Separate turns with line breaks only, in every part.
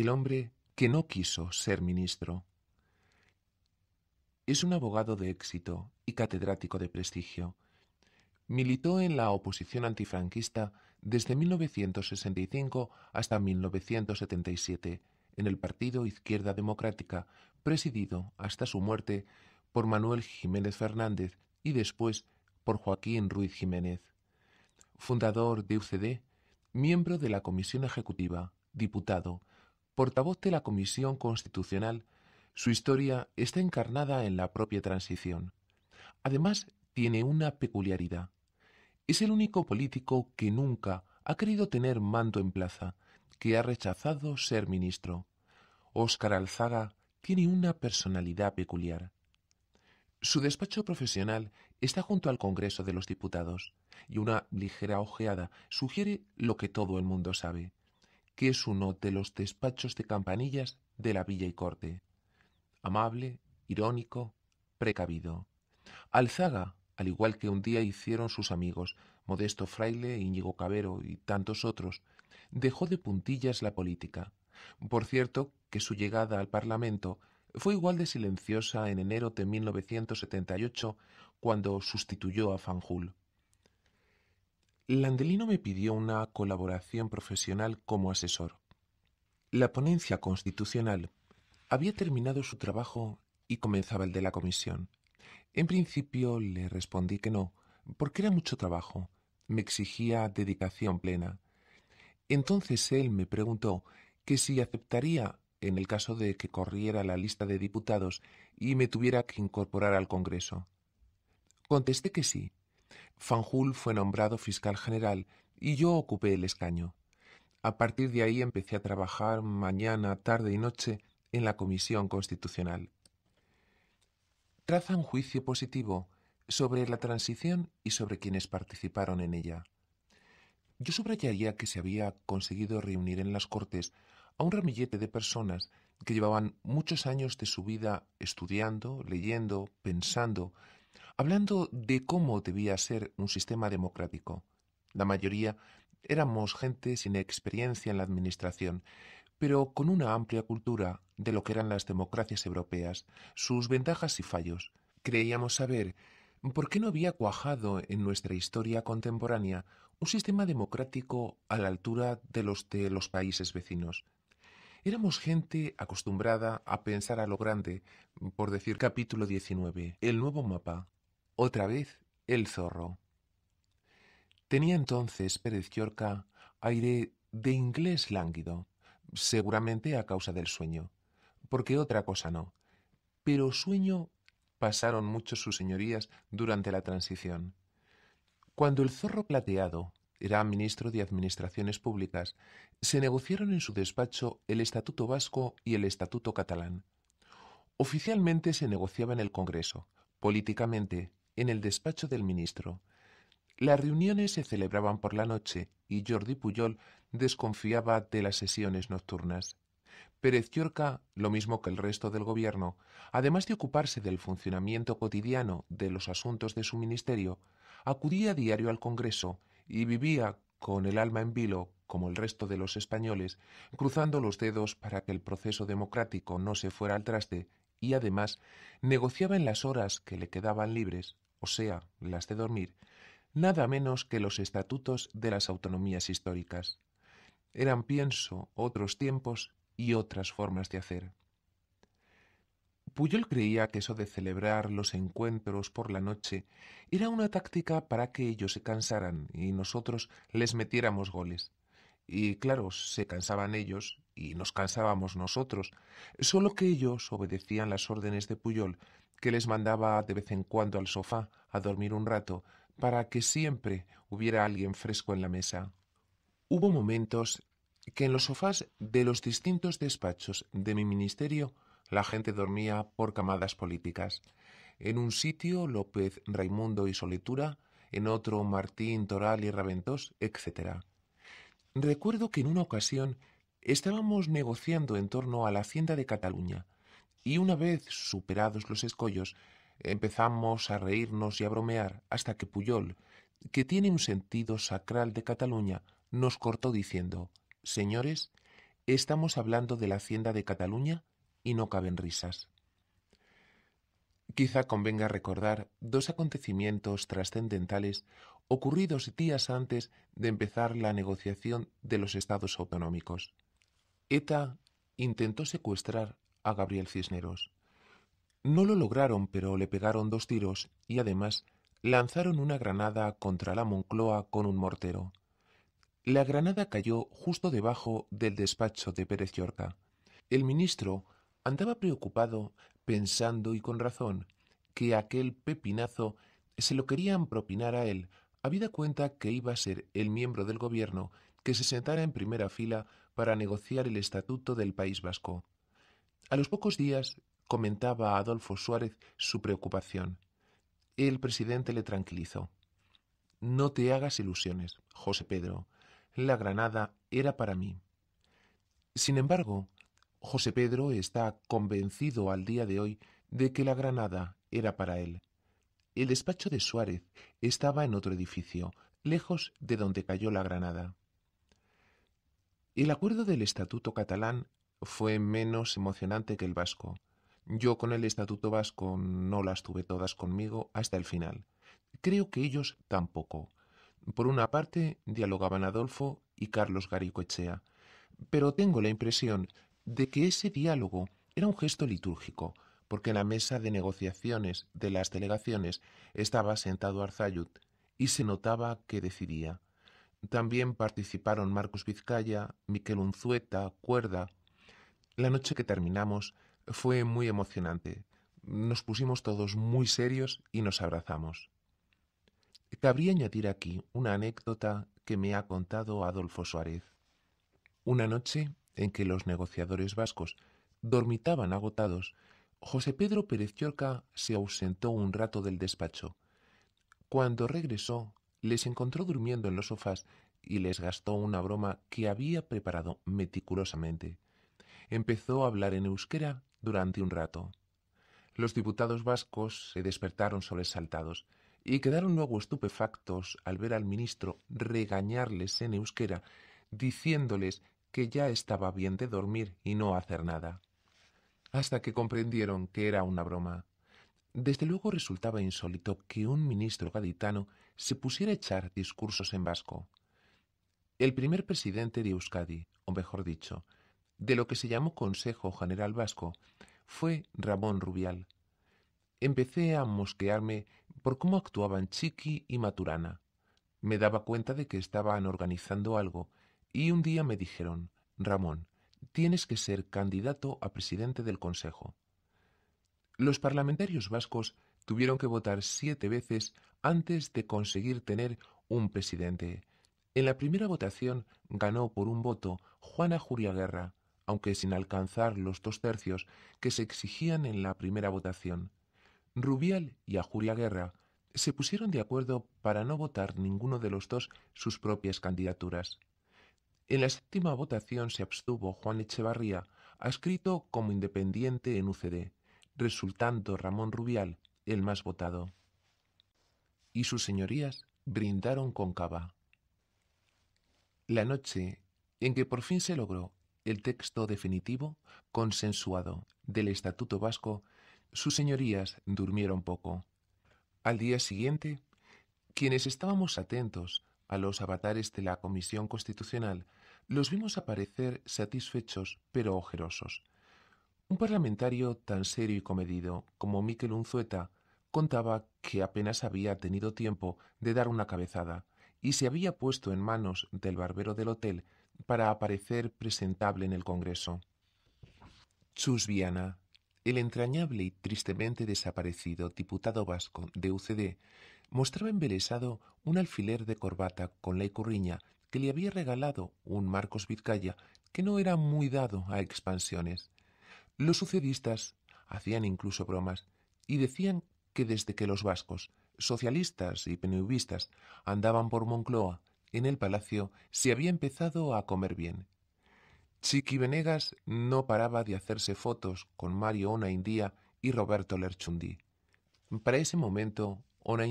el hombre que no quiso ser ministro. Es un abogado de éxito y catedrático de prestigio. Militó en la oposición antifranquista desde 1965 hasta 1977 en el Partido Izquierda Democrática, presidido hasta su muerte por Manuel Jiménez Fernández y después por Joaquín Ruiz Jiménez. Fundador de UCD, miembro de la Comisión Ejecutiva, diputado, Portavoz de la Comisión Constitucional, su historia está encarnada en la propia transición. Además, tiene una peculiaridad. Es el único político que nunca ha querido tener mando en plaza, que ha rechazado ser ministro. Óscar Alzaga tiene una personalidad peculiar. Su despacho profesional está junto al Congreso de los Diputados, y una ligera ojeada sugiere lo que todo el mundo sabe que es uno de los despachos de campanillas de la Villa y Corte. Amable, irónico, precavido. Alzaga, al igual que un día hicieron sus amigos, Modesto Fraile, Íñigo Cabero y tantos otros, dejó de puntillas la política. Por cierto, que su llegada al Parlamento fue igual de silenciosa en enero de 1978, cuando sustituyó a Fanjul. Landelino me pidió una colaboración profesional como asesor. La ponencia constitucional había terminado su trabajo y comenzaba el de la comisión. En principio le respondí que no, porque era mucho trabajo, me exigía dedicación plena. Entonces él me preguntó que si aceptaría, en el caso de que corriera la lista de diputados y me tuviera que incorporar al Congreso. Contesté que sí, Fanjul fue nombrado fiscal general y yo ocupé el escaño. A partir de ahí empecé a trabajar mañana, tarde y noche en la Comisión Constitucional. Traza un juicio positivo sobre la transición y sobre quienes participaron en ella. Yo subrayaría que se había conseguido reunir en las Cortes a un ramillete de personas que llevaban muchos años de su vida estudiando, leyendo, pensando, hablando de cómo debía ser un sistema democrático. La mayoría éramos gente sin experiencia en la administración, pero con una amplia cultura de lo que eran las democracias europeas, sus ventajas y fallos. Creíamos saber por qué no había cuajado en nuestra historia contemporánea un sistema democrático a la altura de los de los países vecinos. Éramos gente acostumbrada a pensar a lo grande, por decir capítulo 19, el nuevo mapa, otra vez el zorro. Tenía entonces Pérez Yorca aire de inglés lánguido, seguramente a causa del sueño, porque otra cosa no. Pero sueño pasaron muchos sus señorías durante la transición. Cuando el zorro plateado, era ministro de Administraciones Públicas, se negociaron en su despacho el Estatuto Vasco y el Estatuto Catalán. Oficialmente se negociaba en el Congreso, políticamente en el despacho del ministro. Las reuniones se celebraban por la noche y Jordi Puyol desconfiaba de las sesiones nocturnas. Pérez Llorca, lo mismo que el resto del gobierno, además de ocuparse del funcionamiento cotidiano de los asuntos de su ministerio, acudía diario al Congreso y vivía con el alma en vilo, como el resto de los españoles, cruzando los dedos para que el proceso democrático no se fuera al traste y además negociaba en las horas que le quedaban libres, o sea, las de dormir, nada menos que los estatutos de las autonomías históricas. Eran, pienso, otros tiempos y otras formas de hacer. Puyol creía que eso de celebrar los encuentros por la noche era una táctica para que ellos se cansaran y nosotros les metiéramos goles. Y claro, se cansaban ellos y nos cansábamos nosotros, solo que ellos obedecían las órdenes de Puyol, que les mandaba de vez en cuando al sofá a dormir un rato, para que siempre hubiera alguien fresco en la mesa. Hubo momentos que en los sofás de los distintos despachos de mi ministerio la gente dormía por camadas políticas. En un sitio López, Raimundo y Solitura, en otro Martín, Toral y Raventós, etc. Recuerdo que en una ocasión estábamos negociando en torno a la hacienda de Cataluña, y una vez superados los escollos, empezamos a reírnos y a bromear hasta que Puyol, que tiene un sentido sacral de Cataluña, nos cortó diciendo Señores, estamos hablando de la hacienda de Cataluña y no caben risas. Quizá convenga recordar dos acontecimientos trascendentales ocurridos días antes de empezar la negociación de los estados autonómicos. ETA intentó secuestrar a Gabriel Cisneros. No lo lograron, pero le pegaron dos tiros y además lanzaron una granada contra la Moncloa con un mortero. La granada cayó justo debajo del despacho de Pérez yorca El ministro Andaba preocupado, pensando y con razón, que aquel pepinazo se lo querían propinar a él, habida cuenta que iba a ser el miembro del gobierno que se sentara en primera fila para negociar el estatuto del País Vasco. A los pocos días comentaba a Adolfo Suárez su preocupación. El presidente le tranquilizó. No te hagas ilusiones, José Pedro. La Granada era para mí. Sin embargo, José Pedro está convencido al día de hoy de que la Granada era para él. El despacho de Suárez estaba en otro edificio, lejos de donde cayó la Granada. El acuerdo del Estatuto catalán fue menos emocionante que el vasco. Yo con el Estatuto vasco no las tuve todas conmigo hasta el final. Creo que ellos tampoco. Por una parte, dialogaban Adolfo y Carlos Echea, pero tengo la impresión de que ese diálogo era un gesto litúrgico, porque en la mesa de negociaciones de las delegaciones estaba sentado Arzayud y se notaba que decidía. También participaron Marcos Vizcaya, Miquel Unzueta, Cuerda. La noche que terminamos fue muy emocionante. Nos pusimos todos muy serios y nos abrazamos. Cabría añadir aquí una anécdota que me ha contado Adolfo Suárez. Una noche en que los negociadores vascos dormitaban agotados, José Pedro Pérez Llorca se ausentó un rato del despacho. Cuando regresó, les encontró durmiendo en los sofás y les gastó una broma que había preparado meticulosamente. Empezó a hablar en euskera durante un rato. Los diputados vascos se despertaron sobresaltados y quedaron luego estupefactos al ver al ministro regañarles en euskera, diciéndoles que ya estaba bien de dormir y no hacer nada, hasta que comprendieron que era una broma. Desde luego resultaba insólito que un ministro gaditano se pusiera a echar discursos en vasco. El primer presidente de Euskadi, o mejor dicho, de lo que se llamó Consejo General Vasco, fue Ramón Rubial. Empecé a mosquearme por cómo actuaban Chiqui y Maturana. Me daba cuenta de que estaban organizando algo y un día me dijeron, Ramón, tienes que ser candidato a presidente del Consejo. Los parlamentarios vascos tuvieron que votar siete veces antes de conseguir tener un presidente. En la primera votación ganó por un voto Juana Juriaguerra, Guerra, aunque sin alcanzar los dos tercios que se exigían en la primera votación. Rubial y Ajuria Guerra se pusieron de acuerdo para no votar ninguno de los dos sus propias candidaturas. En la séptima votación se abstuvo Juan Echevarría, adscrito como independiente en UCD, resultando Ramón Rubial el más votado. Y sus señorías brindaron con cava. La noche en que por fin se logró el texto definitivo consensuado del Estatuto Vasco, sus señorías durmieron poco. Al día siguiente, quienes estábamos atentos a los avatares de la Comisión Constitucional los vimos aparecer satisfechos pero ojerosos. Un parlamentario tan serio y comedido como Miquel Unzueta contaba que apenas había tenido tiempo de dar una cabezada y se había puesto en manos del barbero del hotel para aparecer presentable en el Congreso. Chus Viana, el entrañable y tristemente desaparecido diputado vasco de UCD, mostraba embelesado un alfiler de corbata con la icurriña que le había regalado un Marcos Vizcaya que no era muy dado a expansiones. Los sucedistas hacían incluso bromas y decían que desde que los vascos, socialistas y peneuvistas, andaban por Moncloa, en el palacio se había empezado a comer bien. Chiqui Venegas no paraba de hacerse fotos con Mario Ona y Roberto Lerchundi. Para ese momento, Ona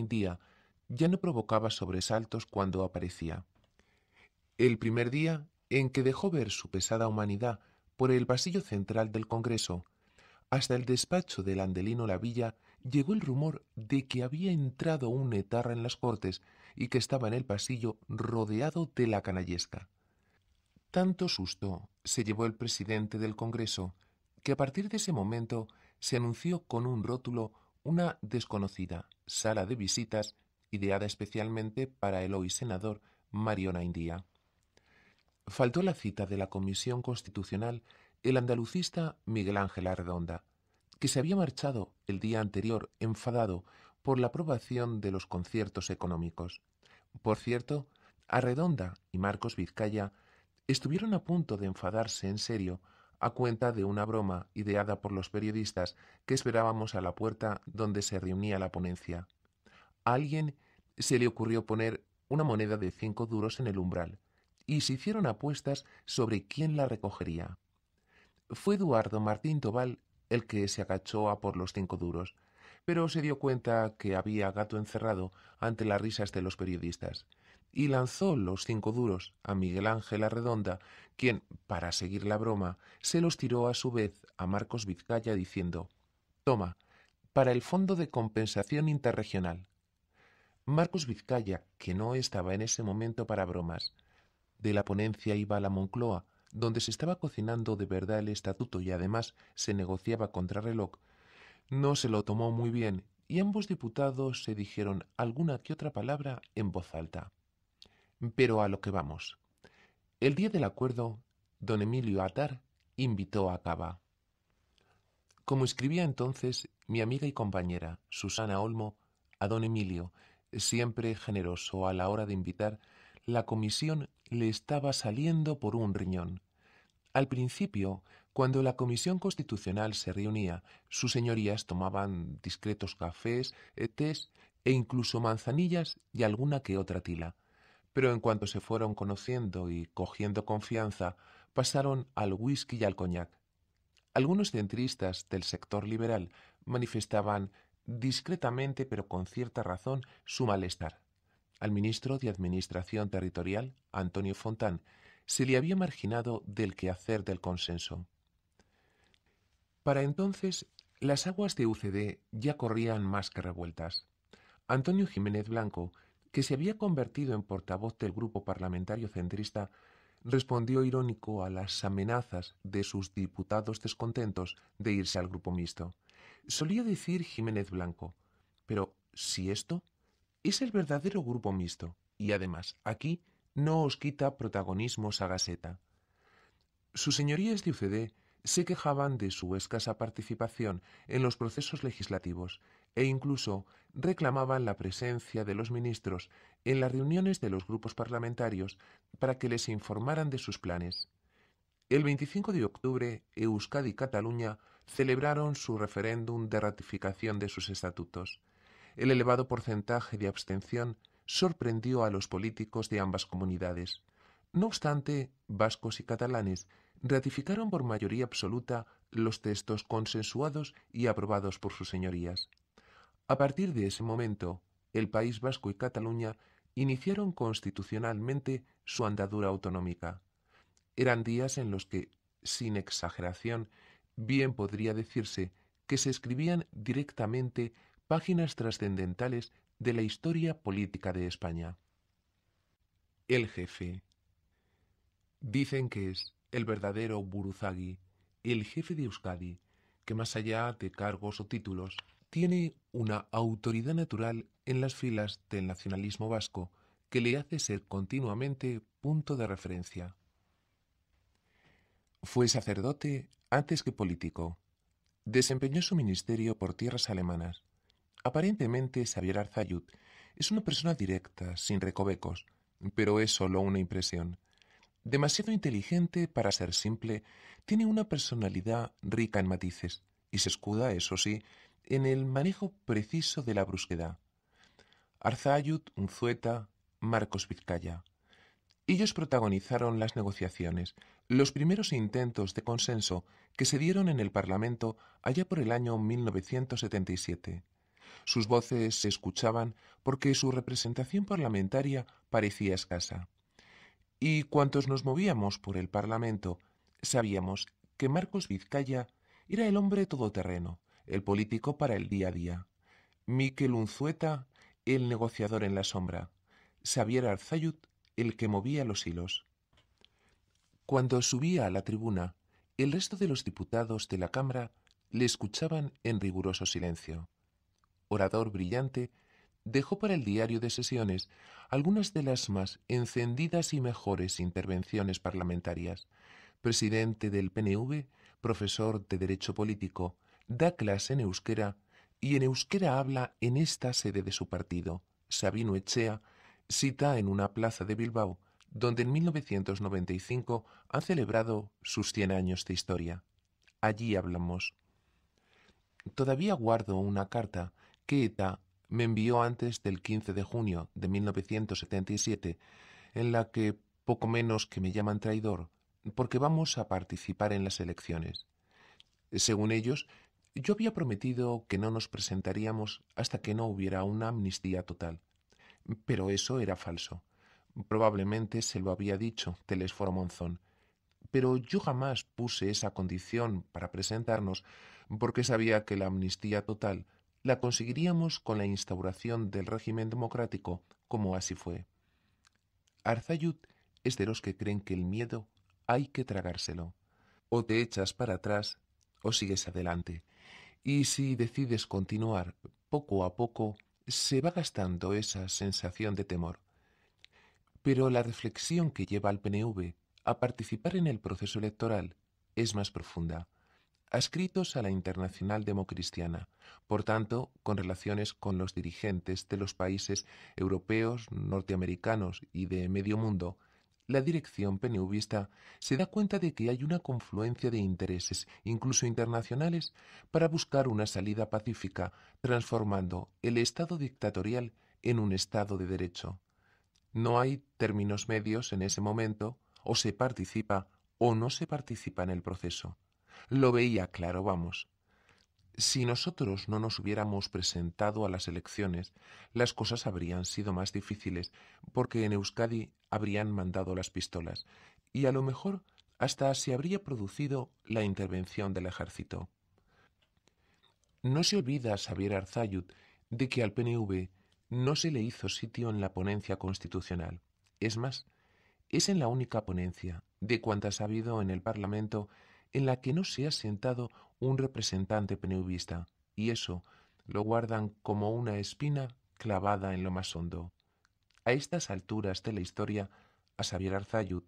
ya no provocaba sobresaltos cuando aparecía el primer día en que dejó ver su pesada humanidad por el pasillo central del Congreso. Hasta el despacho del Andelino La Villa llegó el rumor de que había entrado un etarra en las cortes y que estaba en el pasillo rodeado de la canallesca. Tanto susto se llevó el presidente del Congreso que a partir de ese momento se anunció con un rótulo una desconocida sala de visitas ideada especialmente para el hoy senador Mariona Indía. Faltó la cita de la Comisión Constitucional el andalucista Miguel Ángel Arredonda, que se había marchado el día anterior enfadado por la aprobación de los conciertos económicos. Por cierto, Arredonda y Marcos Vizcaya estuvieron a punto de enfadarse en serio a cuenta de una broma ideada por los periodistas que esperábamos a la puerta donde se reunía la ponencia. A alguien se le ocurrió poner una moneda de cinco duros en el umbral, y se hicieron apuestas sobre quién la recogería. Fue Eduardo Martín Tobal el que se agachó a por los cinco duros, pero se dio cuenta que había gato encerrado ante las risas de los periodistas, y lanzó los cinco duros a Miguel Ángel Arredonda, quien, para seguir la broma, se los tiró a su vez a Marcos Vizcaya diciendo Toma, para el Fondo de Compensación Interregional. Marcos Vizcaya, que no estaba en ese momento para bromas, de la ponencia iba a la Moncloa, donde se estaba cocinando de verdad el estatuto y además se negociaba contra reloj. No se lo tomó muy bien y ambos diputados se dijeron alguna que otra palabra en voz alta. Pero a lo que vamos. El día del acuerdo, don Emilio Atar invitó a Cava. Como escribía entonces mi amiga y compañera, Susana Olmo, a don Emilio, siempre generoso a la hora de invitar, la comisión le estaba saliendo por un riñón. Al principio, cuando la Comisión Constitucional se reunía, sus señorías tomaban discretos cafés, eh, tés e incluso manzanillas y alguna que otra tila. Pero en cuanto se fueron conociendo y cogiendo confianza, pasaron al whisky y al coñac. Algunos centristas del sector liberal manifestaban discretamente pero con cierta razón su malestar. Al ministro de Administración Territorial, Antonio Fontán, se le había marginado del quehacer del consenso. Para entonces, las aguas de UCD ya corrían más que revueltas. Antonio Jiménez Blanco, que se había convertido en portavoz del grupo parlamentario centrista, respondió irónico a las amenazas de sus diputados descontentos de irse al grupo mixto. Solía decir Jiménez Blanco, pero si esto es el verdadero grupo mixto, y además aquí no os quita protagonismo Sagaseta. Sus señorías de UCD se quejaban de su escasa participación en los procesos legislativos e incluso reclamaban la presencia de los ministros en las reuniones de los grupos parlamentarios para que les informaran de sus planes. El 25 de octubre, Euskadi y Cataluña celebraron su referéndum de ratificación de sus estatutos. El elevado porcentaje de abstención sorprendió a los políticos de ambas comunidades. No obstante, vascos y catalanes ratificaron por mayoría absoluta los textos consensuados y aprobados por sus señorías. A partir de ese momento, el País Vasco y Cataluña iniciaron constitucionalmente su andadura autonómica. Eran días en los que, sin exageración, bien podría decirse que se escribían directamente páginas trascendentales de la historia política de España. El jefe. Dicen que es el verdadero buruzagui el jefe de Euskadi, que más allá de cargos o títulos, tiene una autoridad natural en las filas del nacionalismo vasco que le hace ser continuamente punto de referencia. Fue sacerdote antes que político. Desempeñó su ministerio por tierras alemanas Aparentemente Xavier Arzayud es una persona directa, sin recovecos, pero es solo una impresión. Demasiado inteligente para ser simple, tiene una personalidad rica en matices y se escuda, eso sí, en el manejo preciso de la brusquedad. Arzayud, Unzueta, Marcos Vizcaya. Ellos protagonizaron las negociaciones, los primeros intentos de consenso que se dieron en el Parlamento allá por el año 1977. Sus voces se escuchaban porque su representación parlamentaria parecía escasa. Y cuantos nos movíamos por el Parlamento, sabíamos que Marcos Vizcaya era el hombre todoterreno, el político para el día a día. Miquel Unzueta, el negociador en la sombra. Xavier Arzayud, el que movía los hilos. Cuando subía a la tribuna, el resto de los diputados de la Cámara le escuchaban en riguroso silencio orador brillante, dejó para el diario de sesiones algunas de las más encendidas y mejores intervenciones parlamentarias. Presidente del PNV, profesor de Derecho Político, da clase en euskera y en euskera habla en esta sede de su partido. Sabino Echea cita en una plaza de Bilbao, donde en 1995 ha celebrado sus 100 años de historia. Allí hablamos. Todavía guardo una carta que e me envió antes del 15 de junio de 1977, en la que poco menos que me llaman traidor, porque vamos a participar en las elecciones. Según ellos, yo había prometido que no nos presentaríamos hasta que no hubiera una amnistía total. Pero eso era falso. Probablemente se lo había dicho Telesforo Monzón. Pero yo jamás puse esa condición para presentarnos porque sabía que la amnistía total la conseguiríamos con la instauración del régimen democrático, como así fue. Arzayud es de los que creen que el miedo hay que tragárselo. O te echas para atrás o sigues adelante. Y si decides continuar, poco a poco se va gastando esa sensación de temor. Pero la reflexión que lleva al PNV a participar en el proceso electoral es más profunda adscritos a la Internacional Democristiana, por tanto, con relaciones con los dirigentes de los países europeos, norteamericanos y de medio mundo, la dirección penubista se da cuenta de que hay una confluencia de intereses, incluso internacionales, para buscar una salida pacífica, transformando el Estado dictatorial en un Estado de derecho. No hay términos medios en ese momento, o se participa o no se participa en el proceso. Lo veía claro, vamos. Si nosotros no nos hubiéramos presentado a las elecciones, las cosas habrían sido más difíciles, porque en Euskadi habrían mandado las pistolas, y a lo mejor hasta se habría producido la intervención del ejército. No se olvida Xavier Arzayud de que al PNV no se le hizo sitio en la ponencia constitucional. Es más, es en la única ponencia de cuantas ha habido en el Parlamento en la que no se ha sentado un representante PNVista, y eso lo guardan como una espina clavada en lo más hondo. A estas alturas de la historia, a Xavier Arzayud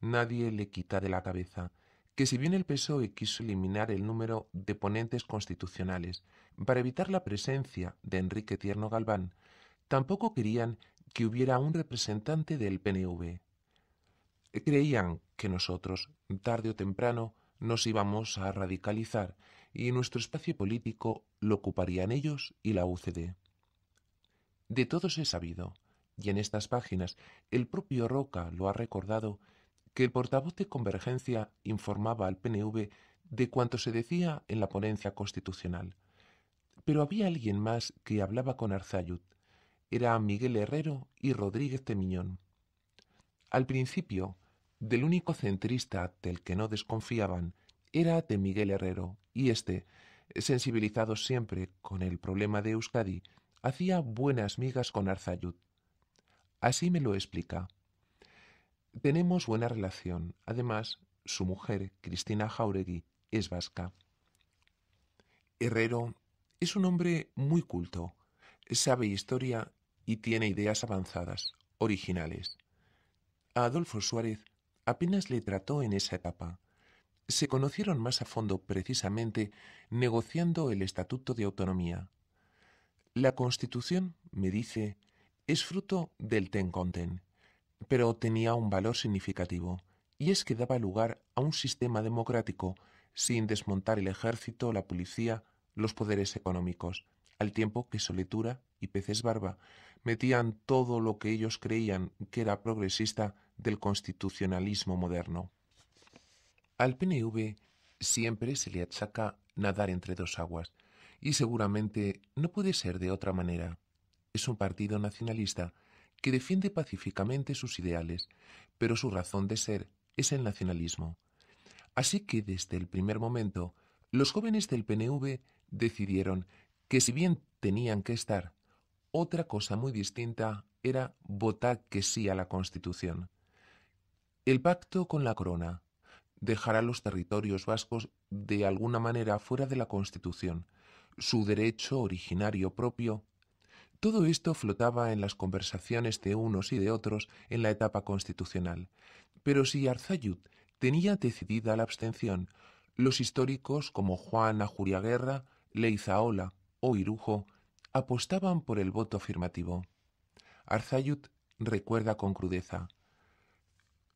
nadie le quita de la cabeza que si bien el PSOE quiso eliminar el número de ponentes constitucionales para evitar la presencia de Enrique Tierno Galván, tampoco querían que hubiera un representante del PNV. Creían que nosotros, tarde o temprano, nos íbamos a radicalizar y nuestro espacio político lo ocuparían ellos y la UCD. De todos he sabido, y en estas páginas el propio Roca lo ha recordado, que el portavoz de Convergencia informaba al PNV de cuanto se decía en la ponencia constitucional. Pero había alguien más que hablaba con Arzayud. Era Miguel Herrero y Rodríguez de Al principio, del único centrista del que no desconfiaban era de Miguel Herrero, y éste, sensibilizado siempre con el problema de Euskadi, hacía buenas migas con Arzayud. Así me lo explica. Tenemos buena relación. Además, su mujer, Cristina Jauregui, es vasca. Herrero es un hombre muy culto, sabe historia y tiene ideas avanzadas, originales. Adolfo Suárez apenas le trató en esa etapa. Se conocieron más a fondo precisamente negociando el Estatuto de Autonomía. La Constitución, me dice, es fruto del ten Tenconten, pero tenía un valor significativo, y es que daba lugar a un sistema democrático sin desmontar el ejército, la policía, los poderes económicos, al tiempo que Soletura y Peces Barba metían todo lo que ellos creían que era progresista del constitucionalismo moderno. Al PNV siempre se le achaca nadar entre dos aguas, y seguramente no puede ser de otra manera. Es un partido nacionalista que defiende pacíficamente sus ideales, pero su razón de ser es el nacionalismo. Así que desde el primer momento, los jóvenes del PNV decidieron que si bien tenían que estar, otra cosa muy distinta era votar que sí a la Constitución. El pacto con la corona dejará los territorios vascos de alguna manera fuera de la Constitución, su derecho originario propio. Todo esto flotaba en las conversaciones de unos y de otros en la etapa constitucional. Pero si Arzayud tenía decidida la abstención, los históricos como Juan Ajuriaguerra, Leizaola o Irujo apostaban por el voto afirmativo. Arzayud recuerda con crudeza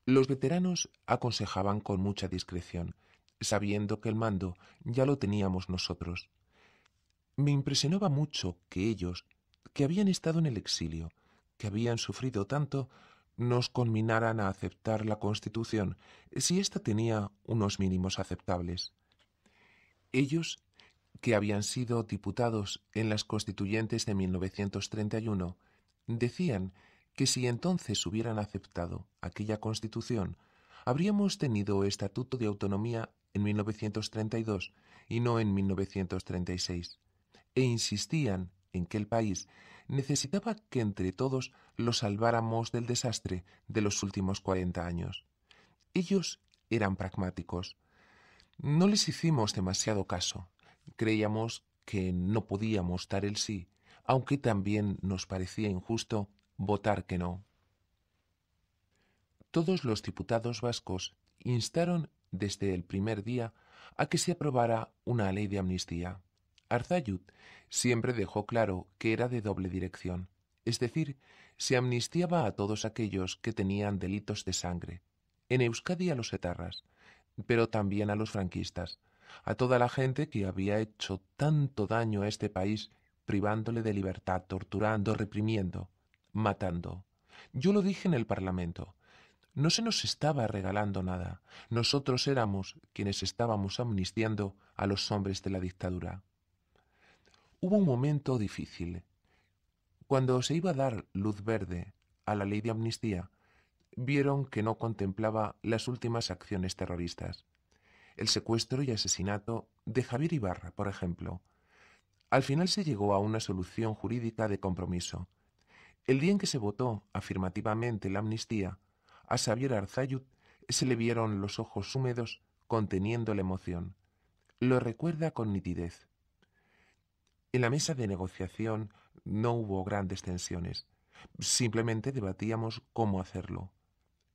los veteranos aconsejaban con mucha discreción, sabiendo que el mando ya lo teníamos nosotros. Me impresionaba mucho que ellos, que habían estado en el exilio, que habían sufrido tanto, nos conminaran a aceptar la Constitución, si ésta tenía unos mínimos aceptables. Ellos, que habían sido diputados en las constituyentes de 1931, decían que si entonces hubieran aceptado aquella Constitución, habríamos tenido Estatuto de Autonomía en 1932 y no en 1936, e insistían en que el país necesitaba que entre todos lo salváramos del desastre de los últimos 40 años. Ellos eran pragmáticos. No les hicimos demasiado caso. Creíamos que no podíamos dar el sí, aunque también nos parecía injusto votar que no. Todos los diputados vascos instaron desde el primer día a que se aprobara una ley de amnistía. Arzayud siempre dejó claro que era de doble dirección, es decir, se amnistiaba a todos aquellos que tenían delitos de sangre, en Euskadi a los etarras, pero también a los franquistas, a toda la gente que había hecho tanto daño a este país privándole de libertad, torturando, reprimiendo, matando. Yo lo dije en el Parlamento. No se nos estaba regalando nada. Nosotros éramos quienes estábamos amnistiando a los hombres de la dictadura. Hubo un momento difícil. Cuando se iba a dar luz verde a la ley de amnistía, vieron que no contemplaba las últimas acciones terroristas. El secuestro y asesinato de Javier Ibarra, por ejemplo. Al final se llegó a una solución jurídica de compromiso. El día en que se votó afirmativamente la amnistía, a Xavier Arzayud se le vieron los ojos húmedos conteniendo la emoción. Lo recuerda con nitidez. En la mesa de negociación no hubo grandes tensiones. Simplemente debatíamos cómo hacerlo.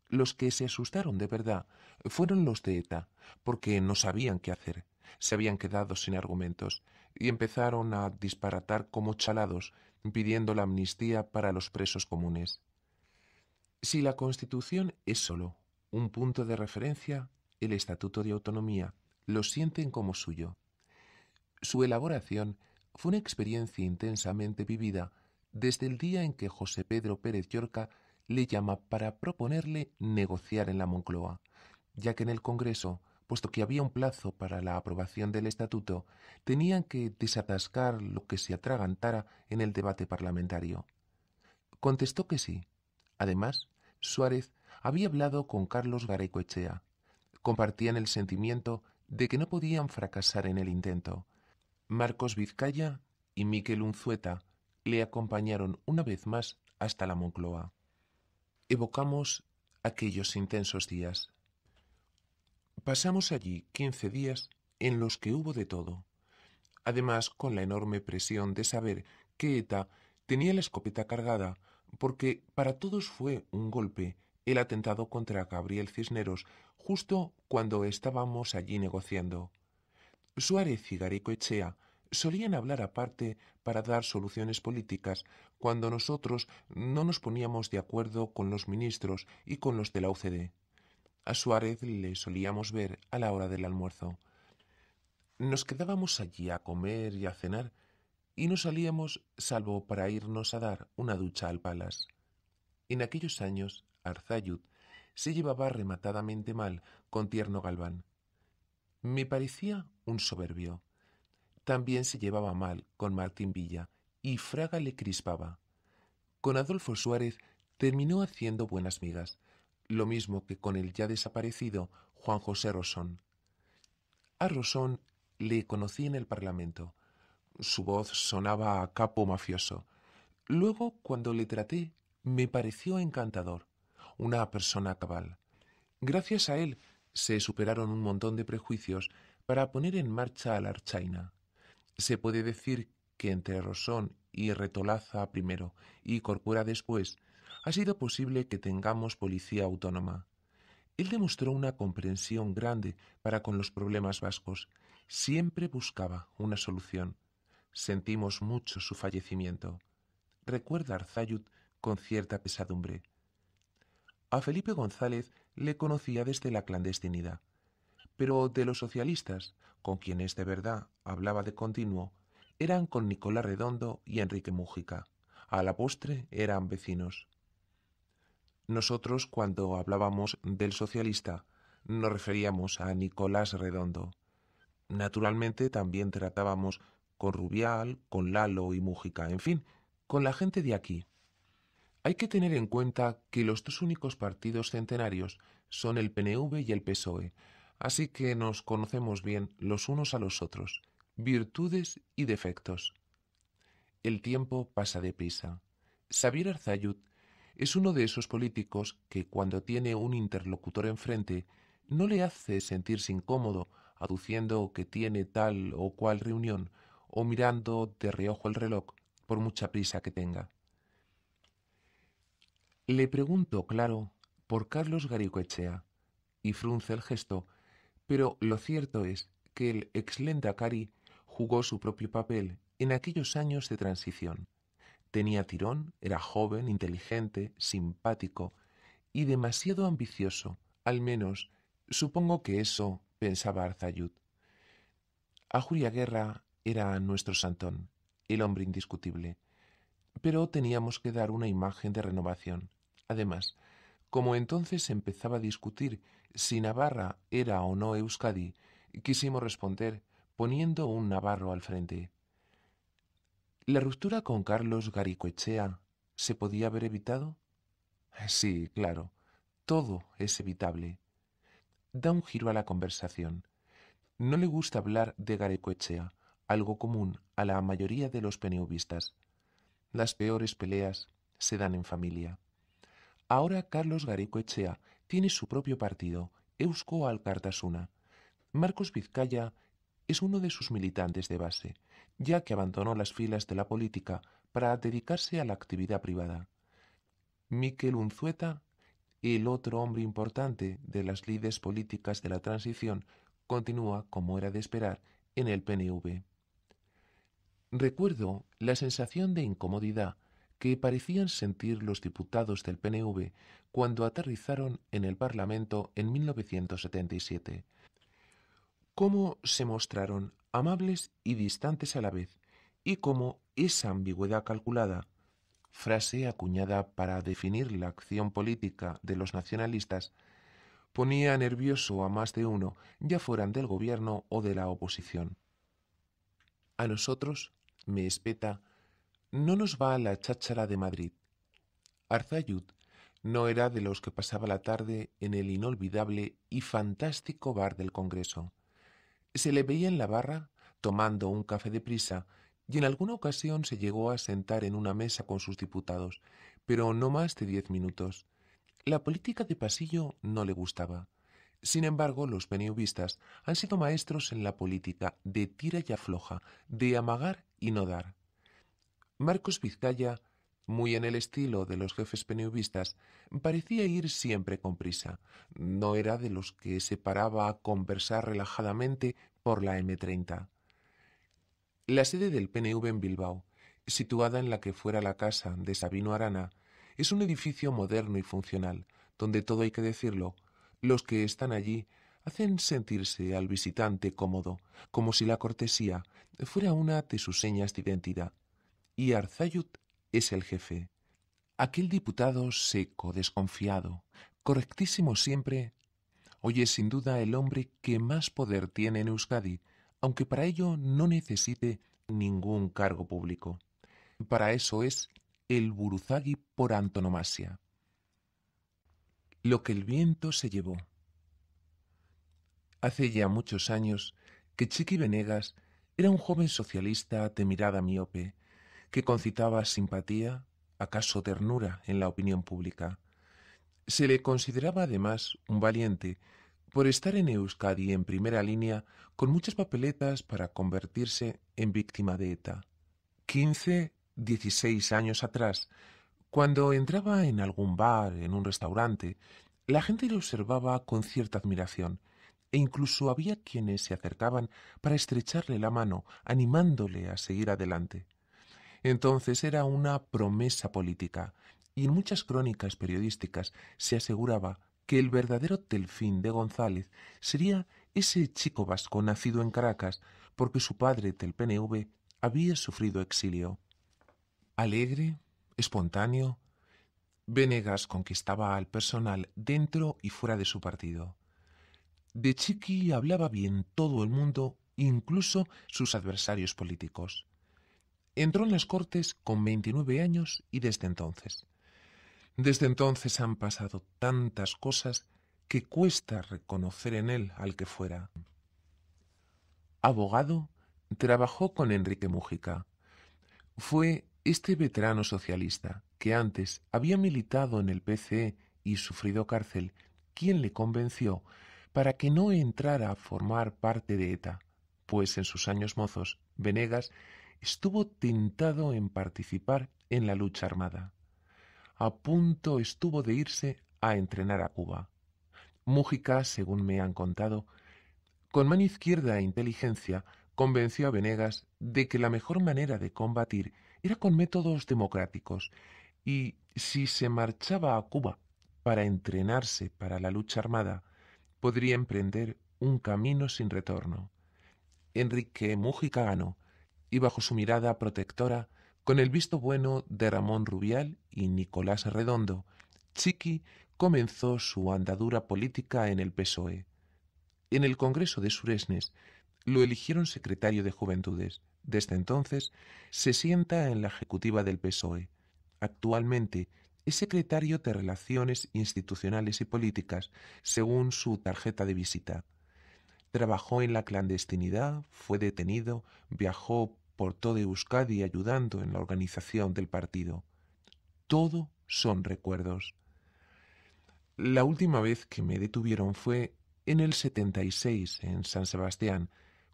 Los que se asustaron de verdad fueron los de ETA, porque no sabían qué hacer, se habían quedado sin argumentos y empezaron a disparatar como chalados pidiendo la amnistía para los presos comunes. Si la Constitución es solo un punto de referencia, el Estatuto de Autonomía lo sienten como suyo. Su elaboración fue una experiencia intensamente vivida desde el día en que José Pedro Pérez Llorca le llama para proponerle negociar en la Moncloa, ya que en el Congreso puesto que había un plazo para la aprobación del estatuto, tenían que desatascar lo que se atragantara en el debate parlamentario. Contestó que sí. Además, Suárez había hablado con Carlos Echea. Compartían el sentimiento de que no podían fracasar en el intento. Marcos Vizcaya y Miquel Unzueta le acompañaron una vez más hasta la Moncloa. Evocamos aquellos intensos días. Pasamos allí quince días en los que hubo de todo. Además, con la enorme presión de saber que ETA tenía la escopeta cargada, porque para todos fue un golpe el atentado contra Gabriel Cisneros, justo cuando estábamos allí negociando. Suárez y Echea solían hablar aparte para dar soluciones políticas cuando nosotros no nos poníamos de acuerdo con los ministros y con los de la UCD. A Suárez le solíamos ver a la hora del almuerzo. Nos quedábamos allí a comer y a cenar, y no salíamos salvo para irnos a dar una ducha al palas. En aquellos años, Arzayud se llevaba rematadamente mal con Tierno Galván. Me parecía un soberbio. También se llevaba mal con Martín Villa, y Fraga le crispaba. Con Adolfo Suárez terminó haciendo buenas migas, lo mismo que con el ya desaparecido Juan José Rosón. A Rosón le conocí en el Parlamento. Su voz sonaba a capo mafioso. Luego, cuando le traté, me pareció encantador, una persona cabal. Gracias a él se superaron un montón de prejuicios para poner en marcha a la Archaina. Se puede decir que entre Rosón y Retolaza primero y Corpura después, ha sido posible que tengamos policía autónoma. Él demostró una comprensión grande para con los problemas vascos. Siempre buscaba una solución. Sentimos mucho su fallecimiento. Recuerda Arzayud con cierta pesadumbre. A Felipe González le conocía desde la clandestinidad, pero de los socialistas, con quienes de verdad hablaba de continuo, eran con Nicolás Redondo y Enrique Mújica. A la postre eran vecinos. Nosotros, cuando hablábamos del socialista, nos referíamos a Nicolás Redondo. Naturalmente también tratábamos con Rubial, con Lalo y Mújica, en fin, con la gente de aquí. Hay que tener en cuenta que los dos únicos partidos centenarios son el PNV y el PSOE, así que nos conocemos bien los unos a los otros, virtudes y defectos. El tiempo pasa deprisa. Xavier Arzayud es uno de esos políticos que cuando tiene un interlocutor enfrente no le hace sentirse incómodo aduciendo que tiene tal o cual reunión o mirando de reojo el reloj por mucha prisa que tenga. Le pregunto, claro, por Carlos Garicoechea y frunce el gesto, pero lo cierto es que el ex Lendakari jugó su propio papel en aquellos años de transición. Tenía tirón, era joven, inteligente, simpático y demasiado ambicioso, al menos supongo que eso pensaba Arzayud. A Julia Guerra era nuestro santón, el hombre indiscutible, pero teníamos que dar una imagen de renovación. Además, como entonces empezaba a discutir si Navarra era o no Euskadi, quisimos responder poniendo un navarro al frente. ¿La ruptura con Carlos Garicoechea se podía haber evitado? Eh, sí, claro, todo es evitable. Da un giro a la conversación. No le gusta hablar de Garicoechea, algo común a la mayoría de los peneuvistas. Las peores peleas se dan en familia. Ahora Carlos Garicoechea tiene su propio partido, Eusko Alcartasuna. Marcos Vizcaya es uno de sus militantes de base, ya que abandonó las filas de la política para dedicarse a la actividad privada. Miquel Unzueta, el otro hombre importante de las lides políticas de la transición, continúa, como era de esperar, en el PNV. Recuerdo la sensación de incomodidad que parecían sentir los diputados del PNV cuando aterrizaron en el Parlamento en 1977 cómo se mostraron amables y distantes a la vez, y cómo esa ambigüedad calculada, frase acuñada para definir la acción política de los nacionalistas, ponía nervioso a más de uno, ya fueran del gobierno o de la oposición. A nosotros, me espeta, no nos va la cháchara de Madrid. Arzayud no era de los que pasaba la tarde en el inolvidable y fantástico bar del Congreso. Se le veía en la barra tomando un café de prisa, y en alguna ocasión se llegó a sentar en una mesa con sus diputados, pero no más de diez minutos. La política de pasillo no le gustaba. Sin embargo, los beneuvistas han sido maestros en la política de tira y afloja, de amagar y no dar. Marcos Vizcaya muy en el estilo de los jefes peneuvistas, parecía ir siempre con prisa. No era de los que se paraba a conversar relajadamente por la M30. La sede del PNV en Bilbao, situada en la que fuera la casa de Sabino Arana, es un edificio moderno y funcional, donde todo hay que decirlo, los que están allí hacen sentirse al visitante cómodo, como si la cortesía fuera una de sus señas de identidad. Y Arzayut es el jefe. Aquel diputado seco, desconfiado, correctísimo siempre, hoy es sin duda el hombre que más poder tiene en Euskadi, aunque para ello no necesite ningún cargo público. Para eso es el Buruzagui por antonomasia. Lo que el viento se llevó. Hace ya muchos años que Chiqui Venegas era un joven socialista de mirada miope, que concitaba simpatía, acaso ternura, en la opinión pública. Se le consideraba además un valiente por estar en Euskadi en primera línea con muchas papeletas para convertirse en víctima de ETA. Quince, dieciséis años atrás, cuando entraba en algún bar, en un restaurante, la gente le observaba con cierta admiración, e incluso había quienes se acercaban para estrecharle la mano, animándole a seguir adelante. Entonces era una promesa política y en muchas crónicas periodísticas se aseguraba que el verdadero Telfín de González sería ese chico vasco nacido en Caracas porque su padre del PNV había sufrido exilio. Alegre, espontáneo, Venegas conquistaba al personal dentro y fuera de su partido. De Chiqui hablaba bien todo el mundo, incluso sus adversarios políticos. Entró en las Cortes con 29 años y desde entonces. Desde entonces han pasado tantas cosas que cuesta reconocer en él al que fuera. Abogado, trabajó con Enrique Mújica. Fue este veterano socialista, que antes había militado en el PCE y sufrido cárcel, quien le convenció para que no entrara a formar parte de ETA, pues en sus años mozos, Venegas estuvo tentado en participar en la lucha armada. A punto estuvo de irse a entrenar a Cuba. Mújica, según me han contado, con mano izquierda e inteligencia, convenció a Venegas de que la mejor manera de combatir era con métodos democráticos y si se marchaba a Cuba para entrenarse para la lucha armada, podría emprender un camino sin retorno. Enrique Mújica ganó y bajo su mirada protectora, con el visto bueno de Ramón Rubial y Nicolás Redondo, Chiqui comenzó su andadura política en el PSOE. En el Congreso de Suresnes lo eligieron secretario de Juventudes. Desde entonces se sienta en la ejecutiva del PSOE. Actualmente es secretario de Relaciones Institucionales y Políticas, según su tarjeta de visita. Trabajó en la clandestinidad, fue detenido, viajó por de Euskadi ayudando en la organización del partido. Todo son recuerdos. La última vez que me detuvieron fue en el 76, en San Sebastián,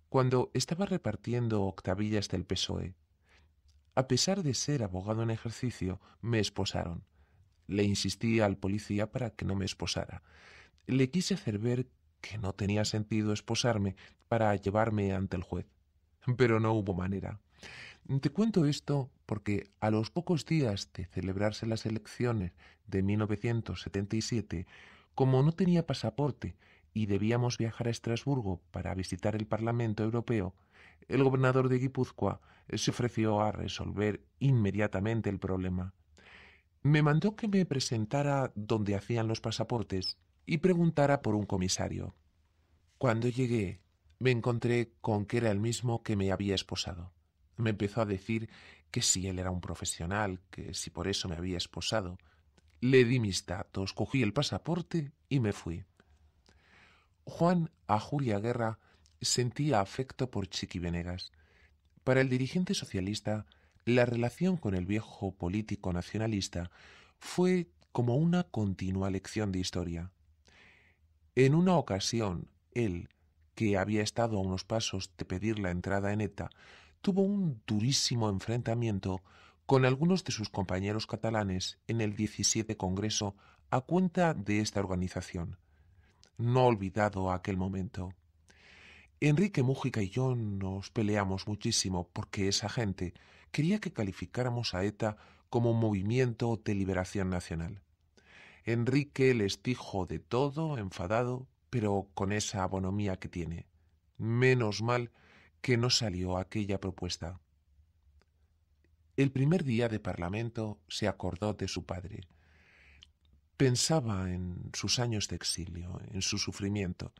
cuando estaba repartiendo octavillas del PSOE. A pesar de ser abogado en ejercicio, me esposaron. Le insistí al policía para que no me esposara. Le quise hacer ver que no tenía sentido esposarme para llevarme ante el juez pero no hubo manera. Te cuento esto porque a los pocos días de celebrarse las elecciones de 1977, como no tenía pasaporte y debíamos viajar a Estrasburgo para visitar el Parlamento Europeo, el gobernador de Guipúzcoa se ofreció a resolver inmediatamente el problema. Me mandó que me presentara donde hacían los pasaportes y preguntara por un comisario. Cuando llegué, me encontré con que era el mismo que me había esposado. Me empezó a decir que si él era un profesional, que si por eso me había esposado. Le di mis datos, cogí el pasaporte y me fui. Juan a Julia Guerra sentía afecto por Chiqui Venegas. Para el dirigente socialista, la relación con el viejo político nacionalista fue como una continua lección de historia. En una ocasión, él, que había estado a unos pasos de pedir la entrada en ETA, tuvo un durísimo enfrentamiento con algunos de sus compañeros catalanes en el 17 Congreso a cuenta de esta organización. No olvidado aquel momento. Enrique Mújica y yo nos peleamos muchísimo porque esa gente quería que calificáramos a ETA como un movimiento de liberación nacional. Enrique les dijo de todo, enfadado, pero con esa abonomía que tiene. Menos mal que no salió aquella propuesta. El primer día de Parlamento se acordó de su padre. Pensaba en sus años de exilio, en su sufrimiento,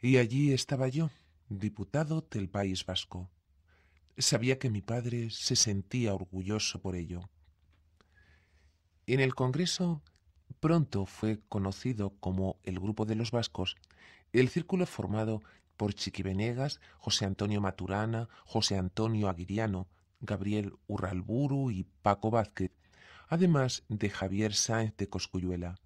y allí estaba yo, diputado del País Vasco. Sabía que mi padre se sentía orgulloso por ello. En el Congreso Pronto fue conocido como el Grupo de los Vascos, el círculo formado por Chiqui Venegas, José Antonio Maturana, José Antonio Aguiriano, Gabriel Urralburu y Paco Vázquez, además de Javier Sáenz de Coscuyuela.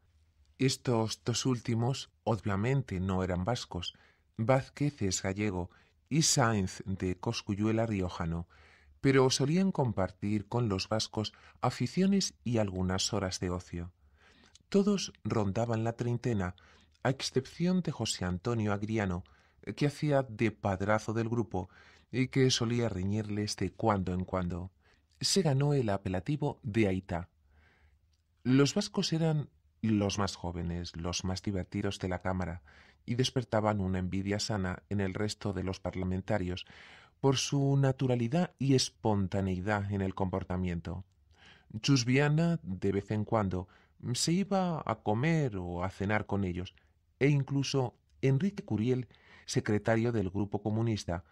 Estos dos últimos obviamente no eran vascos, Vázquez es gallego y Sáenz de Coscuyuela riojano, pero solían compartir con los vascos aficiones y algunas horas de ocio. Todos rondaban la treintena, a excepción de José Antonio Agriano, que hacía de padrazo del grupo y que solía reñirles de cuando en cuando. Se ganó el apelativo de Aita. Los vascos eran los más jóvenes, los más divertidos de la Cámara, y despertaban una envidia sana en el resto de los parlamentarios por su naturalidad y espontaneidad en el comportamiento. Chusviana, de vez en cuando, se iba a comer o a cenar con ellos, e incluso Enrique Curiel, secretario del Grupo Comunista,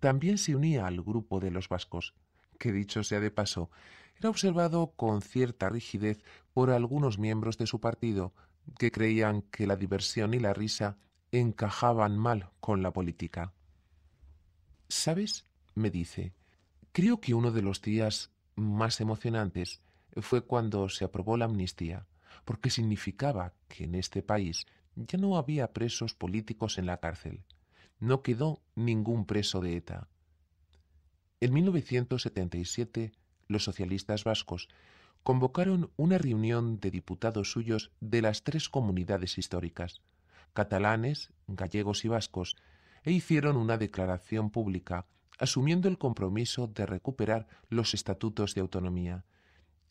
también se unía al grupo de los vascos, que dicho sea de paso, era observado con cierta rigidez por algunos miembros de su partido, que creían que la diversión y la risa encajaban mal con la política. ¿Sabes? me dice. Creo que uno de los días más emocionantes fue cuando se aprobó la amnistía porque significaba que en este país ya no había presos políticos en la cárcel. No quedó ningún preso de ETA. En 1977, los socialistas vascos convocaron una reunión de diputados suyos de las tres comunidades históricas, catalanes, gallegos y vascos, e hicieron una declaración pública asumiendo el compromiso de recuperar los estatutos de autonomía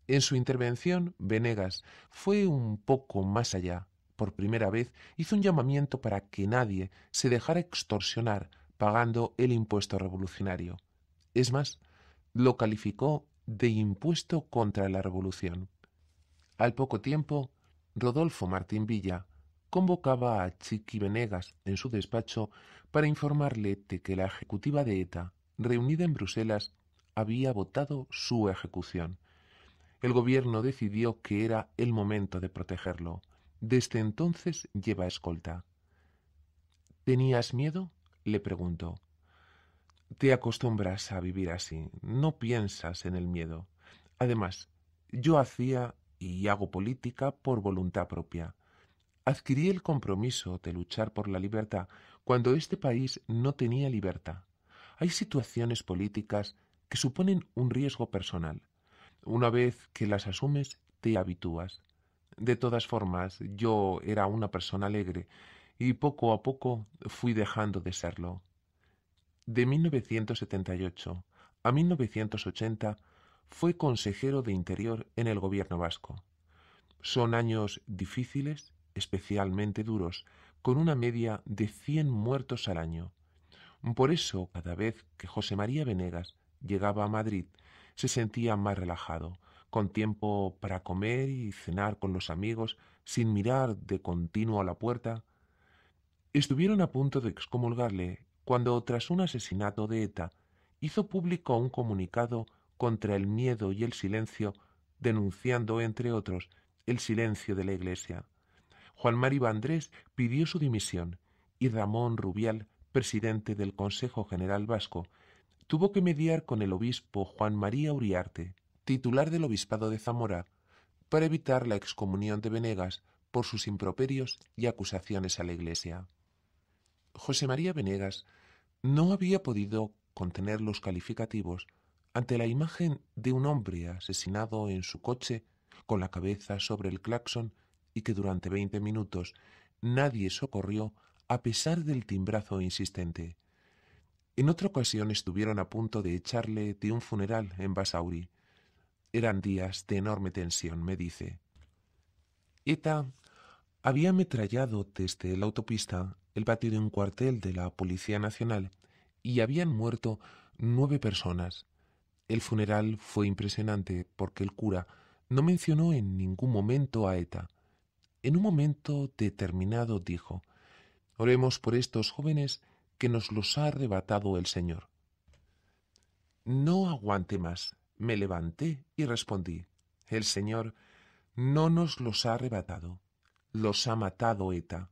en su intervención, Venegas fue un poco más allá. Por primera vez hizo un llamamiento para que nadie se dejara extorsionar pagando el impuesto revolucionario. Es más, lo calificó de impuesto contra la revolución. Al poco tiempo, Rodolfo Martín Villa convocaba a Chiqui Venegas en su despacho para informarle de que la ejecutiva de ETA, reunida en Bruselas, había votado su ejecución el gobierno decidió que era el momento de protegerlo. Desde entonces lleva escolta. ¿Tenías miedo? le preguntó. Te acostumbras a vivir así, no piensas en el miedo. Además, yo hacía y hago política por voluntad propia. Adquirí el compromiso de luchar por la libertad cuando este país no tenía libertad. Hay situaciones políticas que suponen un riesgo personal una vez que las asumes, te habitúas. De todas formas, yo era una persona alegre y poco a poco fui dejando de serlo. De 1978 a 1980 fue consejero de Interior en el gobierno vasco. Son años difíciles, especialmente duros, con una media de 100 muertos al año. Por eso, cada vez que José María Venegas llegaba a Madrid, se sentía más relajado, con tiempo para comer y cenar con los amigos, sin mirar de continuo a la puerta. Estuvieron a punto de excomulgarle cuando, tras un asesinato de ETA, hizo público un comunicado contra el miedo y el silencio, denunciando, entre otros, el silencio de la Iglesia. Juan Mari Andrés pidió su dimisión y Ramón Rubial, presidente del Consejo General Vasco, tuvo que mediar con el obispo Juan María Uriarte, titular del obispado de Zamora, para evitar la excomunión de Venegas por sus improperios y acusaciones a la Iglesia. José María Venegas no había podido contener los calificativos ante la imagen de un hombre asesinado en su coche con la cabeza sobre el claxon y que durante veinte minutos nadie socorrió a pesar del timbrazo insistente. En otra ocasión estuvieron a punto de echarle de un funeral en Basauri. Eran días de enorme tensión, me dice. ETA había ametrallado desde la autopista el patio de un cuartel de la Policía Nacional y habían muerto nueve personas. El funeral fue impresionante porque el cura no mencionó en ningún momento a ETA. En un momento determinado dijo Oremos por estos jóvenes que nos los ha arrebatado el Señor. No aguante más. Me levanté y respondí, el Señor no nos los ha arrebatado, los ha matado ETA.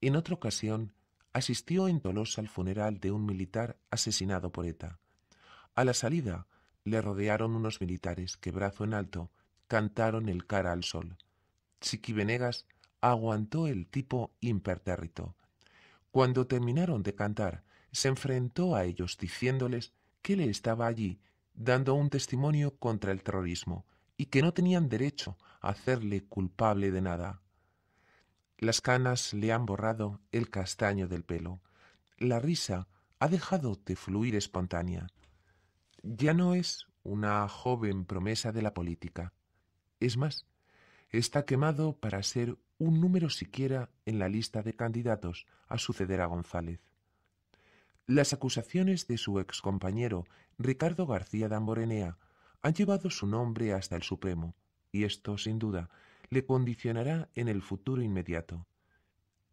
En otra ocasión, asistió en Tolosa al funeral de un militar asesinado por ETA. A la salida, le rodearon unos militares que, brazo en alto, cantaron el cara al sol. Chiqui aguantó el tipo impertérrito. Cuando terminaron de cantar, se enfrentó a ellos diciéndoles que él estaba allí dando un testimonio contra el terrorismo y que no tenían derecho a hacerle culpable de nada. Las canas le han borrado el castaño del pelo. La risa ha dejado de fluir espontánea. Ya no es una joven promesa de la política. Es más, está quemado para ser un número siquiera en la lista de candidatos a suceder a González. Las acusaciones de su excompañero Ricardo García Damborenea, han llevado su nombre hasta el Supremo, y esto, sin duda, le condicionará en el futuro inmediato.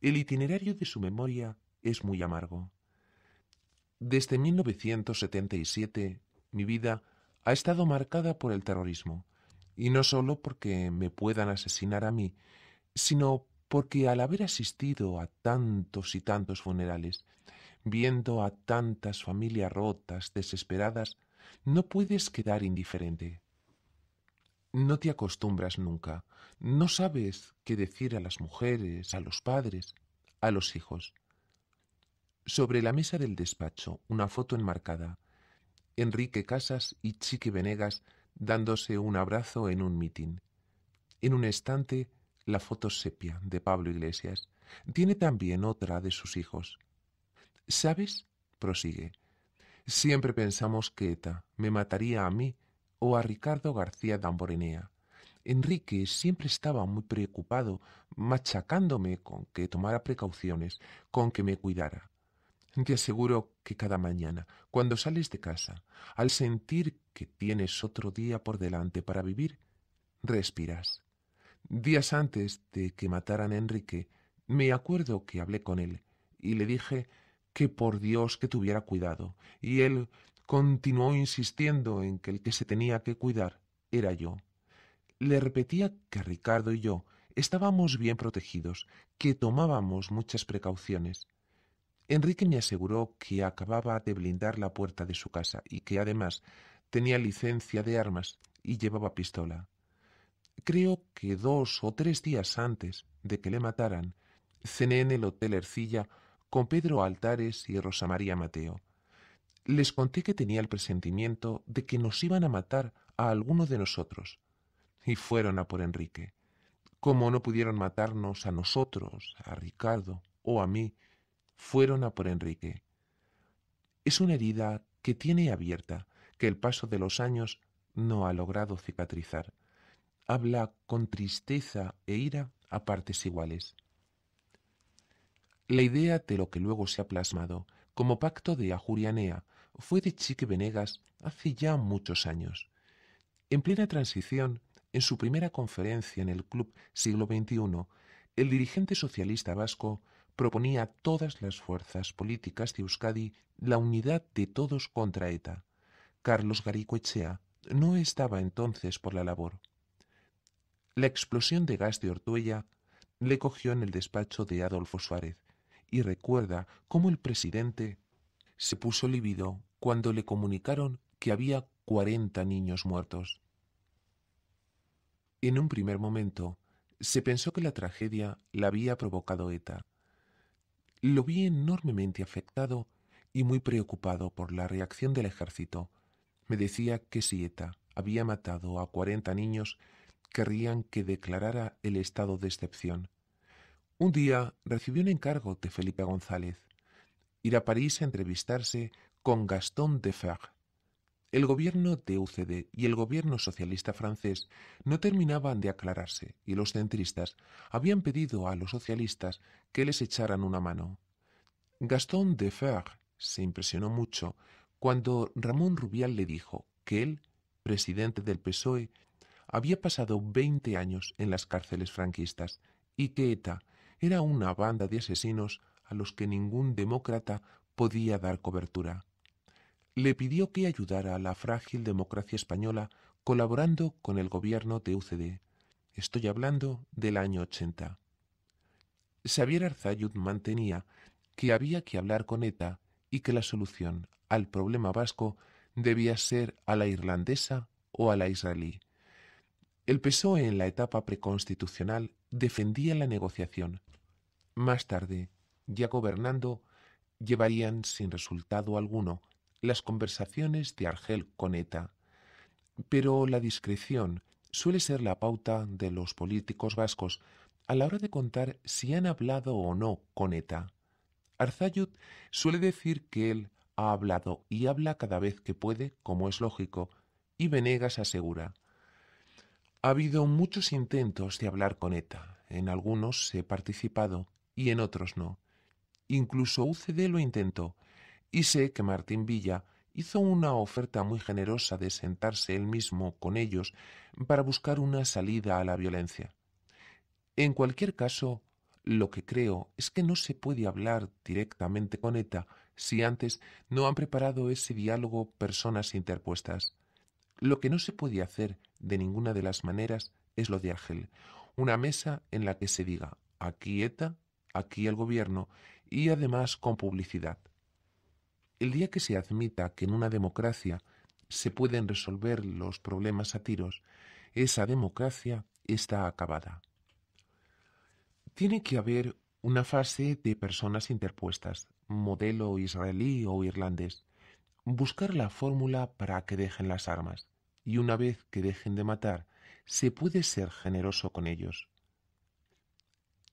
El itinerario de su memoria es muy amargo. Desde 1977 mi vida ha estado marcada por el terrorismo, y no solo porque me puedan asesinar a mí, sino porque al haber asistido a tantos y tantos funerales, viendo a tantas familias rotas, desesperadas, no puedes quedar indiferente. No te acostumbras nunca, no sabes qué decir a las mujeres, a los padres, a los hijos. Sobre la mesa del despacho, una foto enmarcada, Enrique Casas y Chiqui Venegas dándose un abrazo en un mitin. En un estante, la foto sepia de Pablo Iglesias. Tiene también otra de sus hijos. ¿Sabes? prosigue. Siempre pensamos que ETA me mataría a mí o a Ricardo García Damborenea. Enrique siempre estaba muy preocupado, machacándome con que tomara precauciones, con que me cuidara. Te aseguro que cada mañana, cuando sales de casa, al sentir que tienes otro día por delante para vivir, respiras. Días antes de que mataran a Enrique, me acuerdo que hablé con él y le dije que por Dios que tuviera cuidado, y él continuó insistiendo en que el que se tenía que cuidar era yo. Le repetía que Ricardo y yo estábamos bien protegidos, que tomábamos muchas precauciones. Enrique me aseguró que acababa de blindar la puerta de su casa y que además tenía licencia de armas y llevaba pistola. Creo que dos o tres días antes de que le mataran, cené en el Hotel Ercilla con Pedro Altares y Rosa María Mateo. Les conté que tenía el presentimiento de que nos iban a matar a alguno de nosotros, y fueron a por Enrique. Como no pudieron matarnos a nosotros, a Ricardo o a mí, fueron a por Enrique. Es una herida que tiene abierta, que el paso de los años no ha logrado cicatrizar habla con tristeza e ira a partes iguales. La idea de lo que luego se ha plasmado como pacto de Ajurianea fue de Chique Venegas hace ya muchos años. En plena transición, en su primera conferencia en el Club Siglo XXI, el dirigente socialista vasco proponía a todas las fuerzas políticas de Euskadi la unidad de todos contra ETA. Carlos Garicoechea no estaba entonces por la labor. La explosión de gas de Ortuella le cogió en el despacho de Adolfo Suárez y recuerda cómo el presidente se puso lívido cuando le comunicaron que había cuarenta niños muertos. En un primer momento se pensó que la tragedia la había provocado ETA. Lo vi enormemente afectado y muy preocupado por la reacción del ejército. Me decía que si ETA había matado a cuarenta niños querrían que declarara el estado de excepción. Un día recibió un encargo de Felipe González, ir a París a entrevistarse con Gastón de Fer. El gobierno de UCD y el gobierno socialista francés no terminaban de aclararse y los centristas habían pedido a los socialistas que les echaran una mano. Gastón de Fer se impresionó mucho cuando Ramón Rubial le dijo que él, presidente del PSOE, había pasado 20 años en las cárceles franquistas y que ETA era una banda de asesinos a los que ningún demócrata podía dar cobertura. Le pidió que ayudara a la frágil democracia española colaborando con el gobierno de UCD. Estoy hablando del año 80. Xavier Arzayud mantenía que había que hablar con ETA y que la solución al problema vasco debía ser a la irlandesa o a la israelí, el PSOE en la etapa preconstitucional defendía la negociación. Más tarde, ya gobernando, llevarían sin resultado alguno las conversaciones de Argel con ETA. Pero la discreción suele ser la pauta de los políticos vascos a la hora de contar si han hablado o no con ETA. Arzayud suele decir que él ha hablado y habla cada vez que puede, como es lógico, y Venegas asegura ha habido muchos intentos de hablar con ETA. En algunos he participado y en otros no. Incluso UCD lo intentó. Y sé que Martín Villa hizo una oferta muy generosa de sentarse él mismo con ellos para buscar una salida a la violencia. En cualquier caso, lo que creo es que no se puede hablar directamente con ETA si antes no han preparado ese diálogo personas interpuestas. Lo que no se puede hacer de ninguna de las maneras es lo de Ángel. Una mesa en la que se diga aquí ETA, aquí el gobierno y además con publicidad. El día que se admita que en una democracia se pueden resolver los problemas a tiros, esa democracia está acabada. Tiene que haber una fase de personas interpuestas, modelo israelí o irlandés, buscar la fórmula para que dejen las armas y una vez que dejen de matar, se puede ser generoso con ellos.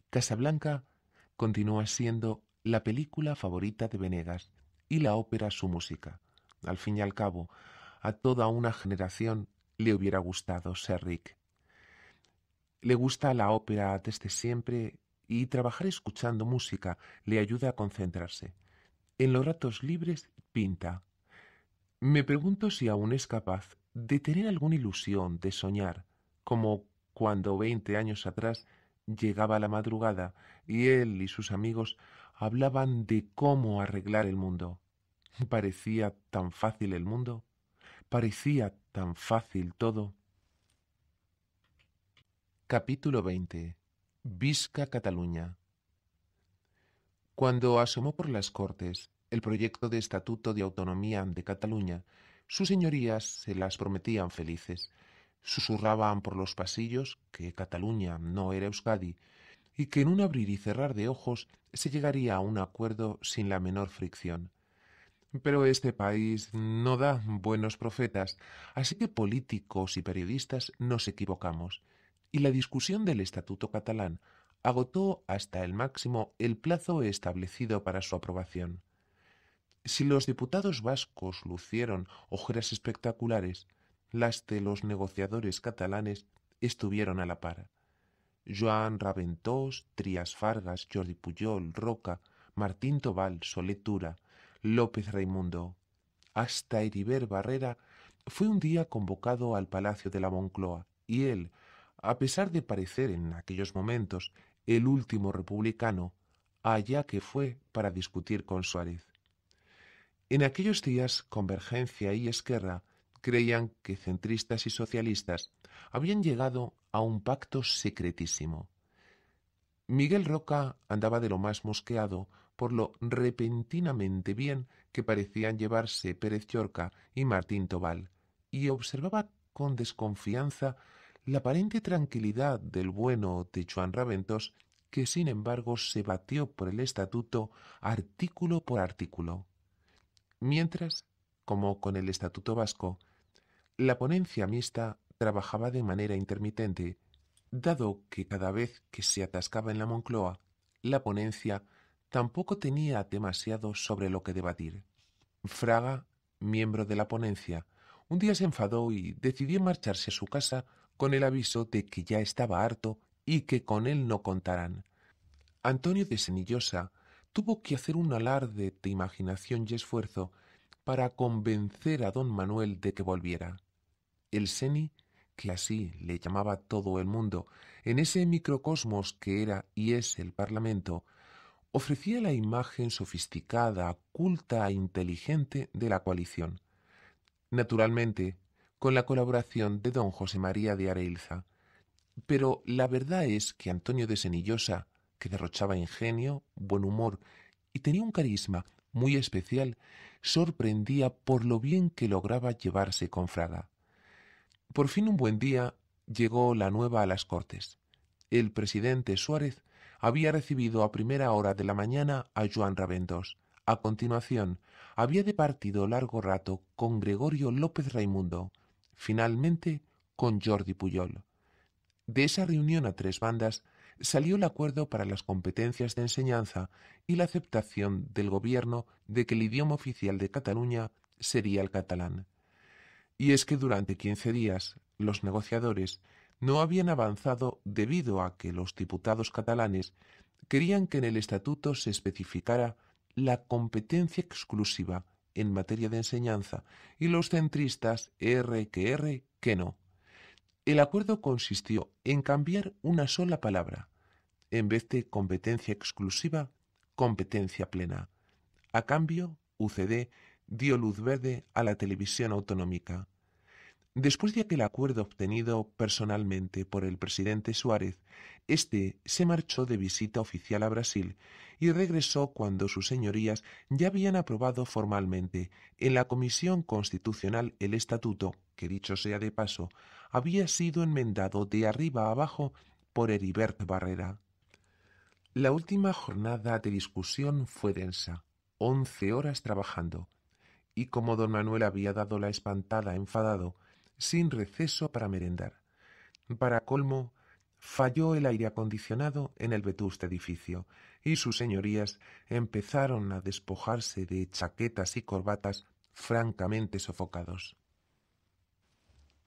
Casablanca continúa siendo la película favorita de Venegas y la ópera su música. Al fin y al cabo, a toda una generación le hubiera gustado ser Rick. Le gusta la ópera desde siempre y trabajar escuchando música le ayuda a concentrarse. En los ratos libres pinta. Me pregunto si aún es capaz de tener alguna ilusión, de soñar, como cuando veinte años atrás llegaba la madrugada y él y sus amigos hablaban de cómo arreglar el mundo. Parecía tan fácil el mundo, parecía tan fácil todo. Capítulo 20. Visca Cataluña. Cuando asomó por las Cortes el proyecto de Estatuto de Autonomía de Cataluña, sus señorías se las prometían felices, susurraban por los pasillos que Cataluña no era Euskadi y que en un abrir y cerrar de ojos se llegaría a un acuerdo sin la menor fricción. Pero este país no da buenos profetas, así que políticos y periodistas nos equivocamos, y la discusión del Estatuto catalán agotó hasta el máximo el plazo establecido para su aprobación. Si los diputados vascos lucieron ojeras espectaculares, las de los negociadores catalanes estuvieron a la par. Joan Raventós, Trias Fargas, Jordi Puyol, Roca, Martín Tobal, Soletura, López Raimundo, hasta Heriber Barrera fue un día convocado al Palacio de la Moncloa, y él, a pesar de parecer en aquellos momentos el último republicano, allá que fue para discutir con Suárez. En aquellos días, Convergencia y Esquerra creían que centristas y socialistas habían llegado a un pacto secretísimo. Miguel Roca andaba de lo más mosqueado por lo repentinamente bien que parecían llevarse Pérez Llorca y Martín Tobal, y observaba con desconfianza la aparente tranquilidad del bueno de Raventos, que sin embargo se batió por el estatuto artículo por artículo. Mientras, como con el Estatuto Vasco, la ponencia mixta trabajaba de manera intermitente, dado que cada vez que se atascaba en la Moncloa, la ponencia tampoco tenía demasiado sobre lo que debatir. Fraga, miembro de la ponencia, un día se enfadó y decidió marcharse a su casa con el aviso de que ya estaba harto y que con él no contarán. Antonio de Senillosa tuvo que hacer un alarde de imaginación y esfuerzo para convencer a don Manuel de que volviera. El Seni, que así le llamaba todo el mundo, en ese microcosmos que era y es el Parlamento, ofrecía la imagen sofisticada, culta e inteligente de la coalición. Naturalmente, con la colaboración de don José María de Areilza. Pero la verdad es que Antonio de Senillosa, que derrochaba ingenio, buen humor y tenía un carisma muy especial, sorprendía por lo bien que lograba llevarse con Fraga. Por fin un buen día llegó la nueva a las Cortes. El presidente Suárez había recibido a primera hora de la mañana a Juan Rabendos. A continuación, había departido largo rato con Gregorio López Raimundo, finalmente con Jordi Puyol. De esa reunión a tres bandas salió el acuerdo para las competencias de enseñanza y la aceptación del gobierno de que el idioma oficial de Cataluña sería el catalán. Y es que durante quince días los negociadores no habían avanzado debido a que los diputados catalanes querían que en el estatuto se especificara la competencia exclusiva en materia de enseñanza y los centristas R que R que no. El acuerdo consistió en cambiar una sola palabra, en vez de competencia exclusiva, competencia plena. A cambio, UCD dio luz verde a la televisión autonómica. Después de aquel acuerdo obtenido personalmente por el presidente Suárez, éste se marchó de visita oficial a Brasil y regresó cuando sus señorías ya habían aprobado formalmente en la Comisión Constitucional el estatuto, que dicho sea de paso, había sido enmendado de arriba a abajo por Heribert Barrera. La última jornada de discusión fue densa, once horas trabajando, y como don Manuel había dado la espantada enfadado, sin receso para merendar. Para colmo, falló el aire acondicionado en el vetusto edificio, y sus señorías empezaron a despojarse de chaquetas y corbatas francamente sofocados.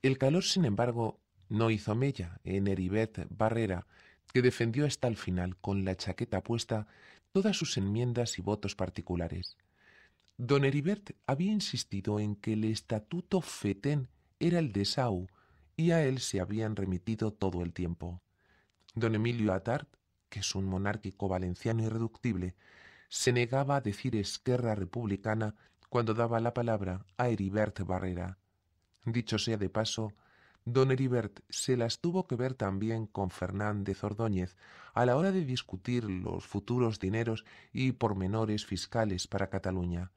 El calor, sin embargo, no hizo mella en Heribert Barrera, que defendió hasta el final, con la chaqueta puesta, todas sus enmiendas y votos particulares. Don Heribert había insistido en que el estatuto Fetén era el de Sau y a él se habían remitido todo el tiempo. Don Emilio Atard, que es un monárquico valenciano irreductible, se negaba a decir Esquerra Republicana cuando daba la palabra a Heribert Barrera. Dicho sea de paso, Don Heribert se las tuvo que ver también con Fernández Ordóñez a la hora de discutir los futuros dineros y pormenores fiscales para Cataluña.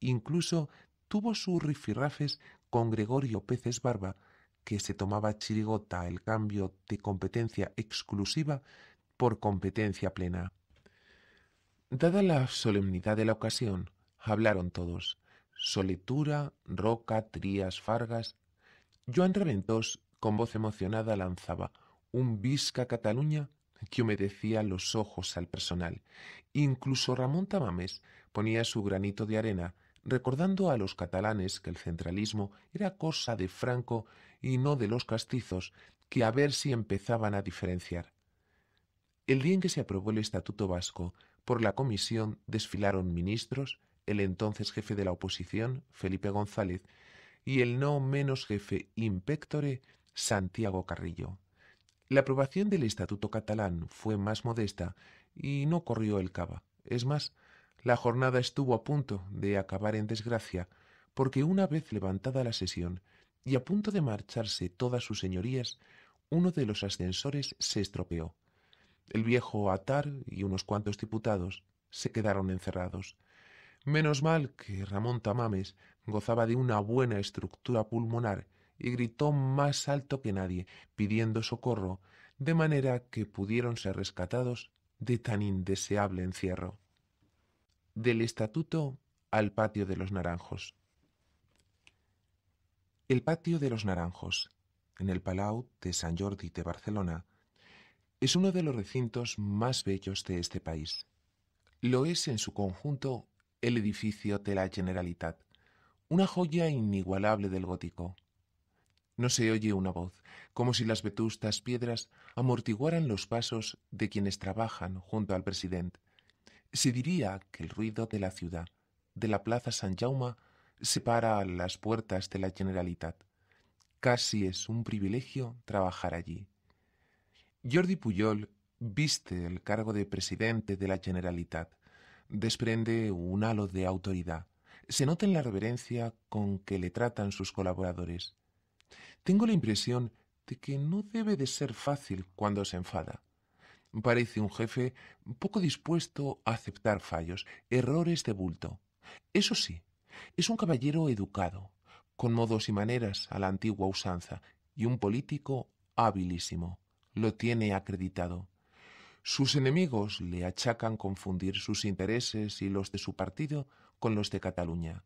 Incluso tuvo sus rifirrafes con Gregorio Peces Barba, que se tomaba chirigota el cambio de competencia exclusiva por competencia plena. Dada la solemnidad de la ocasión, hablaron todos. Soletura, Roca, Trías, Fargas, Joan Reventós, con voz emocionada, lanzaba un Visca Cataluña que humedecía los ojos al personal. Incluso Ramón Tamames ponía su granito de arena, recordando a los catalanes que el centralismo era cosa de Franco y no de los castizos, que a ver si empezaban a diferenciar. El día en que se aprobó el Estatuto Vasco, por la comisión desfilaron ministros, el entonces jefe de la oposición, Felipe González, y el no menos jefe impectore, Santiago Carrillo. La aprobación del Estatuto catalán fue más modesta y no corrió el cava. Es más, la jornada estuvo a punto de acabar en desgracia, porque una vez levantada la sesión y a punto de marcharse todas sus señorías, uno de los ascensores se estropeó. El viejo Atar y unos cuantos diputados se quedaron encerrados. Menos mal que Ramón Tamames gozaba de una buena estructura pulmonar y gritó más alto que nadie, pidiendo socorro, de manera que pudieron ser rescatados de tan indeseable encierro. Del estatuto al patio de los naranjos. El patio de los naranjos, en el Palau de San Jordi de Barcelona, es uno de los recintos más bellos de este país. Lo es en su conjunto el edificio de la Generalitat, una joya inigualable del gótico. No se oye una voz, como si las vetustas piedras amortiguaran los pasos de quienes trabajan junto al presidente. Se diría que el ruido de la ciudad, de la plaza San Jaume, separa las puertas de la Generalitat. Casi es un privilegio trabajar allí. Jordi Puyol viste el cargo de presidente de la Generalitat. Desprende un halo de autoridad se nota en la reverencia con que le tratan sus colaboradores. Tengo la impresión de que no debe de ser fácil cuando se enfada. Parece un jefe poco dispuesto a aceptar fallos, errores de bulto. Eso sí, es un caballero educado, con modos y maneras a la antigua usanza, y un político hábilísimo. Lo tiene acreditado. Sus enemigos le achacan confundir sus intereses y los de su partido con los de Cataluña.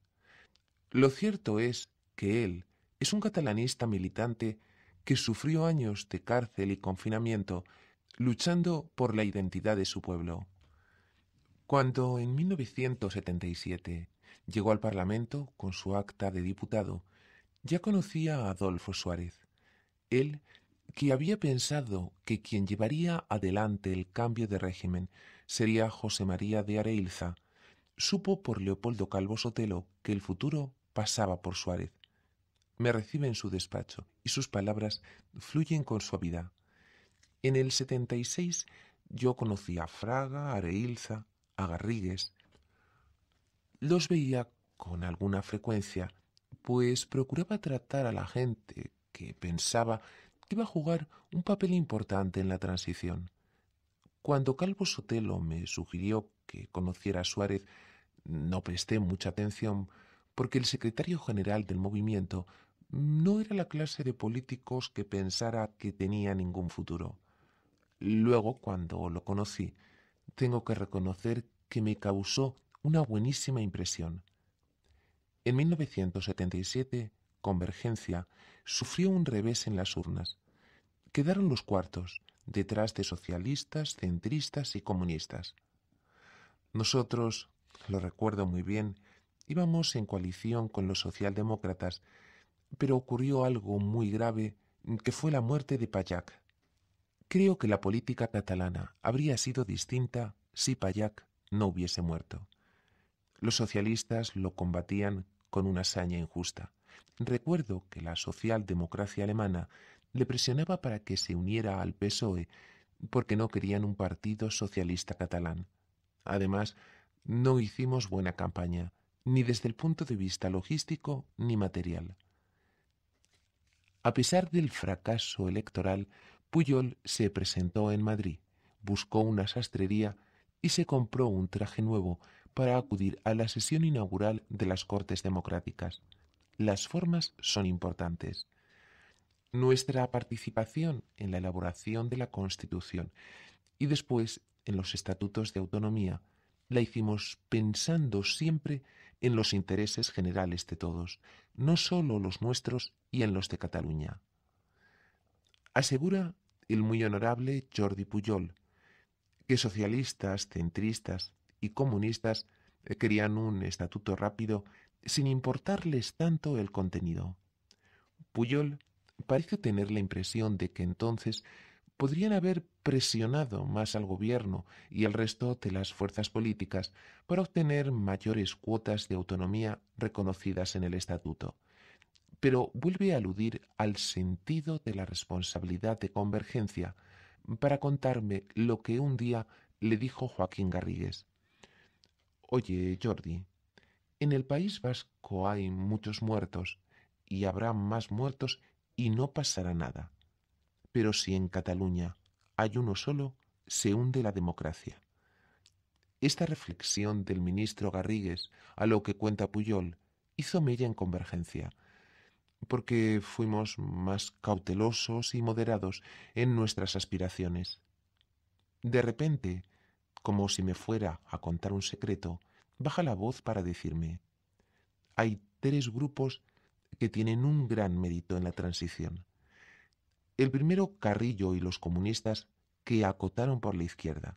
Lo cierto es que él es un catalanista militante que sufrió años de cárcel y confinamiento luchando por la identidad de su pueblo. Cuando en 1977 llegó al Parlamento con su acta de diputado, ya conocía a Adolfo Suárez. Él, que había pensado que quien llevaría adelante el cambio de régimen sería José María de Areilza, Supo por Leopoldo Calvo Sotelo que el futuro pasaba por Suárez. Me recibe en su despacho y sus palabras fluyen con suavidad. En el 76 yo conocí a Fraga, a Areilza, a Garrigues. Los veía con alguna frecuencia, pues procuraba tratar a la gente que pensaba que iba a jugar un papel importante en la transición. Cuando Calvo Sotelo me sugirió que conociera a Suárez, no presté mucha atención porque el secretario general del movimiento no era la clase de políticos que pensara que tenía ningún futuro. Luego, cuando lo conocí, tengo que reconocer que me causó una buenísima impresión. En 1977, Convergencia sufrió un revés en las urnas. Quedaron los cuartos, detrás de socialistas, centristas y comunistas. Nosotros, lo recuerdo muy bien, íbamos en coalición con los socialdemócratas, pero ocurrió algo muy grave mm, que fue la muerte de Payac. Creo que la política catalana habría sido distinta si Payac no hubiese muerto. Los socialistas lo combatían con una saña injusta. Recuerdo que la socialdemocracia alemana le presionaba para que se uniera al PSOE porque no querían un partido socialista catalán. Además, no hicimos buena campaña, ni desde el punto de vista logístico ni material. A pesar del fracaso electoral, Puyol se presentó en Madrid, buscó una sastrería y se compró un traje nuevo para acudir a la sesión inaugural de las Cortes Democráticas. Las formas son importantes. Nuestra participación en la elaboración de la Constitución y después en los estatutos de autonomía la hicimos pensando siempre en los intereses generales de todos, no sólo los nuestros y en los de Cataluña. Asegura el muy honorable Jordi Puyol que socialistas, centristas y comunistas eh, querían un estatuto rápido sin importarles tanto el contenido. Puyol parece tener la impresión de que entonces podrían haber presionado más al gobierno y al resto de las fuerzas políticas para obtener mayores cuotas de autonomía reconocidas en el Estatuto. Pero vuelve a aludir al sentido de la responsabilidad de convergencia para contarme lo que un día le dijo Joaquín Garrigues. Oye, Jordi, en el País Vasco hay muchos muertos y habrá más muertos y no pasará nada. Pero si en Cataluña hay uno solo, se hunde la democracia. Esta reflexión del ministro Garrigues, a lo que cuenta Puyol, hizo mella en Convergencia, porque fuimos más cautelosos y moderados en nuestras aspiraciones. De repente, como si me fuera a contar un secreto, baja la voz para decirme, hay tres grupos que tienen un gran mérito en la transición. El primero Carrillo y los comunistas que acotaron por la izquierda,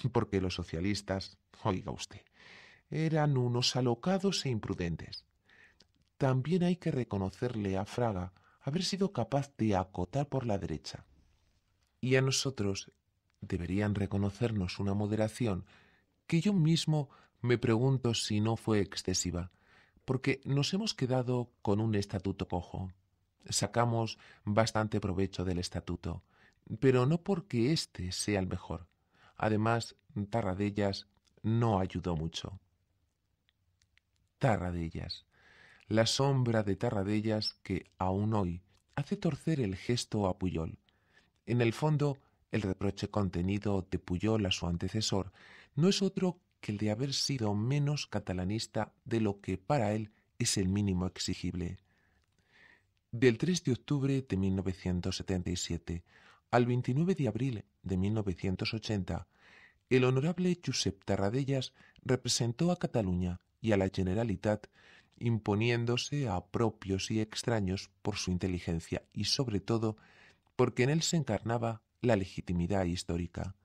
porque los socialistas, oiga usted, eran unos alocados e imprudentes. También hay que reconocerle a Fraga haber sido capaz de acotar por la derecha. Y a nosotros deberían reconocernos una moderación que yo mismo me pregunto si no fue excesiva, porque nos hemos quedado con un estatuto cojo sacamos bastante provecho del estatuto, pero no porque éste sea el mejor. Además, Tarradellas no ayudó mucho. Tarradellas. La sombra de Tarradellas que, aún hoy, hace torcer el gesto a Puyol. En el fondo, el reproche contenido de Puyol a su antecesor no es otro que el de haber sido menos catalanista de lo que para él es el mínimo exigible. Del 3 de octubre de 1977 al 29 de abril de 1980, el honorable Josep Tarradellas representó a Cataluña y a la Generalitat imponiéndose a propios y extraños por su inteligencia y sobre todo porque en él se encarnaba la legitimidad histórica.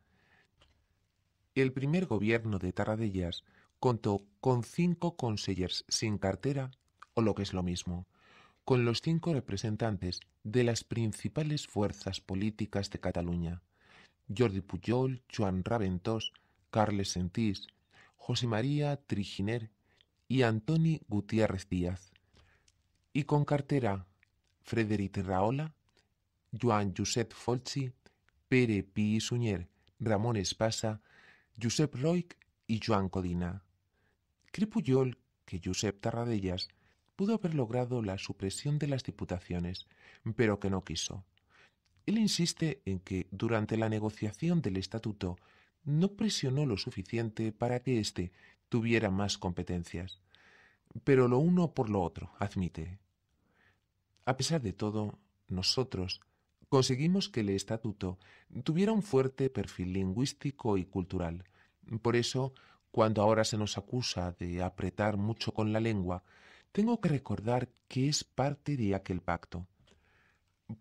El primer gobierno de Tarradellas contó con cinco consellers sin cartera o lo que es lo mismo, con los cinco representantes de las principales fuerzas políticas de Cataluña, Jordi Pujol, Joan Raventós, Carles Sentís, José María Triginer y Antoni Gutiérrez Díaz, y con cartera Frederic Raola, Joan Josep Folchi, Pere Pi Suñer, Ramón Espasa, Josep Roig y Joan Codina. Cripuyol que Josep Tarradellas pudo haber logrado la supresión de las diputaciones, pero que no quiso. Él insiste en que durante la negociación del estatuto no presionó lo suficiente para que éste tuviera más competencias. Pero lo uno por lo otro, admite. A pesar de todo, nosotros conseguimos que el estatuto tuviera un fuerte perfil lingüístico y cultural. Por eso, cuando ahora se nos acusa de apretar mucho con la lengua, tengo que recordar que es parte de aquel pacto.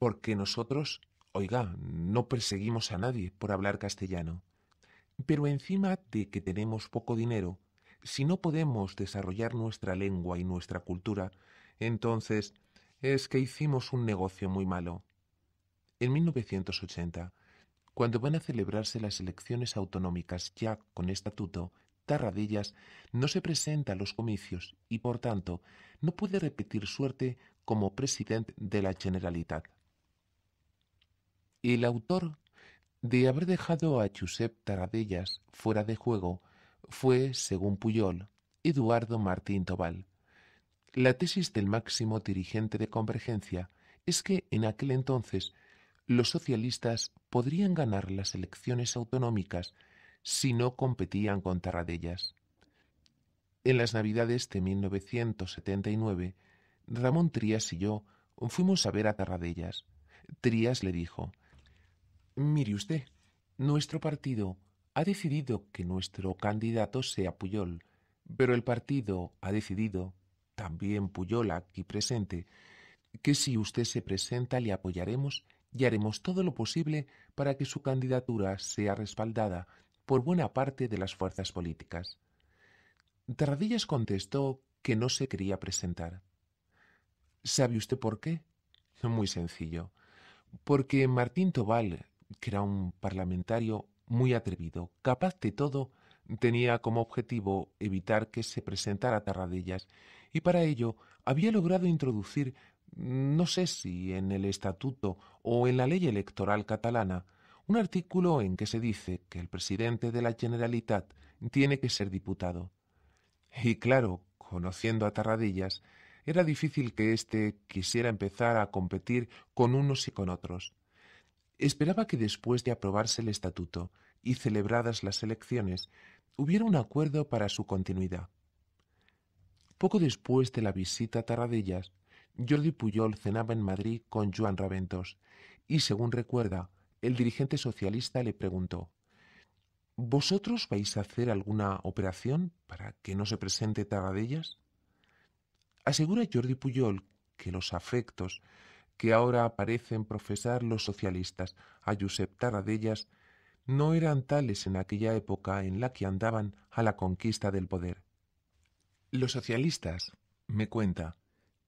Porque nosotros, oiga, no perseguimos a nadie por hablar castellano. Pero encima de que tenemos poco dinero, si no podemos desarrollar nuestra lengua y nuestra cultura, entonces es que hicimos un negocio muy malo. En 1980, cuando van a celebrarse las elecciones autonómicas ya con estatuto, Tarradellas no se presenta a los comicios y, por tanto, no puede repetir suerte como presidente de la Generalitat. El autor de haber dejado a Josep Tarradellas fuera de juego fue, según Puyol, Eduardo Martín Tobal. La tesis del máximo dirigente de Convergencia es que en aquel entonces los socialistas podrían ganar las elecciones autonómicas si no competían con Tarradellas... En las Navidades de 1979, Ramón Trías y yo fuimos a ver a Tarradellas. Trías le dijo, Mire usted, nuestro partido ha decidido que nuestro candidato sea Puyol, pero el partido ha decidido, también Puyol aquí presente, que si usted se presenta le apoyaremos y haremos todo lo posible para que su candidatura sea respaldada por buena parte de las fuerzas políticas. Tarradillas contestó que no se quería presentar. ¿Sabe usted por qué? Muy sencillo. Porque Martín Tobal, que era un parlamentario muy atrevido, capaz de todo, tenía como objetivo evitar que se presentara Tarradellas y para ello había logrado introducir, no sé si en el estatuto o en la ley electoral catalana, un artículo en que se dice que el presidente de la Generalitat tiene que ser diputado. Y claro, conociendo a Tarradellas, era difícil que éste quisiera empezar a competir con unos y con otros. Esperaba que después de aprobarse el estatuto y celebradas las elecciones, hubiera un acuerdo para su continuidad. Poco después de la visita a Tarradellas, Jordi Puyol cenaba en Madrid con Joan Raventos y, según recuerda, el dirigente socialista le preguntó, ¿Vosotros vais a hacer alguna operación para que no se presente Taradellas?». Asegura Jordi Puyol que los afectos que ahora parecen profesar los socialistas a Josep Taradellas no eran tales en aquella época en la que andaban a la conquista del poder. Los socialistas, me cuenta,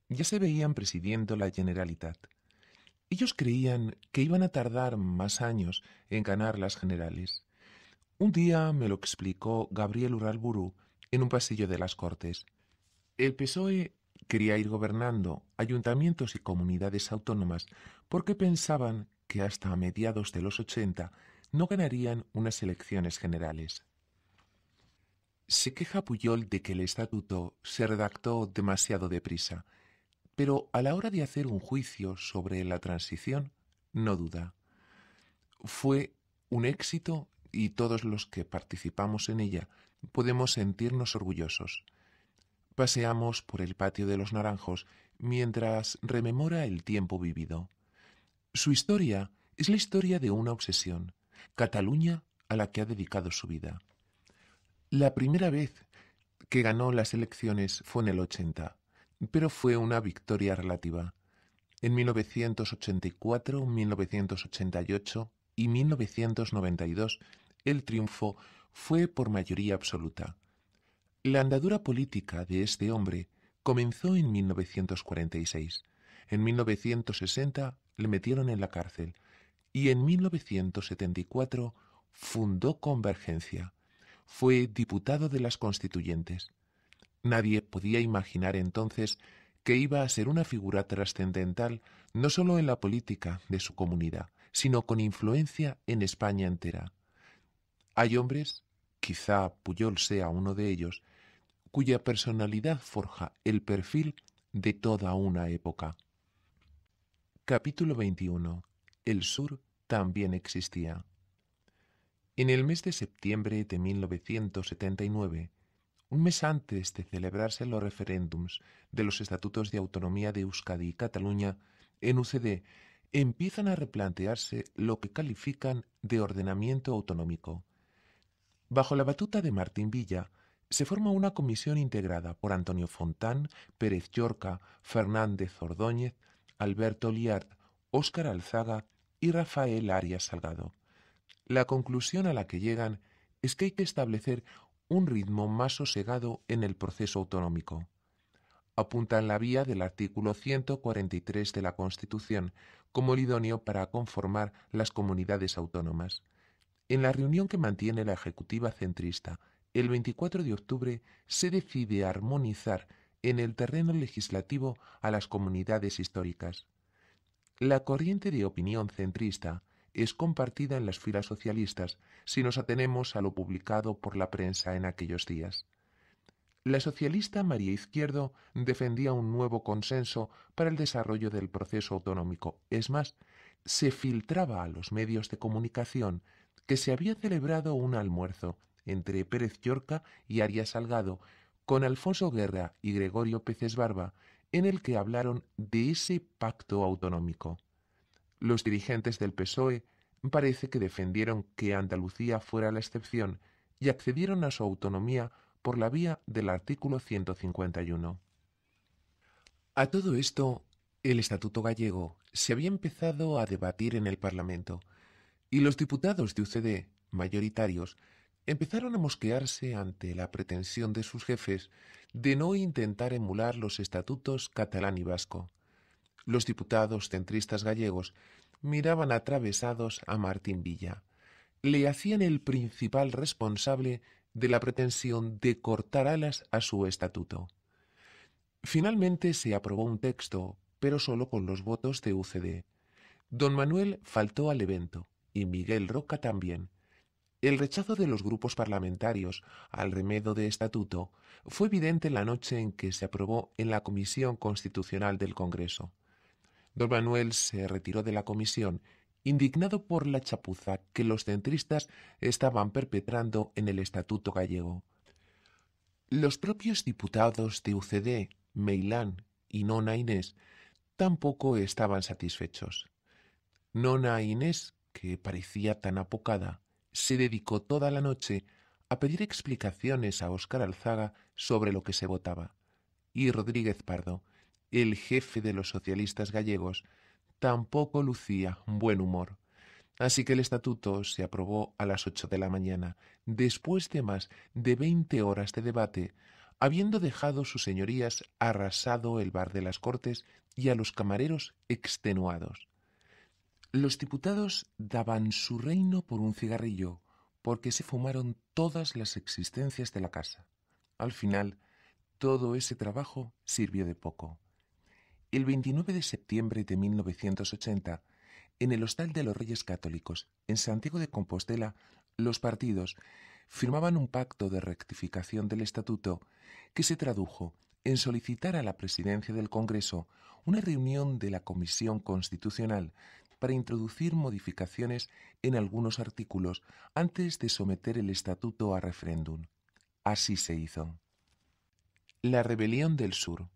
ya se veían presidiendo la Generalitat. Ellos creían que iban a tardar más años en ganar las generales. Un día me lo explicó Gabriel Uralburu en un pasillo de las Cortes. El PSOE quería ir gobernando ayuntamientos y comunidades autónomas porque pensaban que hasta a mediados de los ochenta no ganarían unas elecciones generales. Se queja Puyol de que el estatuto se redactó demasiado deprisa pero a la hora de hacer un juicio sobre la transición, no duda. Fue un éxito y todos los que participamos en ella podemos sentirnos orgullosos. Paseamos por el patio de los naranjos mientras rememora el tiempo vivido. Su historia es la historia de una obsesión, Cataluña a la que ha dedicado su vida. La primera vez que ganó las elecciones fue en el 80 pero fue una victoria relativa. En 1984, 1988 y 1992 el triunfo fue por mayoría absoluta. La andadura política de este hombre comenzó en 1946. En 1960 le metieron en la cárcel y en 1974 fundó Convergencia. Fue diputado de las constituyentes. Nadie podía imaginar entonces que iba a ser una figura trascendental no solo en la política de su comunidad, sino con influencia en España entera. Hay hombres, quizá Puyol sea uno de ellos, cuya personalidad forja el perfil de toda una época. Capítulo 21. El sur también existía. En el mes de septiembre de 1979, un mes antes de celebrarse los referéndums de los estatutos de autonomía de Euskadi y Cataluña, en UCD empiezan a replantearse lo que califican de ordenamiento autonómico. Bajo la batuta de Martín Villa, se forma una comisión integrada por Antonio Fontán, Pérez Llorca, Fernández Ordóñez, Alberto Liard, Óscar Alzaga y Rafael Arias Salgado. La conclusión a la que llegan es que hay que establecer un ritmo más sosegado en el proceso autonómico. Apuntan la vía del artículo 143 de la Constitución como el idóneo para conformar las comunidades autónomas. En la reunión que mantiene la Ejecutiva Centrista el 24 de octubre se decide armonizar en el terreno legislativo a las comunidades históricas. La corriente de opinión centrista es compartida en las filas socialistas si nos atenemos a lo publicado por la prensa en aquellos días. La socialista María Izquierdo defendía un nuevo consenso para el desarrollo del proceso autonómico. Es más, se filtraba a los medios de comunicación que se había celebrado un almuerzo entre Pérez Llorca y Arias Salgado, con Alfonso Guerra y Gregorio Peces Barba, en el que hablaron de ese pacto autonómico. Los dirigentes del PSOE parece que defendieron que Andalucía fuera la excepción y accedieron a su autonomía por la vía del artículo 151. A todo esto, el Estatuto gallego se había empezado a debatir en el Parlamento y los diputados de UCD, mayoritarios, empezaron a mosquearse ante la pretensión de sus jefes de no intentar emular los estatutos catalán y vasco. Los diputados centristas gallegos miraban atravesados a Martín Villa. Le hacían el principal responsable de la pretensión de cortar alas a su estatuto. Finalmente se aprobó un texto, pero solo con los votos de UCD. Don Manuel faltó al evento y Miguel Roca también. El rechazo de los grupos parlamentarios al remedo de estatuto fue evidente la noche en que se aprobó en la Comisión Constitucional del Congreso. Don Manuel se retiró de la comisión, indignado por la chapuza que los centristas estaban perpetrando en el Estatuto gallego. Los propios diputados de UCD, Meilán y Nona Inés, tampoco estaban satisfechos. Nona Inés, que parecía tan apocada, se dedicó toda la noche a pedir explicaciones a Óscar Alzaga sobre lo que se votaba. Y Rodríguez Pardo, el jefe de los socialistas gallegos, tampoco lucía buen humor. Así que el estatuto se aprobó a las ocho de la mañana, después de más de veinte horas de debate, habiendo dejado sus señorías arrasado el bar de las Cortes y a los camareros extenuados. Los diputados daban su reino por un cigarrillo, porque se fumaron todas las existencias de la casa. Al final, todo ese trabajo sirvió de poco. El 29 de septiembre de 1980, en el Hostal de los Reyes Católicos, en Santiago de Compostela, los partidos firmaban un pacto de rectificación del estatuto que se tradujo en solicitar a la presidencia del Congreso una reunión de la Comisión Constitucional para introducir modificaciones en algunos artículos antes de someter el estatuto a referéndum. Así se hizo. La rebelión del sur.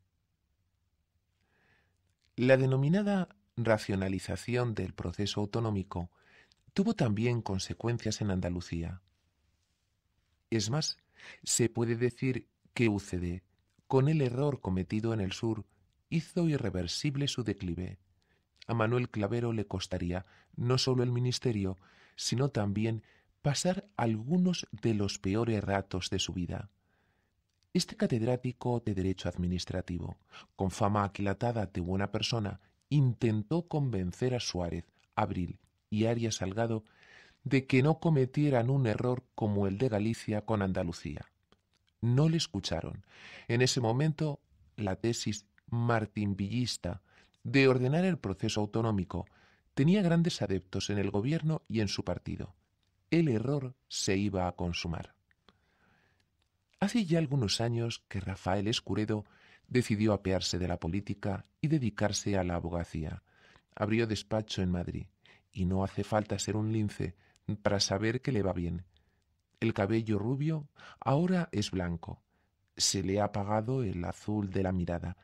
La denominada racionalización del proceso autonómico tuvo también consecuencias en Andalucía. Es más, se puede decir que UCD, con el error cometido en el sur, hizo irreversible su declive. A Manuel Clavero le costaría no solo el ministerio, sino también pasar algunos de los peores ratos de su vida. Este catedrático de Derecho Administrativo, con fama aquilatada de buena persona, intentó convencer a Suárez, Abril y Arias Salgado de que no cometieran un error como el de Galicia con Andalucía. No le escucharon. En ese momento, la tesis martinvillista de ordenar el proceso autonómico tenía grandes adeptos en el gobierno y en su partido. El error se iba a consumar. Hace ya algunos años que Rafael Escuredo decidió apearse de la política y dedicarse a la abogacía. Abrió despacho en Madrid, y no hace falta ser un lince para saber que le va bien. El cabello rubio ahora es blanco. Se le ha apagado el azul de la mirada,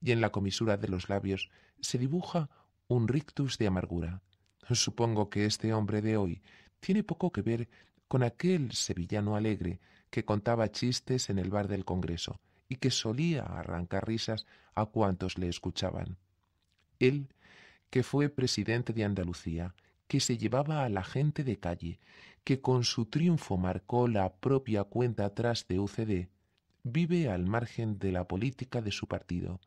y en la comisura de los labios se dibuja un rictus de amargura. Supongo que este hombre de hoy tiene poco que ver con aquel sevillano alegre que contaba chistes en el bar del Congreso y que solía arrancar risas a cuantos le escuchaban. Él, que fue presidente de Andalucía, que se llevaba a la gente de calle, que con su triunfo marcó la propia cuenta atrás de UCD, vive al margen de la política de su partido.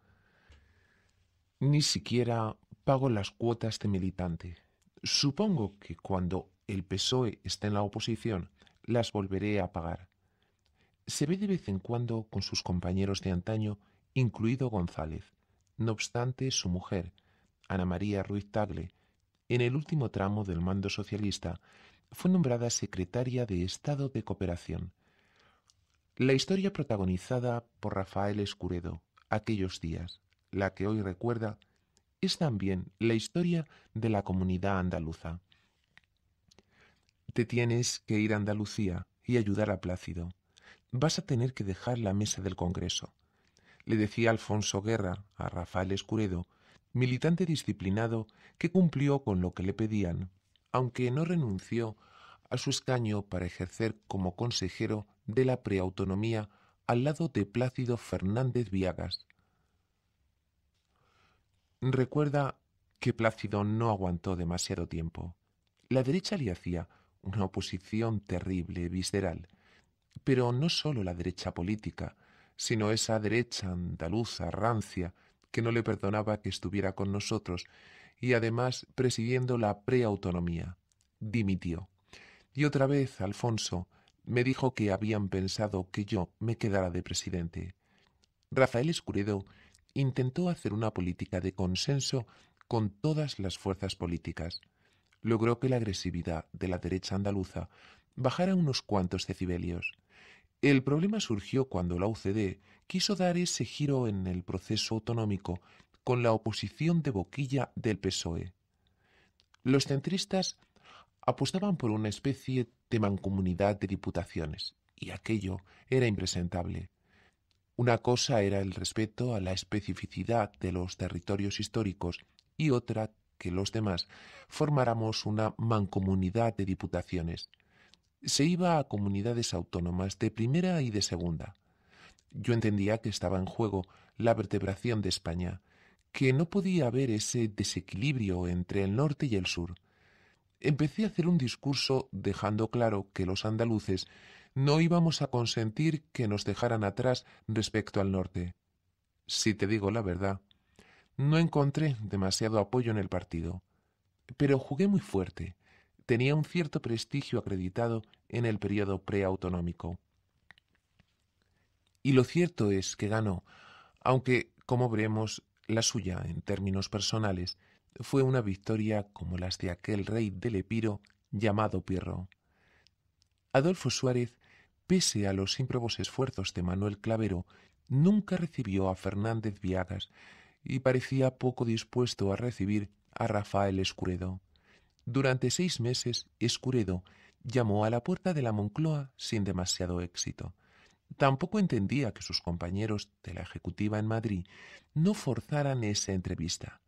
Ni siquiera pago las cuotas de militante. Supongo que cuando el PSOE esté en la oposición, las volveré a pagar. Se ve de vez en cuando con sus compañeros de antaño, incluido González. No obstante, su mujer, Ana María Ruiz Tagle, en el último tramo del mando socialista, fue nombrada secretaria de Estado de Cooperación. La historia protagonizada por Rafael Escuredo, aquellos días, la que hoy recuerda, es también la historia de la comunidad andaluza. Te tienes que ir a Andalucía y ayudar a Plácido. Vas a tener que dejar la mesa del Congreso, le decía Alfonso Guerra a Rafael Escuredo, militante disciplinado que cumplió con lo que le pedían, aunque no renunció a su escaño para ejercer como consejero de la preautonomía al lado de Plácido Fernández Viagas. Recuerda que Plácido no aguantó demasiado tiempo. La derecha le hacía una oposición terrible, visceral, pero no solo la derecha política, sino esa derecha andaluza, rancia, que no le perdonaba que estuviera con nosotros y además presidiendo la preautonomía. Dimitió. Y otra vez Alfonso me dijo que habían pensado que yo me quedara de presidente. Rafael Escuredo intentó hacer una política de consenso con todas las fuerzas políticas. Logró que la agresividad de la derecha andaluza bajara unos cuantos decibelios. El problema surgió cuando la UCD quiso dar ese giro en el proceso autonómico con la oposición de boquilla del PSOE. Los centristas apostaban por una especie de mancomunidad de diputaciones, y aquello era impresentable. Una cosa era el respeto a la especificidad de los territorios históricos y otra que los demás formáramos una mancomunidad de diputaciones. Se iba a comunidades autónomas de primera y de segunda. Yo entendía que estaba en juego la vertebración de España, que no podía haber ese desequilibrio entre el norte y el sur. Empecé a hacer un discurso dejando claro que los andaluces no íbamos a consentir que nos dejaran atrás respecto al norte. Si te digo la verdad, no encontré demasiado apoyo en el partido, pero jugué muy fuerte tenía un cierto prestigio acreditado en el periodo preautonómico. Y lo cierto es que ganó, aunque, como veremos, la suya, en términos personales, fue una victoria como las de aquel rey del Epiro llamado Pirro. Adolfo Suárez, pese a los ímprobos esfuerzos de Manuel Clavero, nunca recibió a Fernández Viagas y parecía poco dispuesto a recibir a Rafael Escuredo. Durante seis meses, Escuredo llamó a la puerta de la Moncloa sin demasiado éxito. Tampoco entendía que sus compañeros de la Ejecutiva en Madrid no forzaran esa entrevista.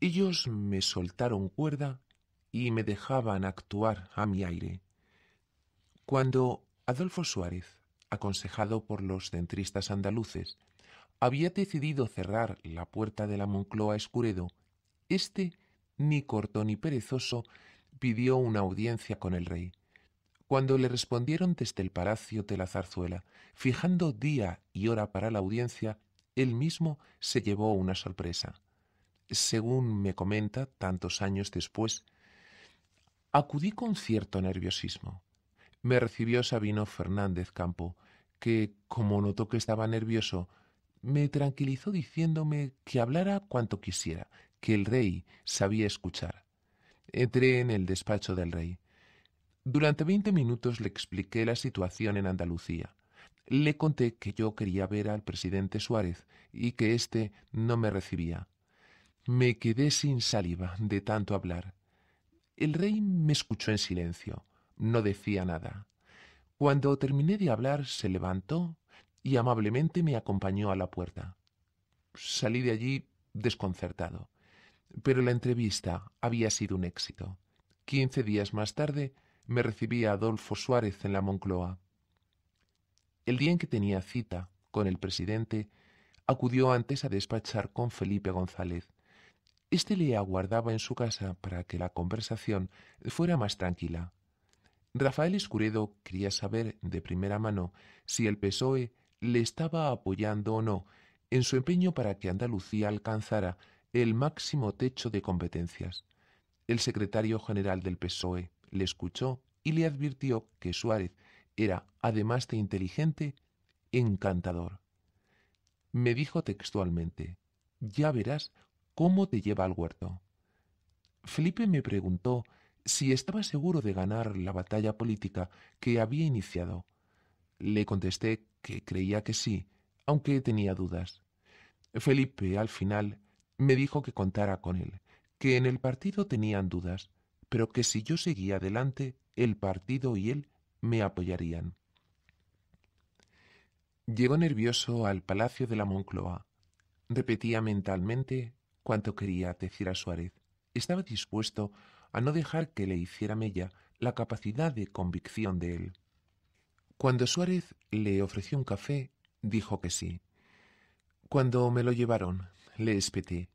Ellos me soltaron cuerda y me dejaban actuar a mi aire. Cuando Adolfo Suárez, aconsejado por los centristas andaluces, había decidido cerrar la puerta de la Moncloa a Escuredo, éste ni corto ni perezoso, pidió una audiencia con el rey. Cuando le respondieron desde el palacio de la zarzuela, fijando día y hora para la audiencia, él mismo se llevó una sorpresa. Según me comenta, tantos años después, acudí con cierto nerviosismo. Me recibió Sabino Fernández Campo, que, como notó que estaba nervioso, me tranquilizó diciéndome que hablara cuanto quisiera, que el rey sabía escuchar. Entré en el despacho del rey. Durante veinte minutos le expliqué la situación en Andalucía. Le conté que yo quería ver al presidente Suárez y que éste no me recibía. Me quedé sin saliva de tanto hablar. El rey me escuchó en silencio, no decía nada. Cuando terminé de hablar, se levantó y amablemente me acompañó a la puerta. Salí de allí desconcertado. Pero la entrevista había sido un éxito. Quince días más tarde me recibía Adolfo Suárez en la Moncloa. El día en que tenía cita con el presidente, acudió antes a despachar con Felipe González. Este le aguardaba en su casa para que la conversación fuera más tranquila. Rafael Escuredo quería saber de primera mano si el PSOE le estaba apoyando o no en su empeño para que Andalucía alcanzara el máximo techo de competencias. El secretario general del PSOE le escuchó y le advirtió que Suárez era, además de inteligente, encantador. Me dijo textualmente, ya verás cómo te lleva al huerto. Felipe me preguntó si estaba seguro de ganar la batalla política que había iniciado. Le contesté que creía que sí, aunque tenía dudas. Felipe al final me dijo que contara con él, que en el partido tenían dudas, pero que si yo seguía adelante, el partido y él me apoyarían. Llegó nervioso al Palacio de la Moncloa. Repetía mentalmente cuanto quería decir a Suárez. Estaba dispuesto a no dejar que le hiciera mella la capacidad de convicción de él. Cuando Suárez le ofreció un café, dijo que sí. Cuando me lo llevaron, le espeté.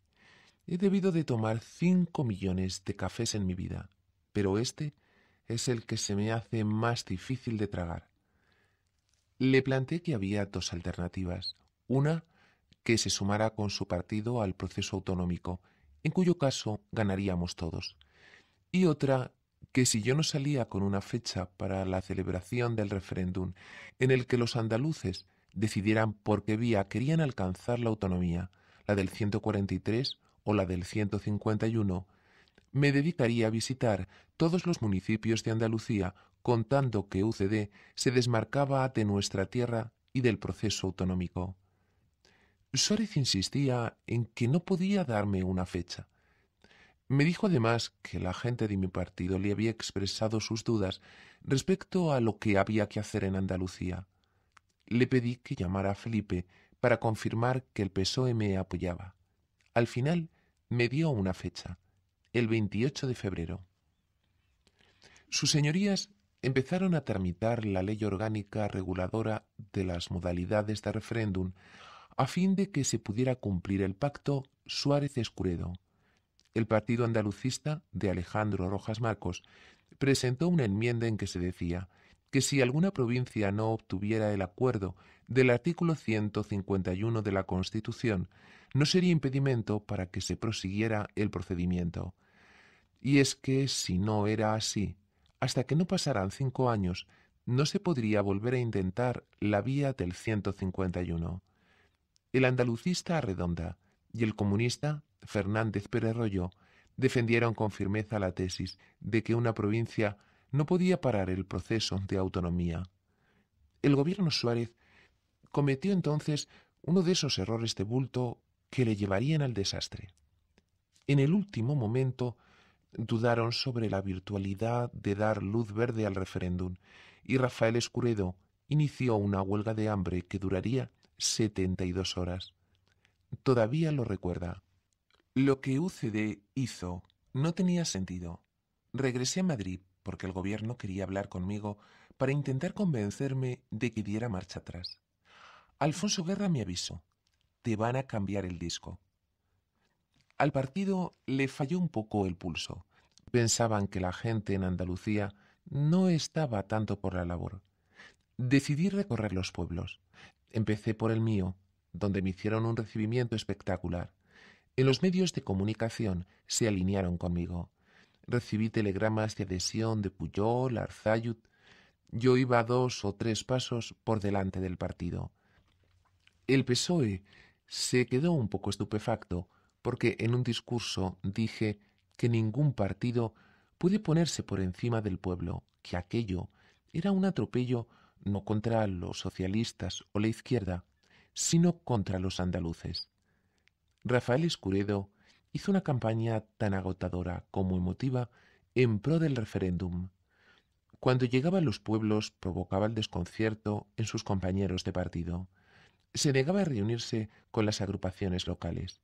He debido de tomar cinco millones de cafés en mi vida, pero este es el que se me hace más difícil de tragar. Le planteé que había dos alternativas. Una, que se sumara con su partido al proceso autonómico, en cuyo caso ganaríamos todos. Y otra, que si yo no salía con una fecha para la celebración del referéndum en el que los andaluces decidieran por qué vía querían alcanzar la autonomía, la del 143 o la del 151, me dedicaría a visitar todos los municipios de Andalucía contando que UCD se desmarcaba de nuestra tierra y del proceso autonómico. Suárez insistía en que no podía darme una fecha. Me dijo además que la gente de mi partido le había expresado sus dudas respecto a lo que había que hacer en Andalucía. Le pedí que llamara a Felipe para confirmar que el PSOE me apoyaba. Al final me dio una fecha, el 28 de febrero. Sus señorías empezaron a tramitar la ley orgánica reguladora de las modalidades de referéndum a fin de que se pudiera cumplir el pacto Suárez-Escuredo. El partido andalucista de Alejandro Rojas Marcos presentó una enmienda en que se decía que si alguna provincia no obtuviera el acuerdo del artículo 151 de la Constitución no sería impedimento para que se prosiguiera el procedimiento. Y es que, si no era así, hasta que no pasaran cinco años, no se podría volver a intentar la vía del 151. El andalucista Redonda y el comunista Fernández Pérez Rollo defendieron con firmeza la tesis de que una provincia no podía parar el proceso de autonomía. El gobierno Suárez cometió entonces uno de esos errores de bulto que le llevarían al desastre. En el último momento dudaron sobre la virtualidad de dar luz verde al referéndum y Rafael Escuredo inició una huelga de hambre que duraría 72 horas. Todavía lo recuerda. Lo que UCD hizo no tenía sentido. Regresé a Madrid porque el gobierno quería hablar conmigo para intentar convencerme de que diera marcha atrás. Alfonso Guerra me avisó, te van a cambiar el disco. Al partido le falló un poco el pulso. Pensaban que la gente en Andalucía no estaba tanto por la labor. Decidí recorrer los pueblos. Empecé por el mío, donde me hicieron un recibimiento espectacular. En los medios de comunicación se alinearon conmigo. Recibí telegramas de adhesión de Puyol, Arzayut. Yo iba dos o tres pasos por delante del partido. El PSOE se quedó un poco estupefacto porque en un discurso dije que ningún partido puede ponerse por encima del pueblo, que aquello era un atropello no contra los socialistas o la izquierda, sino contra los andaluces. Rafael Escuredo hizo una campaña tan agotadora como emotiva en pro del referéndum. Cuando llegaba a los pueblos provocaba el desconcierto en sus compañeros de partido se negaba a reunirse con las agrupaciones locales.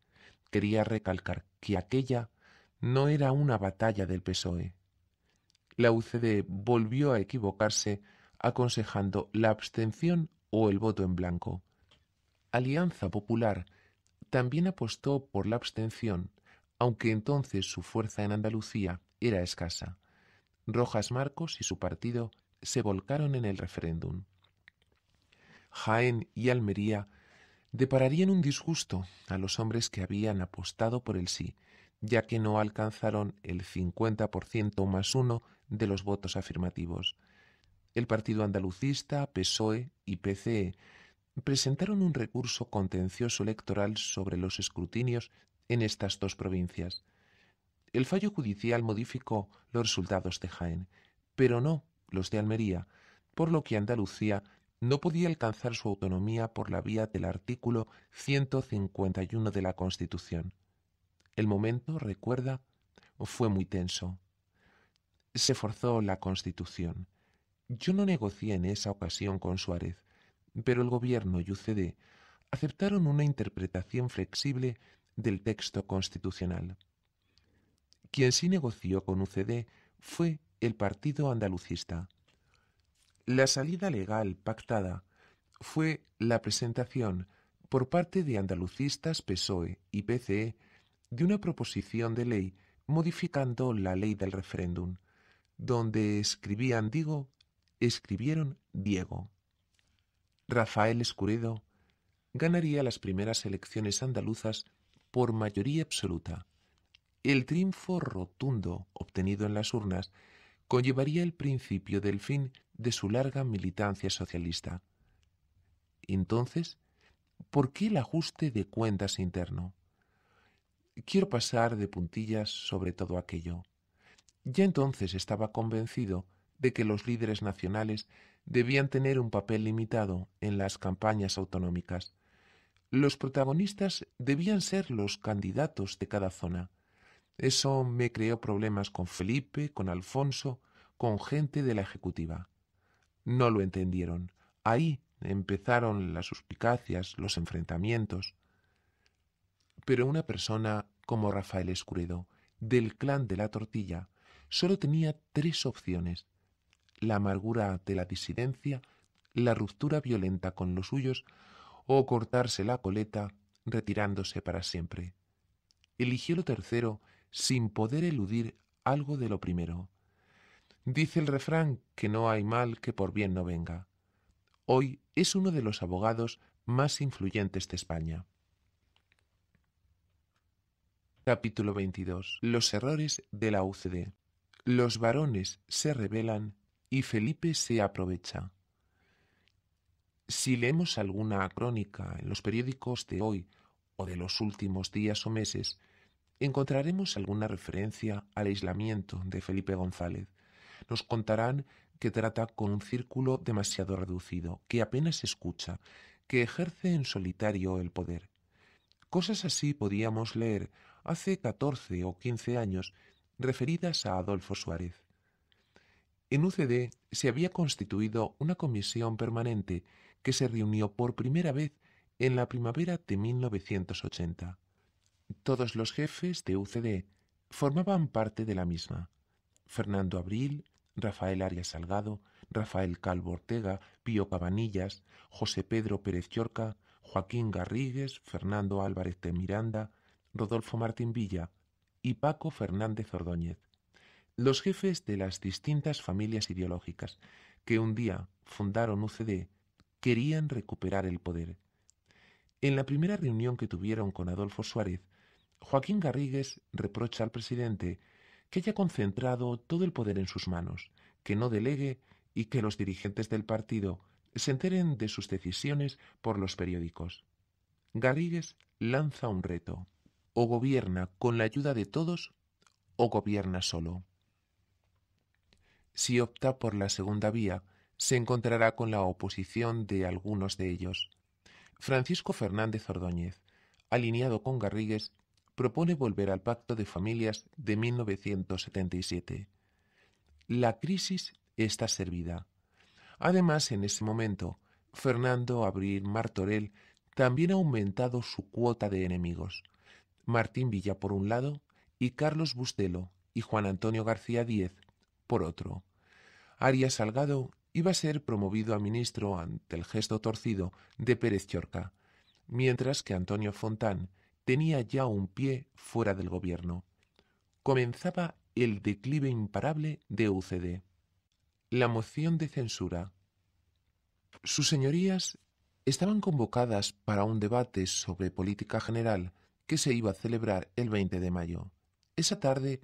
Quería recalcar que aquella no era una batalla del PSOE. La UCD volvió a equivocarse aconsejando la abstención o el voto en blanco. Alianza Popular también apostó por la abstención, aunque entonces su fuerza en Andalucía era escasa. Rojas Marcos y su partido se volcaron en el referéndum. Jaén y Almería depararían un disgusto a los hombres que habían apostado por el sí, ya que no alcanzaron el 50% más uno de los votos afirmativos. El Partido Andalucista, PSOE y PCE presentaron un recurso contencioso electoral sobre los escrutinios en estas dos provincias. El fallo judicial modificó los resultados de Jaén, pero no los de Almería, por lo que Andalucía no podía alcanzar su autonomía por la vía del artículo 151 de la Constitución. El momento, recuerda, fue muy tenso. Se forzó la Constitución. Yo no negocié en esa ocasión con Suárez, pero el Gobierno y UCD aceptaron una interpretación flexible del texto constitucional. Quien sí negoció con UCD fue el Partido Andalucista. La salida legal pactada fue la presentación por parte de andalucistas PSOE y PCE de una proposición de ley modificando la ley del referéndum, donde escribían Digo, escribieron Diego. Rafael Escuredo ganaría las primeras elecciones andaluzas por mayoría absoluta. El triunfo rotundo obtenido en las urnas conllevaría el principio del fin de su larga militancia socialista. Entonces, ¿por qué el ajuste de cuentas interno? Quiero pasar de puntillas sobre todo aquello. Ya entonces estaba convencido de que los líderes nacionales debían tener un papel limitado en las campañas autonómicas. Los protagonistas debían ser los candidatos de cada zona. Eso me creó problemas con Felipe, con Alfonso, con gente de la ejecutiva. No lo entendieron. Ahí empezaron las suspicacias, los enfrentamientos. Pero una persona como Rafael Escuredo, del clan de la tortilla, solo tenía tres opciones. La amargura de la disidencia, la ruptura violenta con los suyos o cortarse la coleta retirándose para siempre. Eligió lo tercero sin poder eludir algo de lo primero. Dice el refrán que no hay mal que por bien no venga. Hoy es uno de los abogados más influyentes de España. Capítulo 22. Los errores de la UCD. Los varones se rebelan y Felipe se aprovecha. Si leemos alguna crónica en los periódicos de hoy o de los últimos días o meses, encontraremos alguna referencia al aislamiento de Felipe González. Nos contarán que trata con un círculo demasiado reducido, que apenas escucha, que ejerce en solitario el poder. Cosas así podíamos leer hace catorce o quince años referidas a Adolfo Suárez. En UCD se había constituido una comisión permanente que se reunió por primera vez en la primavera de 1980. Todos los jefes de UCD formaban parte de la misma. Fernando Abril, Rafael Arias Salgado, Rafael Calvo Ortega, Pío Cabanillas, José Pedro Pérez Llorca, Joaquín Garrigues, Fernando Álvarez de Miranda, Rodolfo Martín Villa y Paco Fernández Ordóñez. Los jefes de las distintas familias ideológicas que un día fundaron UCD querían recuperar el poder. En la primera reunión que tuvieron con Adolfo Suárez, Joaquín Garrigues reprocha al presidente que haya concentrado todo el poder en sus manos, que no delegue y que los dirigentes del partido se enteren de sus decisiones por los periódicos. Garrigues lanza un reto. O gobierna con la ayuda de todos o gobierna solo. Si opta por la segunda vía, se encontrará con la oposición de algunos de ellos. Francisco Fernández Ordóñez, alineado con Garrigues, propone volver al Pacto de Familias de 1977. La crisis está servida. Además, en ese momento, Fernando Abril Martorell también ha aumentado su cuota de enemigos. Martín Villa por un lado y Carlos Bustelo y Juan Antonio García Díez por otro. Arias Salgado iba a ser promovido a ministro ante el gesto torcido de Pérez Chorca, mientras que Antonio Fontán tenía ya un pie fuera del gobierno. Comenzaba el declive imparable de UCD. La moción de censura. Sus señorías estaban convocadas para un debate sobre política general que se iba a celebrar el 20 de mayo. Esa tarde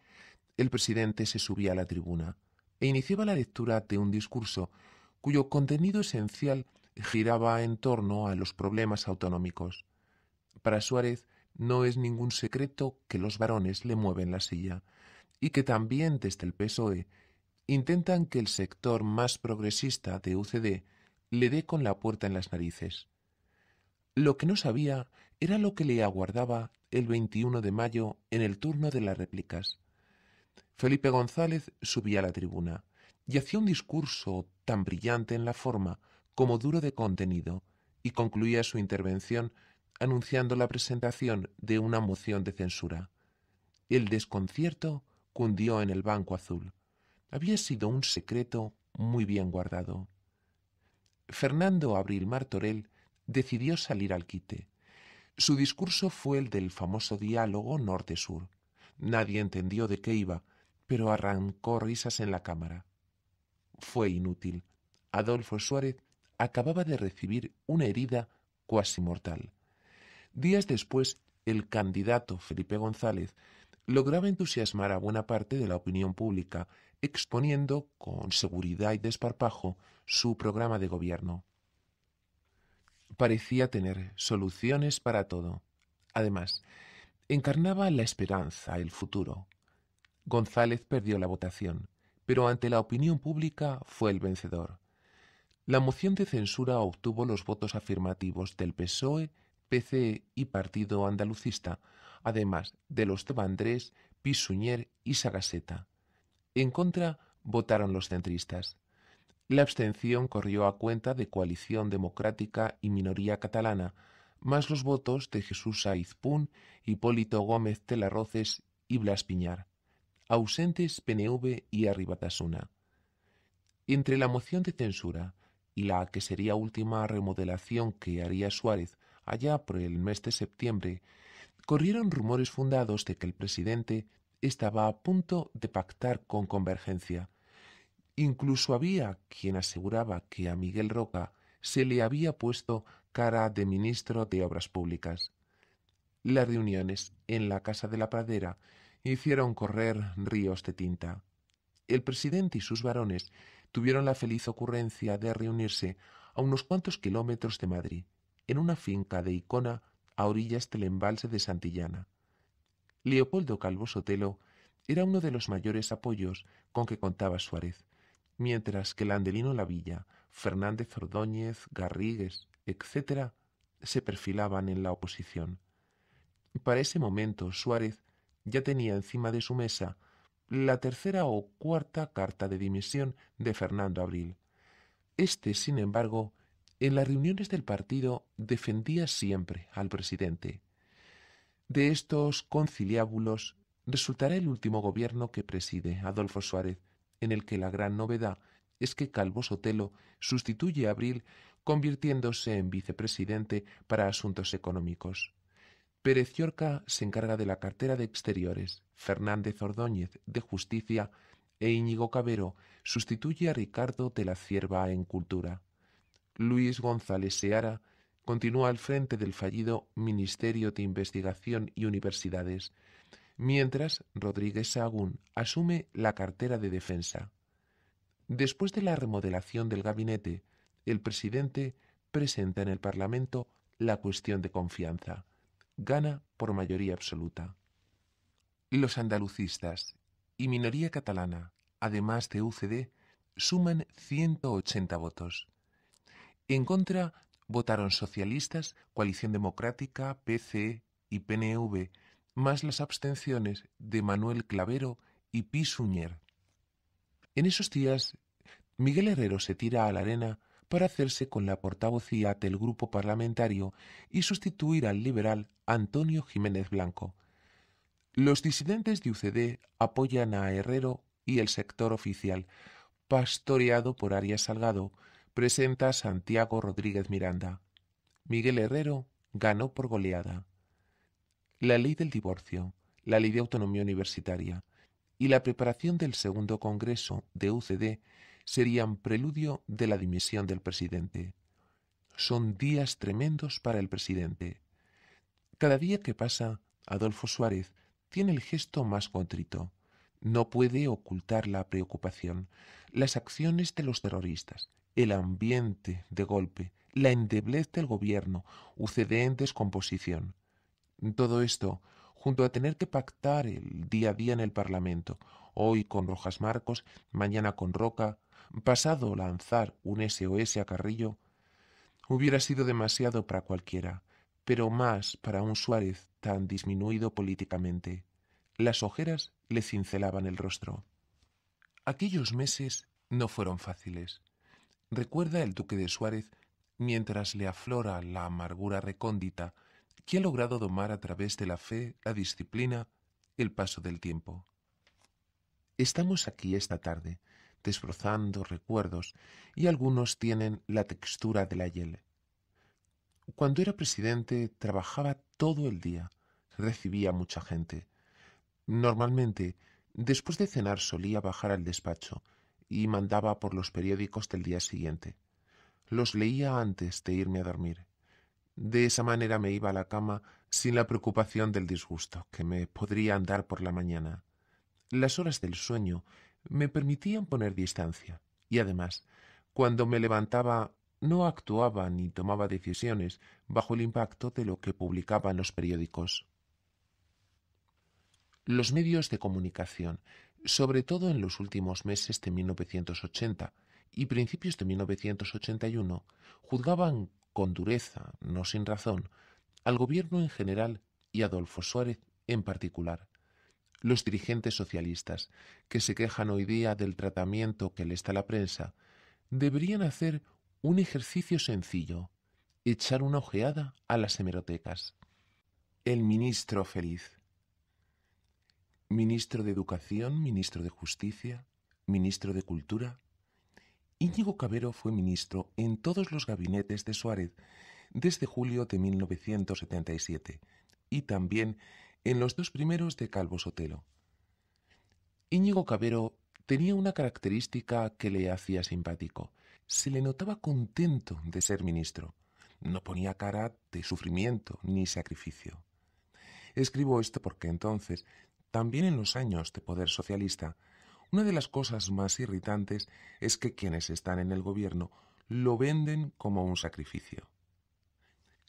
el presidente se subía a la tribuna e iniciaba la lectura de un discurso cuyo contenido esencial giraba en torno a los problemas autonómicos. Para Suárez, no es ningún secreto que los varones le mueven la silla y que también desde el PSOE intentan que el sector más progresista de UCD le dé con la puerta en las narices. Lo que no sabía era lo que le aguardaba el 21 de mayo en el turno de las réplicas. Felipe González subía a la tribuna y hacía un discurso tan brillante en la forma como duro de contenido y concluía su intervención anunciando la presentación de una moción de censura. El desconcierto cundió en el Banco Azul. Había sido un secreto muy bien guardado. Fernando Abril Martorell decidió salir al quite. Su discurso fue el del famoso diálogo norte-sur. Nadie entendió de qué iba, pero arrancó risas en la cámara. Fue inútil. Adolfo Suárez acababa de recibir una herida cuasi mortal. Días después, el candidato Felipe González lograba entusiasmar a buena parte de la opinión pública, exponiendo con seguridad y desparpajo su programa de gobierno. Parecía tener soluciones para todo. Además, encarnaba la esperanza, el futuro. González perdió la votación, pero ante la opinión pública fue el vencedor. La moción de censura obtuvo los votos afirmativos del PSOE PC y Partido Andalucista, además de los de Andrés, Pisuñer y Sagaseta. En contra votaron los centristas. La abstención corrió a cuenta de Coalición Democrática y Minoría Catalana, más los votos de Jesús Saiz Hipólito Gómez Telarroces y Blas Piñar. Ausentes PNV y Arribatasuna. Entre la moción de censura y la que sería última remodelación que haría Suárez allá por el mes de septiembre, corrieron rumores fundados de que el presidente estaba a punto de pactar con Convergencia. Incluso había quien aseguraba que a Miguel Roca se le había puesto cara de ministro de Obras Públicas. Las reuniones en la Casa de la Pradera hicieron correr ríos de tinta. El presidente y sus varones tuvieron la feliz ocurrencia de reunirse a unos cuantos kilómetros de Madrid en una finca de Icona a orillas del embalse de Santillana. Leopoldo Calvo Sotelo era uno de los mayores apoyos con que contaba Suárez, mientras que Landelino Lavilla, Fernández Ordóñez, Garrigues, etc., se perfilaban en la oposición. Para ese momento Suárez ya tenía encima de su mesa la tercera o cuarta carta de dimisión de Fernando Abril. Este, sin embargo, en las reuniones del partido defendía siempre al presidente. De estos conciliábulos resultará el último gobierno que preside Adolfo Suárez, en el que la gran novedad es que Calvo Sotelo sustituye a Abril convirtiéndose en vicepresidente para asuntos económicos. Pérez Yorca se encarga de la cartera de Exteriores, Fernández Ordóñez de Justicia e Íñigo Cabero sustituye a Ricardo de la Cierva en Cultura. Luis González Seara continúa al frente del fallido Ministerio de Investigación y Universidades, mientras Rodríguez Sahagún asume la cartera de defensa. Después de la remodelación del gabinete, el presidente presenta en el Parlamento la cuestión de confianza. Gana por mayoría absoluta. Los andalucistas y minoría catalana, además de UCD, suman 180 votos. En contra votaron socialistas, Coalición Democrática, PCE y PNV, más las abstenciones de Manuel Clavero y Pi Suñer. En esos días, Miguel Herrero se tira a la arena para hacerse con la portavocía del grupo parlamentario y sustituir al liberal Antonio Jiménez Blanco. Los disidentes de UCD apoyan a Herrero y el sector oficial, pastoreado por Arias Salgado, presenta Santiago Rodríguez Miranda. Miguel Herrero ganó por goleada. La ley del divorcio, la ley de autonomía universitaria y la preparación del segundo Congreso de UCD serían preludio de la dimisión del presidente. Son días tremendos para el presidente. Cada día que pasa, Adolfo Suárez tiene el gesto más contrito. No puede ocultar la preocupación, las acciones de los terroristas, el ambiente de golpe, la endeblez del gobierno, UCD en descomposición. Todo esto, junto a tener que pactar el día a día en el Parlamento, hoy con Rojas Marcos, mañana con Roca, pasado lanzar un SOS a Carrillo, hubiera sido demasiado para cualquiera, pero más para un Suárez tan disminuido políticamente. Las ojeras le cincelaban el rostro. Aquellos meses no fueron fáciles recuerda el duque de Suárez, mientras le aflora la amargura recóndita que ha logrado domar a través de la fe, la disciplina, el paso del tiempo. Estamos aquí esta tarde, desbrozando recuerdos, y algunos tienen la textura de la hiel. Cuando era presidente trabajaba todo el día, recibía mucha gente. Normalmente, después de cenar solía bajar al despacho, y mandaba por los periódicos del día siguiente. Los leía antes de irme a dormir. De esa manera me iba a la cama sin la preocupación del disgusto que me podría andar por la mañana. Las horas del sueño me permitían poner distancia y además, cuando me levantaba no actuaba ni tomaba decisiones bajo el impacto de lo que publicaban los periódicos. Los medios de comunicación sobre todo en los últimos meses de 1980 y principios de 1981, juzgaban con dureza, no sin razón, al gobierno en general y a Adolfo Suárez en particular. Los dirigentes socialistas, que se quejan hoy día del tratamiento que le está la prensa, deberían hacer un ejercicio sencillo, echar una ojeada a las hemerotecas. El ministro feliz ministro de Educación, ministro de Justicia, ministro de Cultura. Íñigo Cabero fue ministro en todos los gabinetes de Suárez desde julio de 1977 y también en los dos primeros de Calvo Sotelo. Íñigo Cabero tenía una característica que le hacía simpático. Se le notaba contento de ser ministro. No ponía cara de sufrimiento ni sacrificio. Escribo esto porque entonces también en los años de poder socialista, una de las cosas más irritantes es que quienes están en el gobierno lo venden como un sacrificio.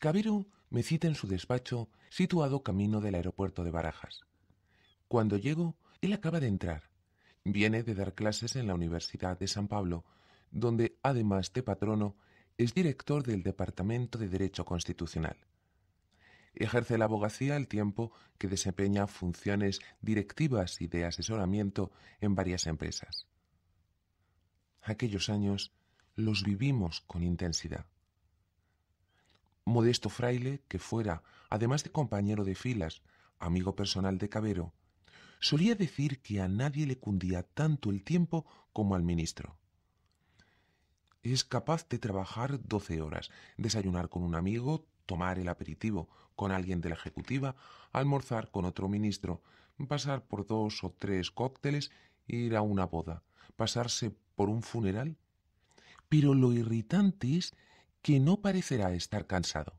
Cabiru me cita en su despacho situado camino del aeropuerto de Barajas. Cuando llego, él acaba de entrar. Viene de dar clases en la Universidad de San Pablo, donde, además de patrono, es director del Departamento de Derecho Constitucional ejerce la abogacía al tiempo que desempeña funciones directivas y de asesoramiento en varias empresas. Aquellos años los vivimos con intensidad. Modesto Fraile, que fuera, además de compañero de filas, amigo personal de Cabero, solía decir que a nadie le cundía tanto el tiempo como al ministro. Es capaz de trabajar doce horas, desayunar con un amigo, tomar el aperitivo, con alguien de la Ejecutiva, almorzar con otro ministro, pasar por dos o tres cócteles, ir a una boda, pasarse por un funeral. Pero lo irritante es que no parecerá estar cansado.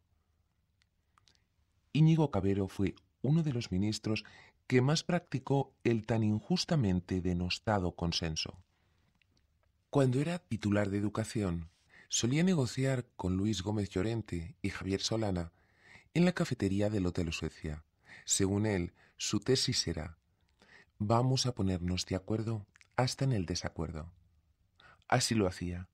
Íñigo Cabero fue uno de los ministros que más practicó el tan injustamente denostado consenso. Cuando era titular de educación, solía negociar con Luis Gómez Llorente y Javier Solana en la cafetería del Hotel Suecia. Según él, su tesis era, vamos a ponernos de acuerdo hasta en el desacuerdo. Así lo hacía,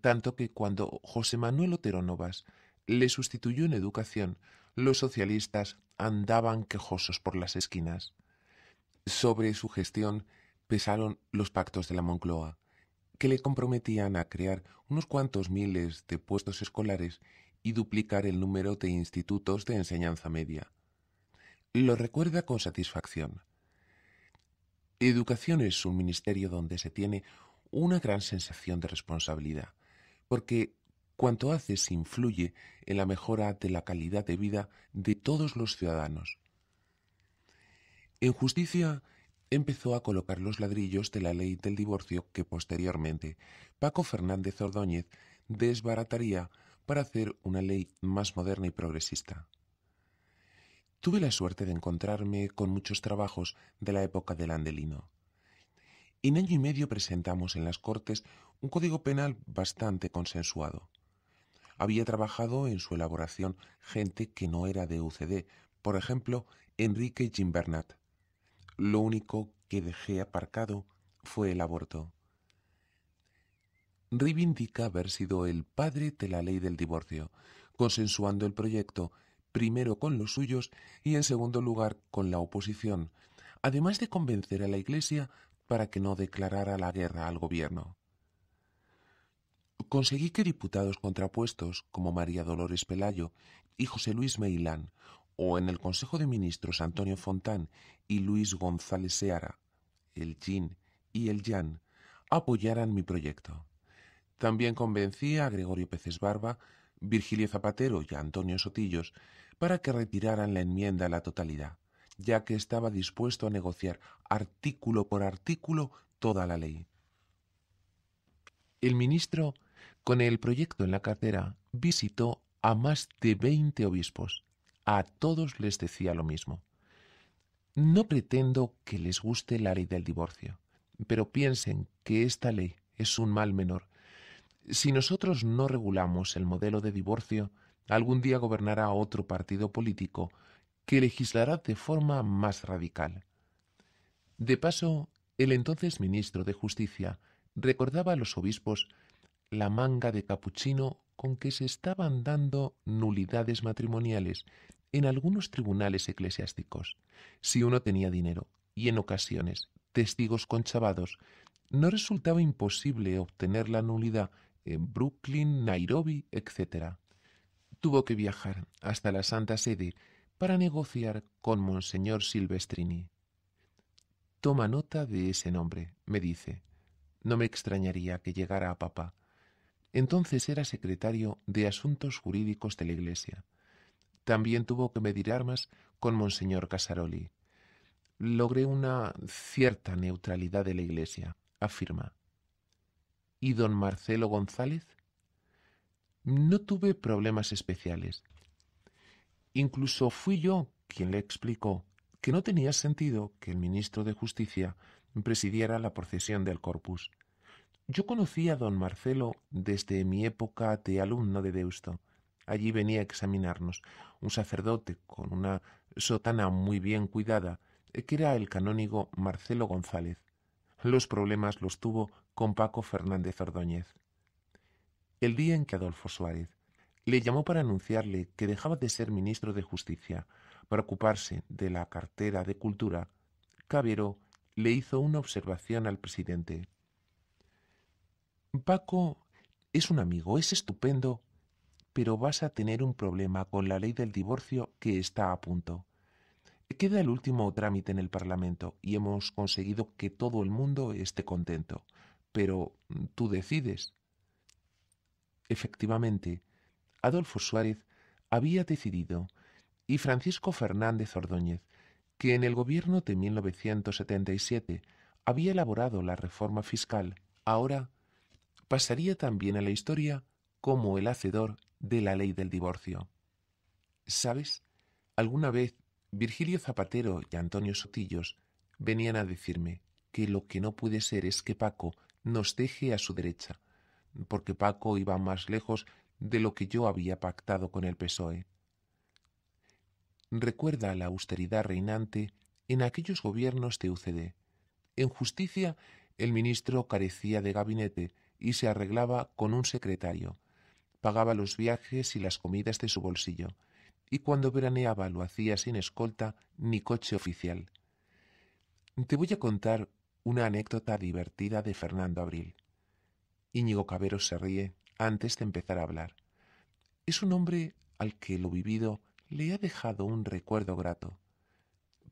tanto que cuando José Manuel Otero Novas le sustituyó en educación, los socialistas andaban quejosos por las esquinas. Sobre su gestión pesaron los pactos de la Moncloa, que le comprometían a crear unos cuantos miles de puestos escolares y duplicar el número de institutos de enseñanza media. Lo recuerda con satisfacción. Educación es un ministerio donde se tiene una gran sensación de responsabilidad, porque cuanto haces influye en la mejora de la calidad de vida de todos los ciudadanos. En justicia empezó a colocar los ladrillos de la ley del divorcio que posteriormente Paco Fernández Ordóñez desbarataría para hacer una ley más moderna y progresista. Tuve la suerte de encontrarme con muchos trabajos de la época del Andelino. En año y medio presentamos en las Cortes un código penal bastante consensuado. Había trabajado en su elaboración gente que no era de UCD, por ejemplo, Enrique Gimbernat. Lo único que dejé aparcado fue el aborto reivindica haber sido el padre de la ley del divorcio, consensuando el proyecto primero con los suyos y en segundo lugar con la oposición, además de convencer a la Iglesia para que no declarara la guerra al gobierno. Conseguí que diputados contrapuestos como María Dolores Pelayo y José Luis Meilán, o en el Consejo de Ministros Antonio Fontán y Luis González Seara, el Jin y el Yan, apoyaran mi proyecto. También convencía a Gregorio Peces Barba, Virgilio Zapatero y a Antonio Sotillos para que retiraran la enmienda a la totalidad, ya que estaba dispuesto a negociar artículo por artículo toda la ley. El ministro, con el proyecto en la cartera, visitó a más de veinte obispos. A todos les decía lo mismo. No pretendo que les guste la ley del divorcio, pero piensen que esta ley es un mal menor si nosotros no regulamos el modelo de divorcio, algún día gobernará otro partido político que legislará de forma más radical. De paso, el entonces ministro de Justicia recordaba a los obispos la manga de capuchino con que se estaban dando nulidades matrimoniales en algunos tribunales eclesiásticos. Si uno tenía dinero y en ocasiones testigos conchavados, no resultaba imposible obtener la nulidad en Brooklyn, Nairobi, etc. Tuvo que viajar hasta la Santa Sede para negociar con Monseñor Silvestrini. Toma nota de ese nombre, me dice. No me extrañaría que llegara a papá. Entonces era secretario de Asuntos Jurídicos de la Iglesia. También tuvo que medir armas con Monseñor Casaroli. Logré una cierta neutralidad de la Iglesia, afirma y don Marcelo González, no tuve problemas especiales. Incluso fui yo quien le explicó que no tenía sentido que el ministro de Justicia presidiera la procesión del corpus. Yo conocí a don Marcelo desde mi época de alumno de Deusto. Allí venía a examinarnos un sacerdote con una sotana muy bien cuidada, que era el canónigo Marcelo González, los problemas los tuvo con Paco Fernández Ordóñez. El día en que Adolfo Suárez le llamó para anunciarle que dejaba de ser ministro de Justicia para ocuparse de la cartera de Cultura, Cabero le hizo una observación al presidente. Paco es un amigo, es estupendo, pero vas a tener un problema con la ley del divorcio que está a punto. Queda el último trámite en el Parlamento y hemos conseguido que todo el mundo esté contento. Pero mm, tú decides. Efectivamente, Adolfo Suárez había decidido y Francisco Fernández Ordóñez que en el gobierno de 1977 había elaborado la reforma fiscal, ahora pasaría también a la historia como el hacedor de la ley del divorcio. ¿Sabes? Alguna vez Virgilio Zapatero y Antonio Sotillos venían a decirme que lo que no puede ser es que Paco nos deje a su derecha, porque Paco iba más lejos de lo que yo había pactado con el PSOE. Recuerda la austeridad reinante en aquellos gobiernos de UCD. En justicia, el ministro carecía de gabinete y se arreglaba con un secretario. Pagaba los viajes y las comidas de su bolsillo y cuando veraneaba lo hacía sin escolta ni coche oficial. Te voy a contar una anécdota divertida de Fernando Abril. Íñigo Cabero se ríe antes de empezar a hablar. Es un hombre al que lo vivido le ha dejado un recuerdo grato.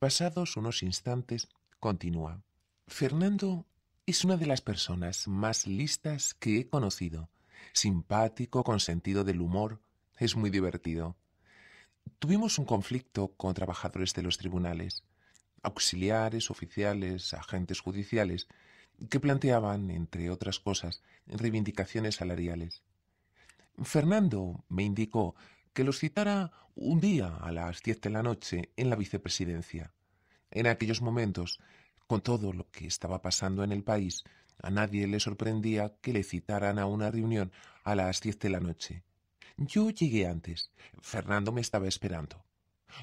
Pasados unos instantes, continúa. Fernando es una de las personas más listas que he conocido. Simpático, con sentido del humor, es muy divertido. Tuvimos un conflicto con trabajadores de los tribunales, auxiliares, oficiales, agentes judiciales, que planteaban, entre otras cosas, reivindicaciones salariales. Fernando me indicó que los citara un día a las diez de la noche en la vicepresidencia. En aquellos momentos, con todo lo que estaba pasando en el país, a nadie le sorprendía que le citaran a una reunión a las diez de la noche. Yo llegué antes. Fernando me estaba esperando.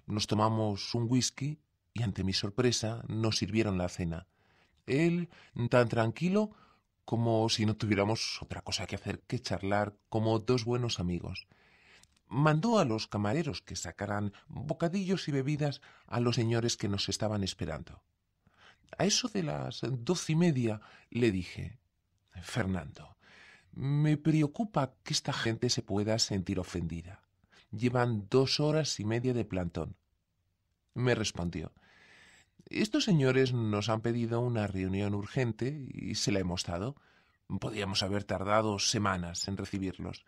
Nos tomamos un whisky y ante mi sorpresa nos sirvieron la cena. Él tan tranquilo como si no tuviéramos otra cosa que hacer que charlar como dos buenos amigos. Mandó a los camareros que sacaran bocadillos y bebidas a los señores que nos estaban esperando. A eso de las doce y media le dije Fernando, me preocupa que esta gente se pueda sentir ofendida. Llevan dos horas y media de plantón. Me respondió. Estos señores nos han pedido una reunión urgente y se la hemos dado. Podríamos haber tardado semanas en recibirlos.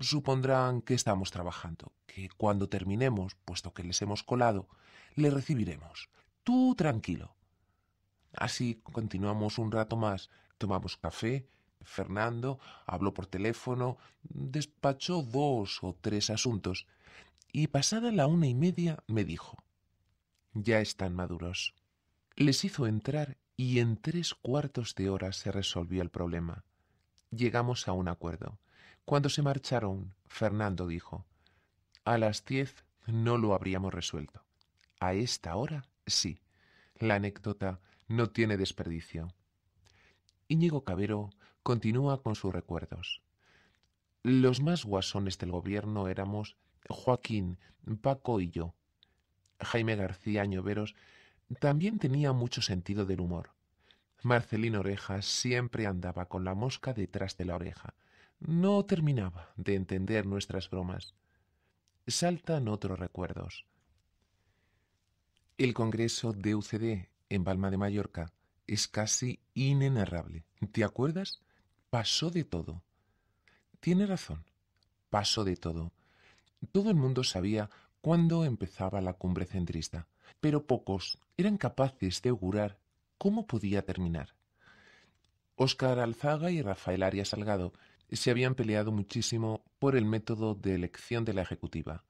Supondrán que estamos trabajando, que cuando terminemos, puesto que les hemos colado, le recibiremos. Tú tranquilo. Así continuamos un rato más, tomamos café, Fernando habló por teléfono, despachó dos o tres asuntos y pasada la una y media me dijo Ya están maduros. Les hizo entrar y en tres cuartos de hora se resolvió el problema. Llegamos a un acuerdo. Cuando se marcharon, Fernando dijo A las diez no lo habríamos resuelto. A esta hora sí. La anécdota no tiene desperdicio. Íñigo Cabero continúa con sus recuerdos. Los más guasones del gobierno éramos Joaquín, Paco y yo. Jaime García Ñoveros también tenía mucho sentido del humor. Marcelino Orejas siempre andaba con la mosca detrás de la oreja. No terminaba de entender nuestras bromas. Saltan otros recuerdos. El Congreso de UCD en Palma de Mallorca es casi inenarrable. ¿Te acuerdas? pasó de todo. Tiene razón, pasó de todo. Todo el mundo sabía cuándo empezaba la cumbre centrista, pero pocos eran capaces de augurar cómo podía terminar. Óscar Alzaga y Rafael Arias Salgado se habían peleado muchísimo por el método de elección de la Ejecutiva.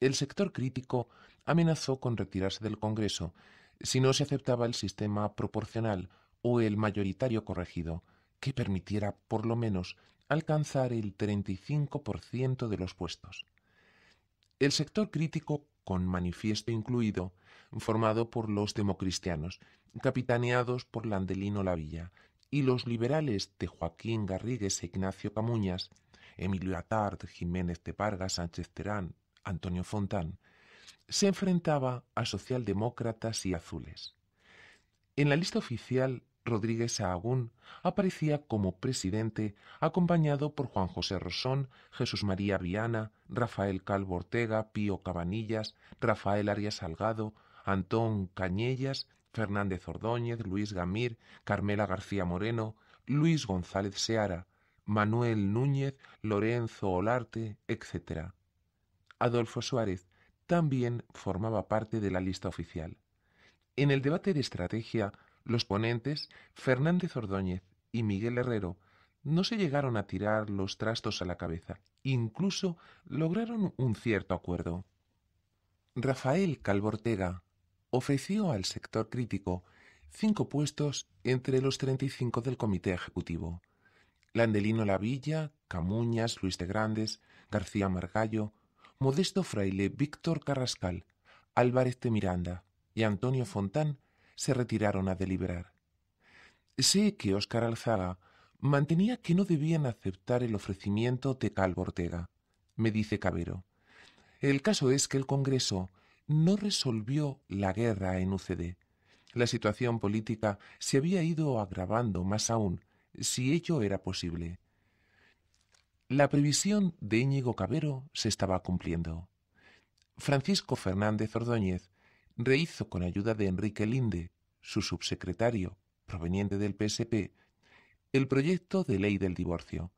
El sector crítico amenazó con retirarse del Congreso si no se aceptaba el sistema proporcional o el mayoritario corregido, que permitiera por lo menos alcanzar el 35% de los puestos. El sector crítico, con manifiesto incluido, formado por los democristianos, capitaneados por Landelino Lavilla, y los liberales de Joaquín Garrigues e Ignacio Camuñas, Emilio Atard, Jiménez de Parga, Sánchez Terán, Antonio Fontán, se enfrentaba a socialdemócratas y azules. En la lista oficial Rodríguez Sahagún aparecía como presidente, acompañado por Juan José Rosón, Jesús María Viana, Rafael Calvo Ortega, Pío Cabanillas, Rafael Arias Salgado, Antón Cañellas, Fernández Ordóñez, Luis Gamir, Carmela García Moreno, Luis González Seara, Manuel Núñez, Lorenzo Olarte, etc. Adolfo Suárez también formaba parte de la lista oficial. En el debate de estrategia los ponentes, Fernández Ordóñez y Miguel Herrero, no se llegaron a tirar los trastos a la cabeza, incluso lograron un cierto acuerdo. Rafael Calvortega ofreció al sector crítico cinco puestos entre los 35 del comité ejecutivo. Landelino Lavilla, Camuñas, Luis de Grandes, García Margallo, Modesto Fraile, Víctor Carrascal, Álvarez de Miranda y Antonio Fontán se retiraron a deliberar. Sé que Óscar Alzaga mantenía que no debían aceptar el ofrecimiento de Calvo Ortega, me dice Cabero. El caso es que el Congreso no resolvió la guerra en UCD. La situación política se había ido agravando más aún, si ello era posible. La previsión de Íñigo Cabero se estaba cumpliendo. Francisco Fernández Ordóñez rehizo con ayuda de Enrique Linde, su subsecretario, proveniente del PSP, el proyecto de ley del divorcio.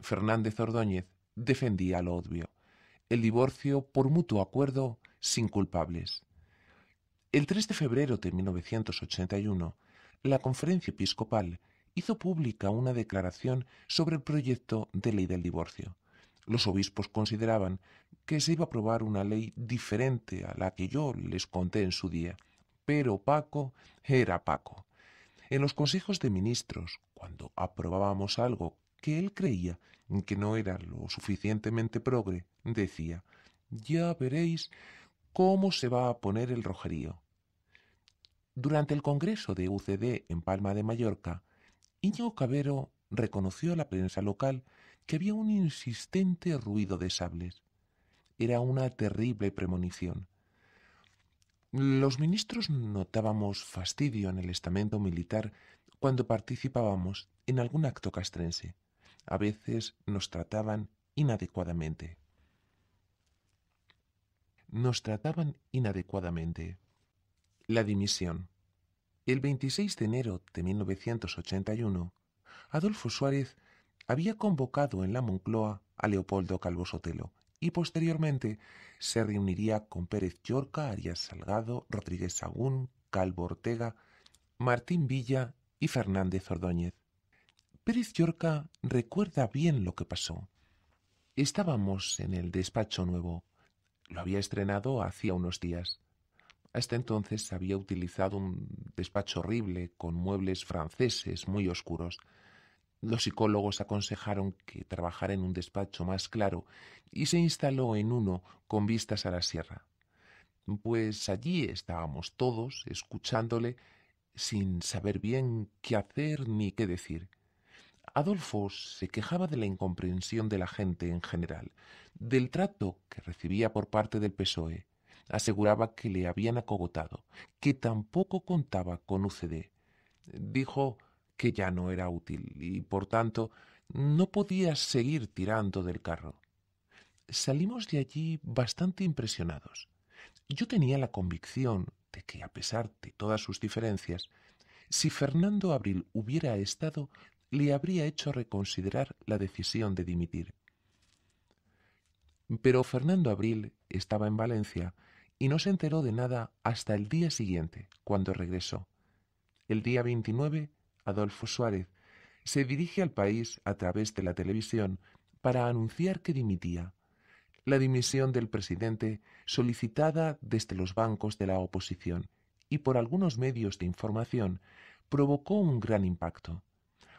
Fernández Ordóñez defendía lo obvio, el divorcio por mutuo acuerdo sin culpables. El 3 de febrero de 1981, la conferencia episcopal hizo pública una declaración sobre el proyecto de ley del divorcio. Los obispos consideraban que se iba a aprobar una ley diferente a la que yo les conté en su día, pero Paco era Paco. En los consejos de ministros, cuando aprobábamos algo que él creía que no era lo suficientemente progre, decía Ya veréis cómo se va a poner el rojerío. Durante el Congreso de UCD en Palma de Mallorca, Íñigo Cabero reconoció a la prensa local que había un insistente ruido de sables. Era una terrible premonición. Los ministros notábamos fastidio en el estamento militar cuando participábamos en algún acto castrense. A veces nos trataban inadecuadamente. Nos trataban inadecuadamente. La dimisión. El 26 de enero de 1981, Adolfo Suárez había convocado en la Moncloa a Leopoldo Calvo Sotelo y posteriormente se reuniría con Pérez Llorca, Arias Salgado, Rodríguez Sagún, Calvo Ortega, Martín Villa y Fernández Ordóñez. Pérez Llorca recuerda bien lo que pasó. Estábamos en el despacho nuevo. Lo había estrenado hacía unos días. Hasta entonces había utilizado un despacho horrible con muebles franceses muy oscuros. Los psicólogos aconsejaron que trabajara en un despacho más claro y se instaló en uno con vistas a la sierra. Pues allí estábamos todos escuchándole sin saber bien qué hacer ni qué decir. Adolfo se quejaba de la incomprensión de la gente en general, del trato que recibía por parte del PSOE. Aseguraba que le habían acogotado, que tampoco contaba con UCD. Dijo que ya no era útil y por tanto no podía seguir tirando del carro. Salimos de allí bastante impresionados. Yo tenía la convicción de que, a pesar de todas sus diferencias, si Fernando Abril hubiera estado, le habría hecho reconsiderar la decisión de dimitir. Pero Fernando Abril estaba en Valencia y no se enteró de nada hasta el día siguiente, cuando regresó. El día 29 Adolfo Suárez, se dirige al país a través de la televisión para anunciar que dimitía. La dimisión del presidente solicitada desde los bancos de la oposición y por algunos medios de información provocó un gran impacto.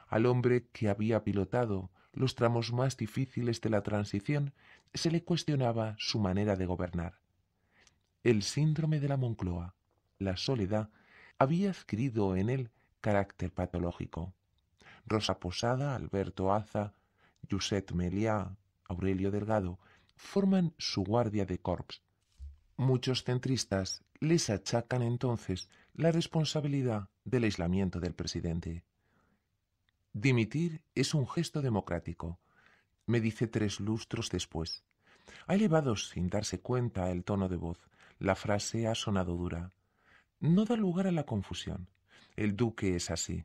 Al hombre que había pilotado los tramos más difíciles de la transición se le cuestionaba su manera de gobernar. El síndrome de la Moncloa, la soledad, había adquirido en él carácter patológico. Rosa Posada, Alberto Aza, Josep Meliá, Aurelio Delgado, forman su guardia de corps. Muchos centristas les achacan entonces la responsabilidad del aislamiento del presidente. Dimitir es un gesto democrático, me dice tres lustros después. Ha elevado sin darse cuenta el tono de voz. La frase ha sonado dura. No da lugar a la confusión. El duque es así.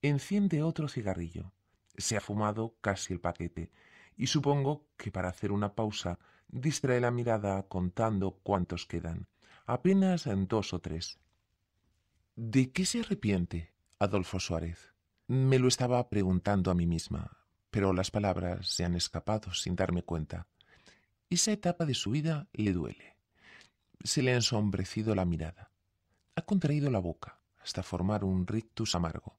Enciende otro cigarrillo. Se ha fumado casi el paquete, y supongo que para hacer una pausa distrae la mirada contando cuántos quedan. Apenas en dos o tres. ¿De qué se arrepiente, Adolfo Suárez? Me lo estaba preguntando a mí misma, pero las palabras se han escapado sin darme cuenta. Esa etapa de su vida le duele. Se le ha ensombrecido la mirada. Ha contraído la boca hasta formar un rictus amargo.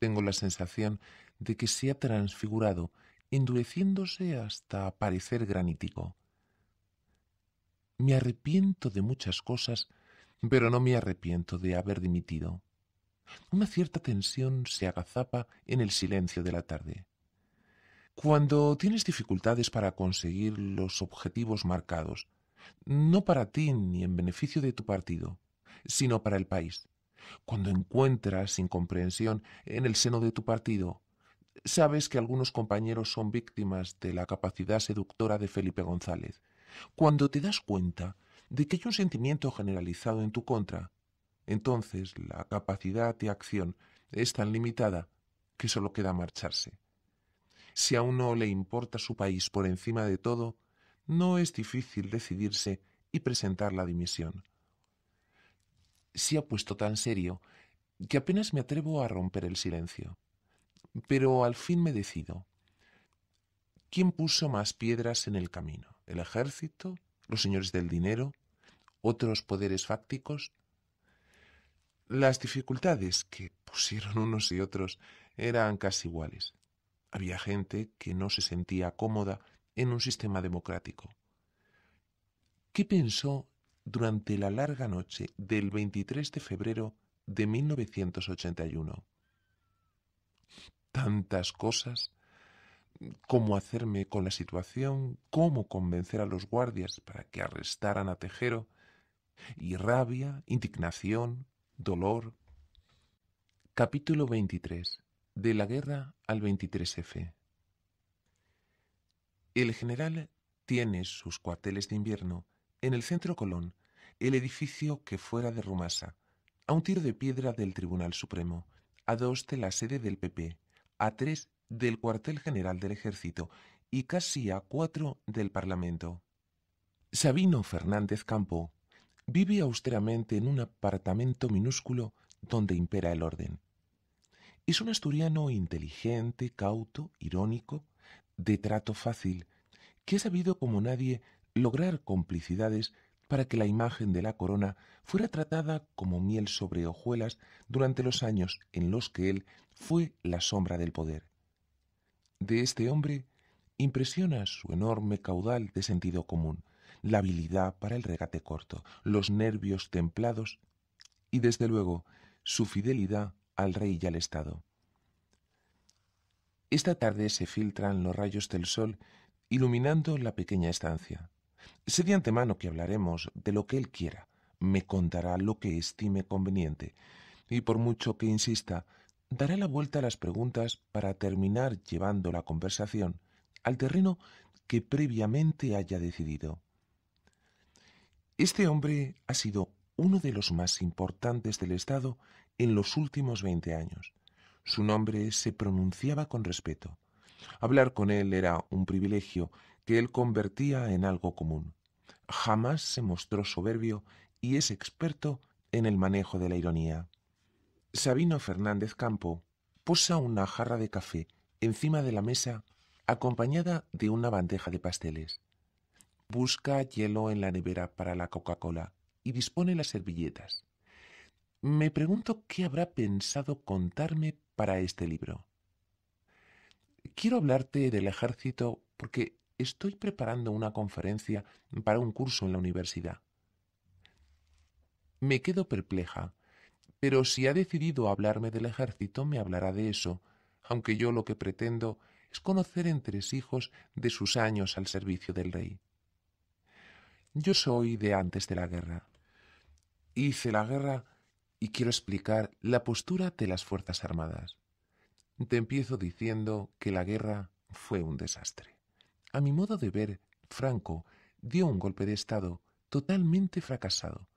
Tengo la sensación de que se ha transfigurado, endureciéndose hasta parecer granítico. Me arrepiento de muchas cosas, pero no me arrepiento de haber dimitido. Una cierta tensión se agazapa en el silencio de la tarde. Cuando tienes dificultades para conseguir los objetivos marcados, no para ti ni en beneficio de tu partido, sino para el país, cuando encuentras incomprensión en el seno de tu partido, sabes que algunos compañeros son víctimas de la capacidad seductora de Felipe González. Cuando te das cuenta de que hay un sentimiento generalizado en tu contra, entonces la capacidad de acción es tan limitada que solo queda marcharse. Si a uno le importa su país por encima de todo, no es difícil decidirse y presentar la dimisión se ha puesto tan serio que apenas me atrevo a romper el silencio. Pero al fin me decido. ¿Quién puso más piedras en el camino? ¿El ejército? ¿Los señores del dinero? ¿Otros poderes fácticos? Las dificultades que pusieron unos y otros eran casi iguales. Había gente que no se sentía cómoda en un sistema democrático. ¿Qué pensó durante la larga noche del 23 de febrero de 1981. Tantas cosas, cómo hacerme con la situación, cómo convencer a los guardias para que arrestaran a Tejero, y rabia, indignación, dolor. Capítulo 23. De la guerra al 23F. El general tiene sus cuarteles de invierno en el centro Colón, el edificio que fuera de Rumasa, a un tiro de piedra del Tribunal Supremo, a dos de la sede del PP, a tres del cuartel general del Ejército y casi a cuatro del Parlamento. Sabino Fernández Campo vive austeramente en un apartamento minúsculo donde impera el orden. Es un asturiano inteligente, cauto, irónico, de trato fácil, que ha sabido como nadie lograr complicidades para que la imagen de la corona fuera tratada como miel sobre hojuelas durante los años en los que él fue la sombra del poder. De este hombre impresiona su enorme caudal de sentido común, la habilidad para el regate corto, los nervios templados y, desde luego, su fidelidad al rey y al Estado. Esta tarde se filtran los rayos del sol iluminando la pequeña estancia. Sé de antemano que hablaremos de lo que él quiera, me contará lo que estime conveniente, y por mucho que insista, daré la vuelta a las preguntas para terminar llevando la conversación al terreno que previamente haya decidido. Este hombre ha sido uno de los más importantes del Estado en los últimos veinte años. Su nombre se pronunciaba con respeto. Hablar con él era un privilegio que él convertía en algo común. Jamás se mostró soberbio y es experto en el manejo de la ironía. Sabino Fernández Campo posa una jarra de café encima de la mesa acompañada de una bandeja de pasteles. Busca hielo en la nevera para la Coca-Cola y dispone las servilletas. Me pregunto qué habrá pensado contarme para este libro. Quiero hablarte del ejército porque estoy preparando una conferencia para un curso en la universidad. Me quedo perpleja, pero si ha decidido hablarme del ejército, me hablará de eso, aunque yo lo que pretendo es conocer entre hijos de sus años al servicio del rey. Yo soy de antes de la guerra. Hice la guerra y quiero explicar la postura de las Fuerzas Armadas. Te empiezo diciendo que la guerra fue un desastre. A mi modo de ver, Franco dio un golpe de Estado totalmente fracasado.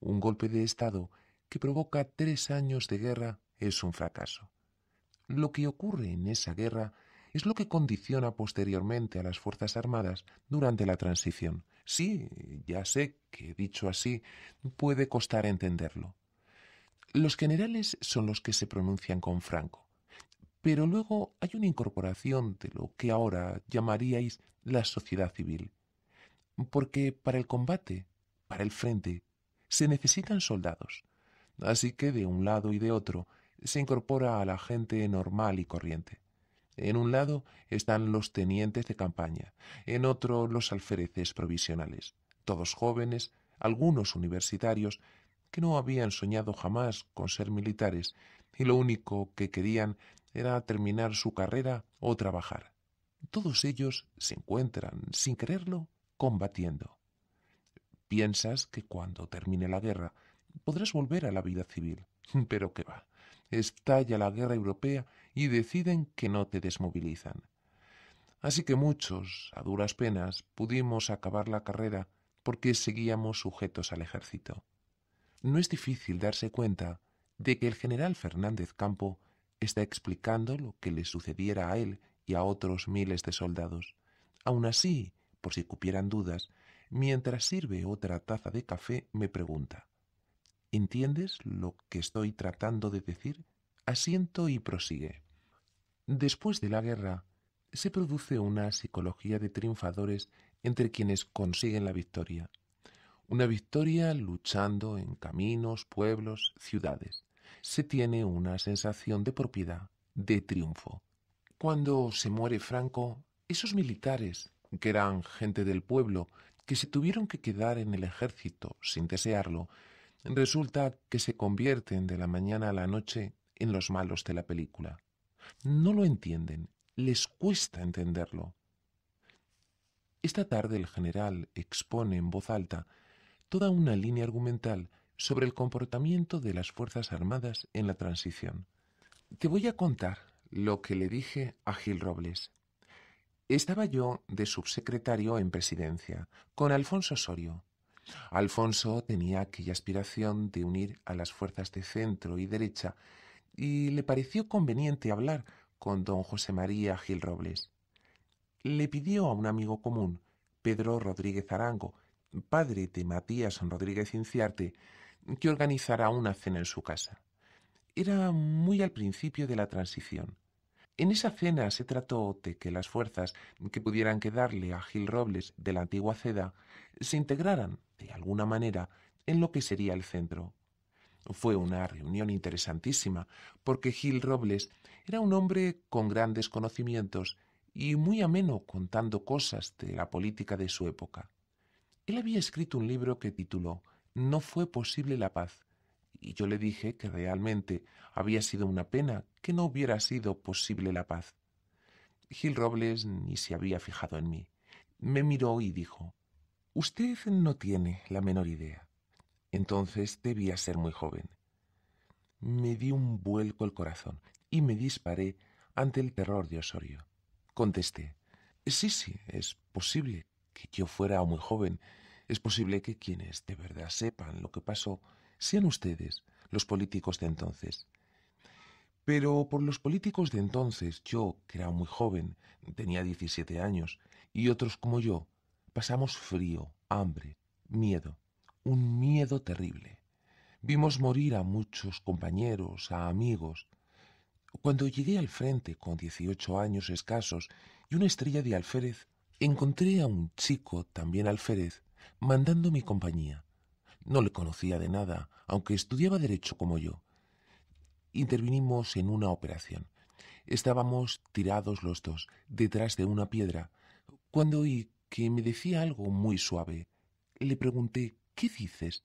Un golpe de Estado que provoca tres años de guerra es un fracaso. Lo que ocurre en esa guerra es lo que condiciona posteriormente a las Fuerzas Armadas durante la transición. Sí, ya sé que dicho así puede costar entenderlo. Los generales son los que se pronuncian con Franco. Pero luego hay una incorporación de lo que ahora llamaríais la sociedad civil. Porque para el combate, para el frente, se necesitan soldados. Así que de un lado y de otro se incorpora a la gente normal y corriente. En un lado están los tenientes de campaña, en otro los alfereces provisionales, todos jóvenes, algunos universitarios, que no habían soñado jamás con ser militares y lo único que querían era terminar su carrera o trabajar. Todos ellos se encuentran, sin quererlo, combatiendo. Piensas que cuando termine la guerra podrás volver a la vida civil, pero qué va. Estalla la guerra europea y deciden que no te desmovilizan. Así que muchos, a duras penas, pudimos acabar la carrera porque seguíamos sujetos al ejército. No es difícil darse cuenta de que el general Fernández Campo está explicando lo que le sucediera a él y a otros miles de soldados. Aun así, por si cupieran dudas, mientras sirve otra taza de café me pregunta ¿Entiendes lo que estoy tratando de decir? Asiento y prosigue. Después de la guerra, se produce una psicología de triunfadores entre quienes consiguen la victoria. Una victoria luchando en caminos, pueblos, ciudades se tiene una sensación de propiedad, de triunfo. Cuando se muere Franco, esos militares, que eran gente del pueblo, que se tuvieron que quedar en el ejército sin desearlo, resulta que se convierten de la mañana a la noche en los malos de la película. No lo entienden, les cuesta entenderlo. Esta tarde el general expone en voz alta toda una línea argumental sobre el comportamiento de las Fuerzas Armadas en la transición. Te voy a contar lo que le dije a Gil Robles. Estaba yo de subsecretario en presidencia, con Alfonso Osorio. Alfonso tenía aquella aspiración de unir a las fuerzas de centro y derecha, y le pareció conveniente hablar con don José María Gil Robles. Le pidió a un amigo común, Pedro Rodríguez Arango, padre de Matías Rodríguez Inciarte, que organizara una cena en su casa. Era muy al principio de la transición. En esa cena se trató de que las fuerzas que pudieran quedarle a Gil Robles de la antigua ceda se integraran, de alguna manera, en lo que sería el centro. Fue una reunión interesantísima, porque Gil Robles era un hombre con grandes conocimientos y muy ameno contando cosas de la política de su época. Él había escrito un libro que tituló no fue posible la paz. Y yo le dije que realmente había sido una pena que no hubiera sido posible la paz. Gil Robles ni se había fijado en mí. Me miró y dijo, Usted no tiene la menor idea. Entonces debía ser muy joven. Me di un vuelco el corazón y me disparé ante el terror de Osorio. Contesté, Sí, sí, es posible que yo fuera muy joven, es posible que quienes de verdad sepan lo que pasó sean ustedes, los políticos de entonces. Pero por los políticos de entonces, yo, que era muy joven, tenía 17 años, y otros como yo, pasamos frío, hambre, miedo, un miedo terrible. Vimos morir a muchos compañeros, a amigos. Cuando llegué al frente con 18 años escasos y una estrella de alférez, encontré a un chico, también alférez, mandando mi compañía. No le conocía de nada, aunque estudiaba derecho como yo. Intervinimos en una operación. Estábamos tirados los dos, detrás de una piedra, cuando oí que me decía algo muy suave. Le pregunté ¿Qué dices?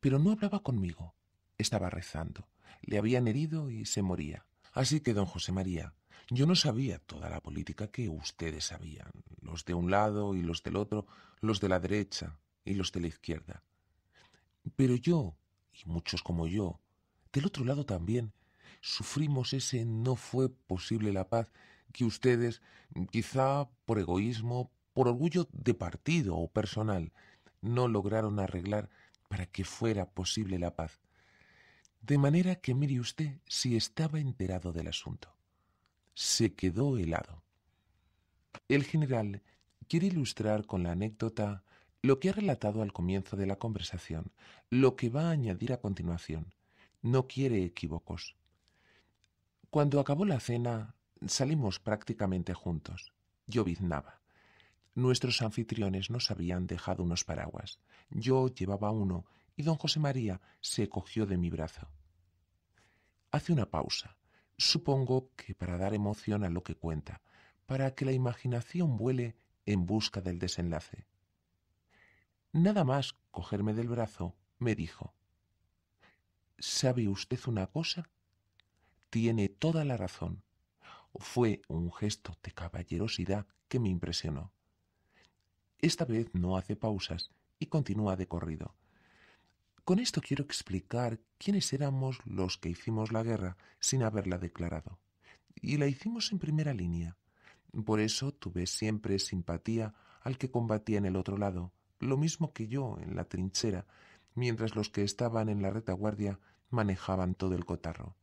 Pero no hablaba conmigo. Estaba rezando. Le habían herido y se moría. Así que don José María yo no sabía toda la política que ustedes sabían, los de un lado y los del otro, los de la derecha y los de la izquierda. Pero yo, y muchos como yo, del otro lado también, sufrimos ese no fue posible la paz que ustedes, quizá por egoísmo, por orgullo de partido o personal, no lograron arreglar para que fuera posible la paz. De manera que mire usted si estaba enterado del asunto se quedó helado. El general quiere ilustrar con la anécdota lo que ha relatado al comienzo de la conversación, lo que va a añadir a continuación. No quiere equívocos. Cuando acabó la cena, salimos prácticamente juntos. Yo Lloviznaba. Nuestros anfitriones nos habían dejado unos paraguas. Yo llevaba uno y don José María se cogió de mi brazo. Hace una pausa. Supongo que para dar emoción a lo que cuenta, para que la imaginación vuele en busca del desenlace. Nada más cogerme del brazo, me dijo, ¿Sabe usted una cosa? Tiene toda la razón. Fue un gesto de caballerosidad que me impresionó. Esta vez no hace pausas y continúa de corrido, con esto quiero explicar quiénes éramos los que hicimos la guerra sin haberla declarado. Y la hicimos en primera línea. Por eso tuve siempre simpatía al que combatía en el otro lado, lo mismo que yo en la trinchera, mientras los que estaban en la retaguardia manejaban todo el cotarro.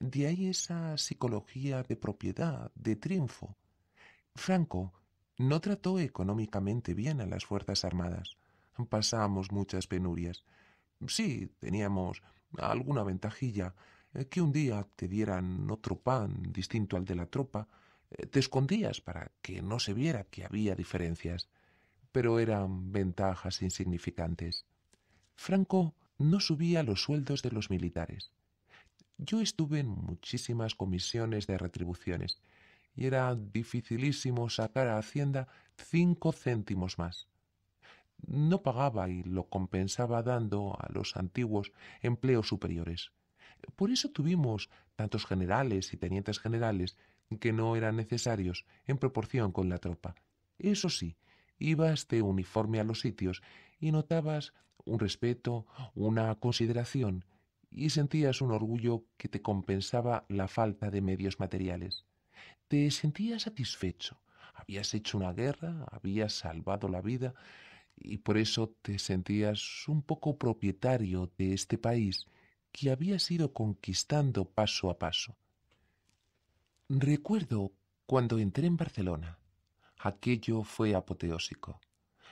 De ahí esa psicología de propiedad, de triunfo. Franco no trató económicamente bien a las Fuerzas Armadas. Pasamos muchas penurias Sí, teníamos alguna ventajilla, eh, que un día te dieran otro pan distinto al de la tropa, eh, te escondías para que no se viera que había diferencias, pero eran ventajas insignificantes. Franco no subía los sueldos de los militares. Yo estuve en muchísimas comisiones de retribuciones y era dificilísimo sacar a Hacienda cinco céntimos más no pagaba y lo compensaba dando a los antiguos empleos superiores. Por eso tuvimos tantos generales y tenientes generales que no eran necesarios en proporción con la tropa. Eso sí, ibas de uniforme a los sitios y notabas un respeto, una consideración, y sentías un orgullo que te compensaba la falta de medios materiales. Te sentías satisfecho. Habías hecho una guerra, habías salvado la vida, y por eso te sentías un poco propietario de este país que habías ido conquistando paso a paso. Recuerdo cuando entré en Barcelona. Aquello fue apoteósico.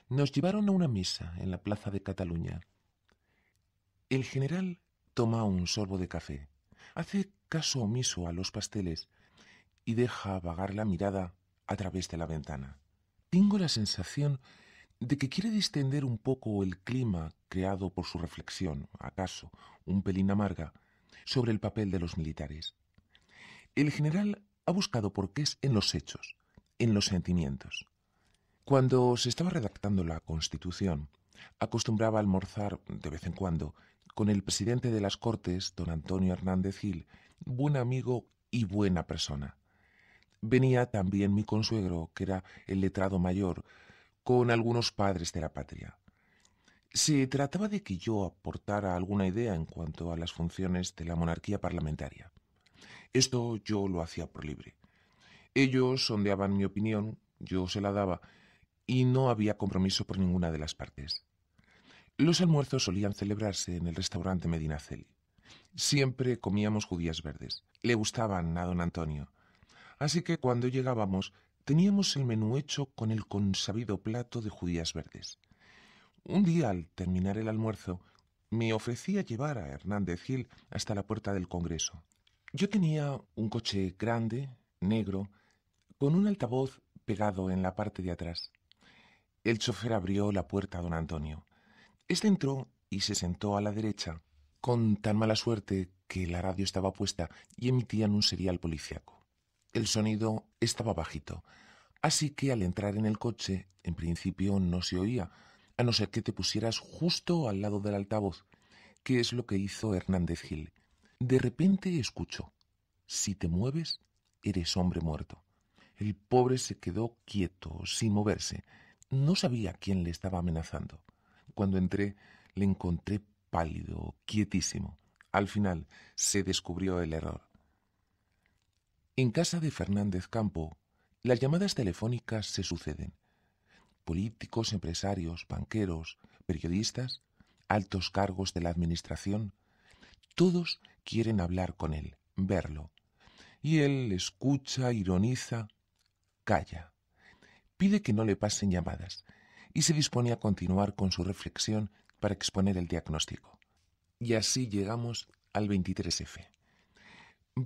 Nos llevaron a una misa en la plaza de Cataluña. El general toma un sorbo de café, hace caso omiso a los pasteles y deja vagar la mirada a través de la ventana. Tengo la sensación de que quiere distender un poco el clima creado por su reflexión, acaso un pelín amarga, sobre el papel de los militares. El general ha buscado por qué es en los hechos, en los sentimientos. Cuando se estaba redactando la Constitución, acostumbraba a almorzar de vez en cuando con el presidente de las Cortes, don Antonio Hernández Gil, buen amigo y buena persona. Venía también mi consuegro, que era el letrado mayor, con algunos padres de la patria. Se trataba de que yo aportara alguna idea en cuanto a las funciones de la monarquía parlamentaria. Esto yo lo hacía por libre. Ellos sondeaban mi opinión, yo se la daba, y no había compromiso por ninguna de las partes. Los almuerzos solían celebrarse en el restaurante Medinaceli. Siempre comíamos judías verdes. Le gustaban a don Antonio. Así que cuando llegábamos Teníamos el menú hecho con el consabido plato de judías verdes. Un día, al terminar el almuerzo, me ofrecía llevar a Hernández Gil hasta la puerta del Congreso. Yo tenía un coche grande, negro, con un altavoz pegado en la parte de atrás. El chofer abrió la puerta a don Antonio. Este entró y se sentó a la derecha, con tan mala suerte que la radio estaba puesta y emitían un serial policiaco. El sonido estaba bajito, así que al entrar en el coche, en principio no se oía, a no ser que te pusieras justo al lado del altavoz, que es lo que hizo Hernández Gil. De repente escuchó, si te mueves, eres hombre muerto. El pobre se quedó quieto, sin moverse. No sabía quién le estaba amenazando. Cuando entré, le encontré pálido, quietísimo. Al final se descubrió el error. En casa de Fernández Campo, las llamadas telefónicas se suceden. Políticos, empresarios, banqueros, periodistas, altos cargos de la administración, todos quieren hablar con él, verlo. Y él escucha, ironiza, calla. Pide que no le pasen llamadas y se dispone a continuar con su reflexión para exponer el diagnóstico. Y así llegamos al 23F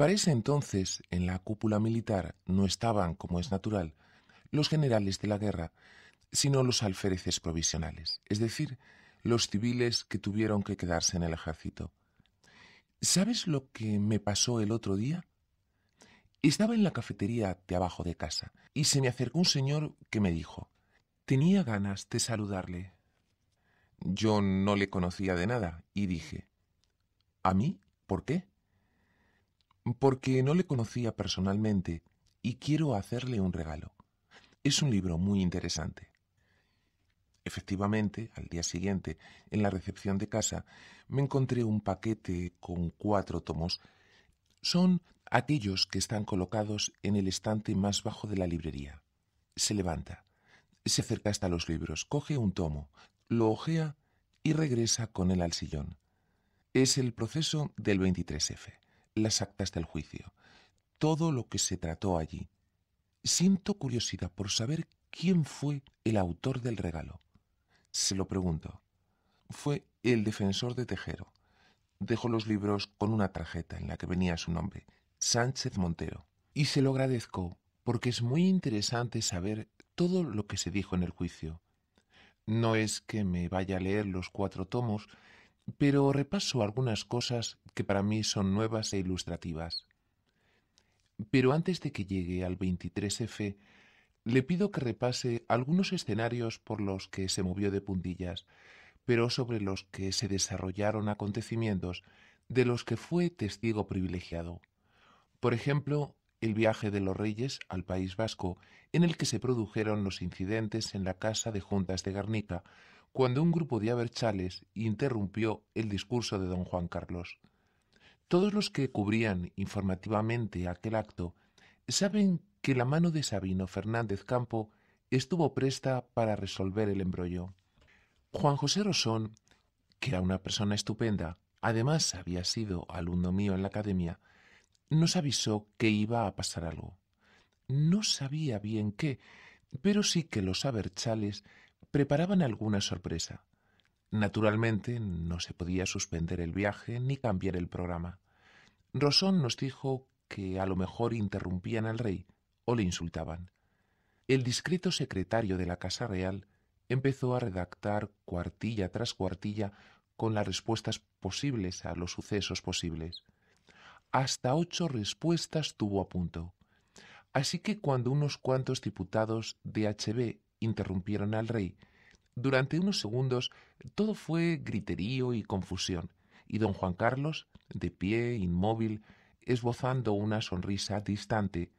ese entonces en la cúpula militar no estaban, como es natural, los generales de la guerra, sino los alféreces provisionales, es decir, los civiles que tuvieron que quedarse en el ejército. ¿Sabes lo que me pasó el otro día? Estaba en la cafetería de abajo de casa y se me acercó un señor que me dijo, tenía ganas de saludarle. Yo no le conocía de nada y dije, ¿a mí? ¿Por qué? porque no le conocía personalmente y quiero hacerle un regalo. Es un libro muy interesante. Efectivamente, al día siguiente, en la recepción de casa, me encontré un paquete con cuatro tomos. Son aquellos que están colocados en el estante más bajo de la librería. Se levanta, se acerca hasta los libros, coge un tomo, lo ojea y regresa con él al sillón. Es el proceso del 23F las actas del juicio, todo lo que se trató allí. Siento curiosidad por saber quién fue el autor del regalo. Se lo pregunto. Fue el defensor de Tejero. Dejó los libros con una tarjeta en la que venía su nombre, Sánchez Montero. Y se lo agradezco porque es muy interesante saber todo lo que se dijo en el juicio. No es que me vaya a leer los cuatro tomos, pero repaso algunas cosas que para mí son nuevas e ilustrativas. Pero antes de que llegue al 23F, le pido que repase algunos escenarios por los que se movió de puntillas, pero sobre los que se desarrollaron acontecimientos de los que fue testigo privilegiado. Por ejemplo, el viaje de los reyes al País Vasco, en el que se produjeron los incidentes en la Casa de Juntas de garnica cuando un grupo de aberchales interrumpió el discurso de don Juan Carlos. Todos los que cubrían informativamente aquel acto saben que la mano de Sabino Fernández Campo estuvo presta para resolver el embrollo. Juan José Rosón, que era una persona estupenda, además había sido alumno mío en la academia, nos avisó que iba a pasar algo. No sabía bien qué, pero sí que los aberchales preparaban alguna sorpresa. Naturalmente, no se podía suspender el viaje ni cambiar el programa. Rosón nos dijo que a lo mejor interrumpían al rey o le insultaban. El discreto secretario de la Casa Real empezó a redactar cuartilla tras cuartilla con las respuestas posibles a los sucesos posibles. Hasta ocho respuestas tuvo a punto. Así que cuando unos cuantos diputados de HB interrumpieron al rey. Durante unos segundos todo fue griterío y confusión, y don Juan Carlos, de pie, inmóvil, esbozando una sonrisa distante,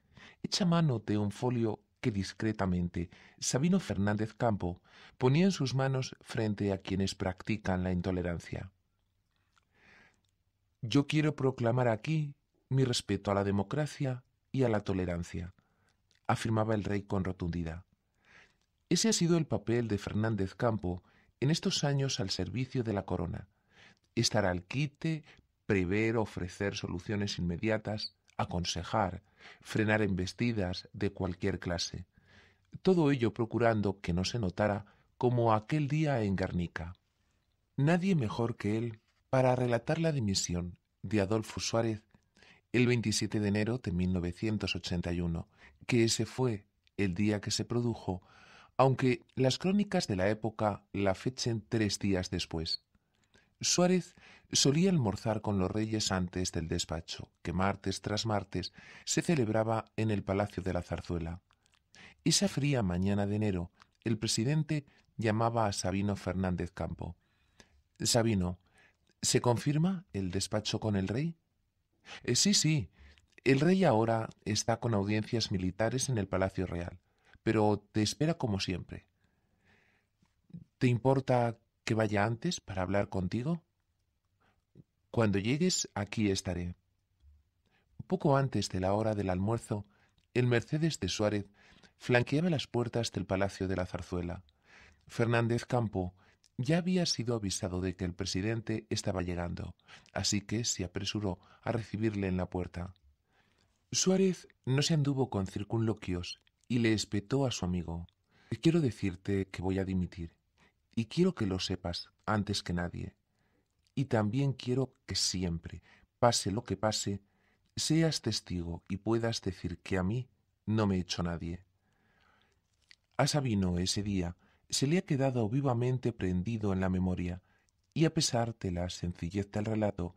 echa mano de un folio que discretamente Sabino Fernández Campo ponía en sus manos frente a quienes practican la intolerancia. Yo quiero proclamar aquí mi respeto a la democracia y a la tolerancia, afirmaba el rey con rotundidad. Ese ha sido el papel de Fernández Campo en estos años al servicio de la corona. Estar al quite, prever, ofrecer soluciones inmediatas, aconsejar, frenar embestidas de cualquier clase. Todo ello procurando que no se notara como aquel día en Garnica. Nadie mejor que él para relatar la dimisión de Adolfo Suárez el 27 de enero de 1981, que ese fue el día que se produjo aunque las crónicas de la época la fechen tres días después. Suárez solía almorzar con los reyes antes del despacho, que martes tras martes se celebraba en el Palacio de la Zarzuela. Esa fría mañana de enero, el presidente llamaba a Sabino Fernández Campo. Sabino, ¿se confirma el despacho con el rey? Eh, sí, sí. El rey ahora está con audiencias militares en el Palacio Real pero te espera como siempre. ¿Te importa que vaya antes para hablar contigo? Cuando llegues, aquí estaré. Poco antes de la hora del almuerzo, el Mercedes de Suárez flanqueaba las puertas del Palacio de la Zarzuela. Fernández Campo ya había sido avisado de que el presidente estaba llegando, así que se apresuró a recibirle en la puerta. Suárez no se anduvo con circunloquios y le espetó a su amigo. Quiero decirte que voy a dimitir, y quiero que lo sepas antes que nadie. Y también quiero que siempre, pase lo que pase, seas testigo y puedas decir que a mí no me echó nadie. A Sabino ese día se le ha quedado vivamente prendido en la memoria, y a pesar de la sencillez del relato,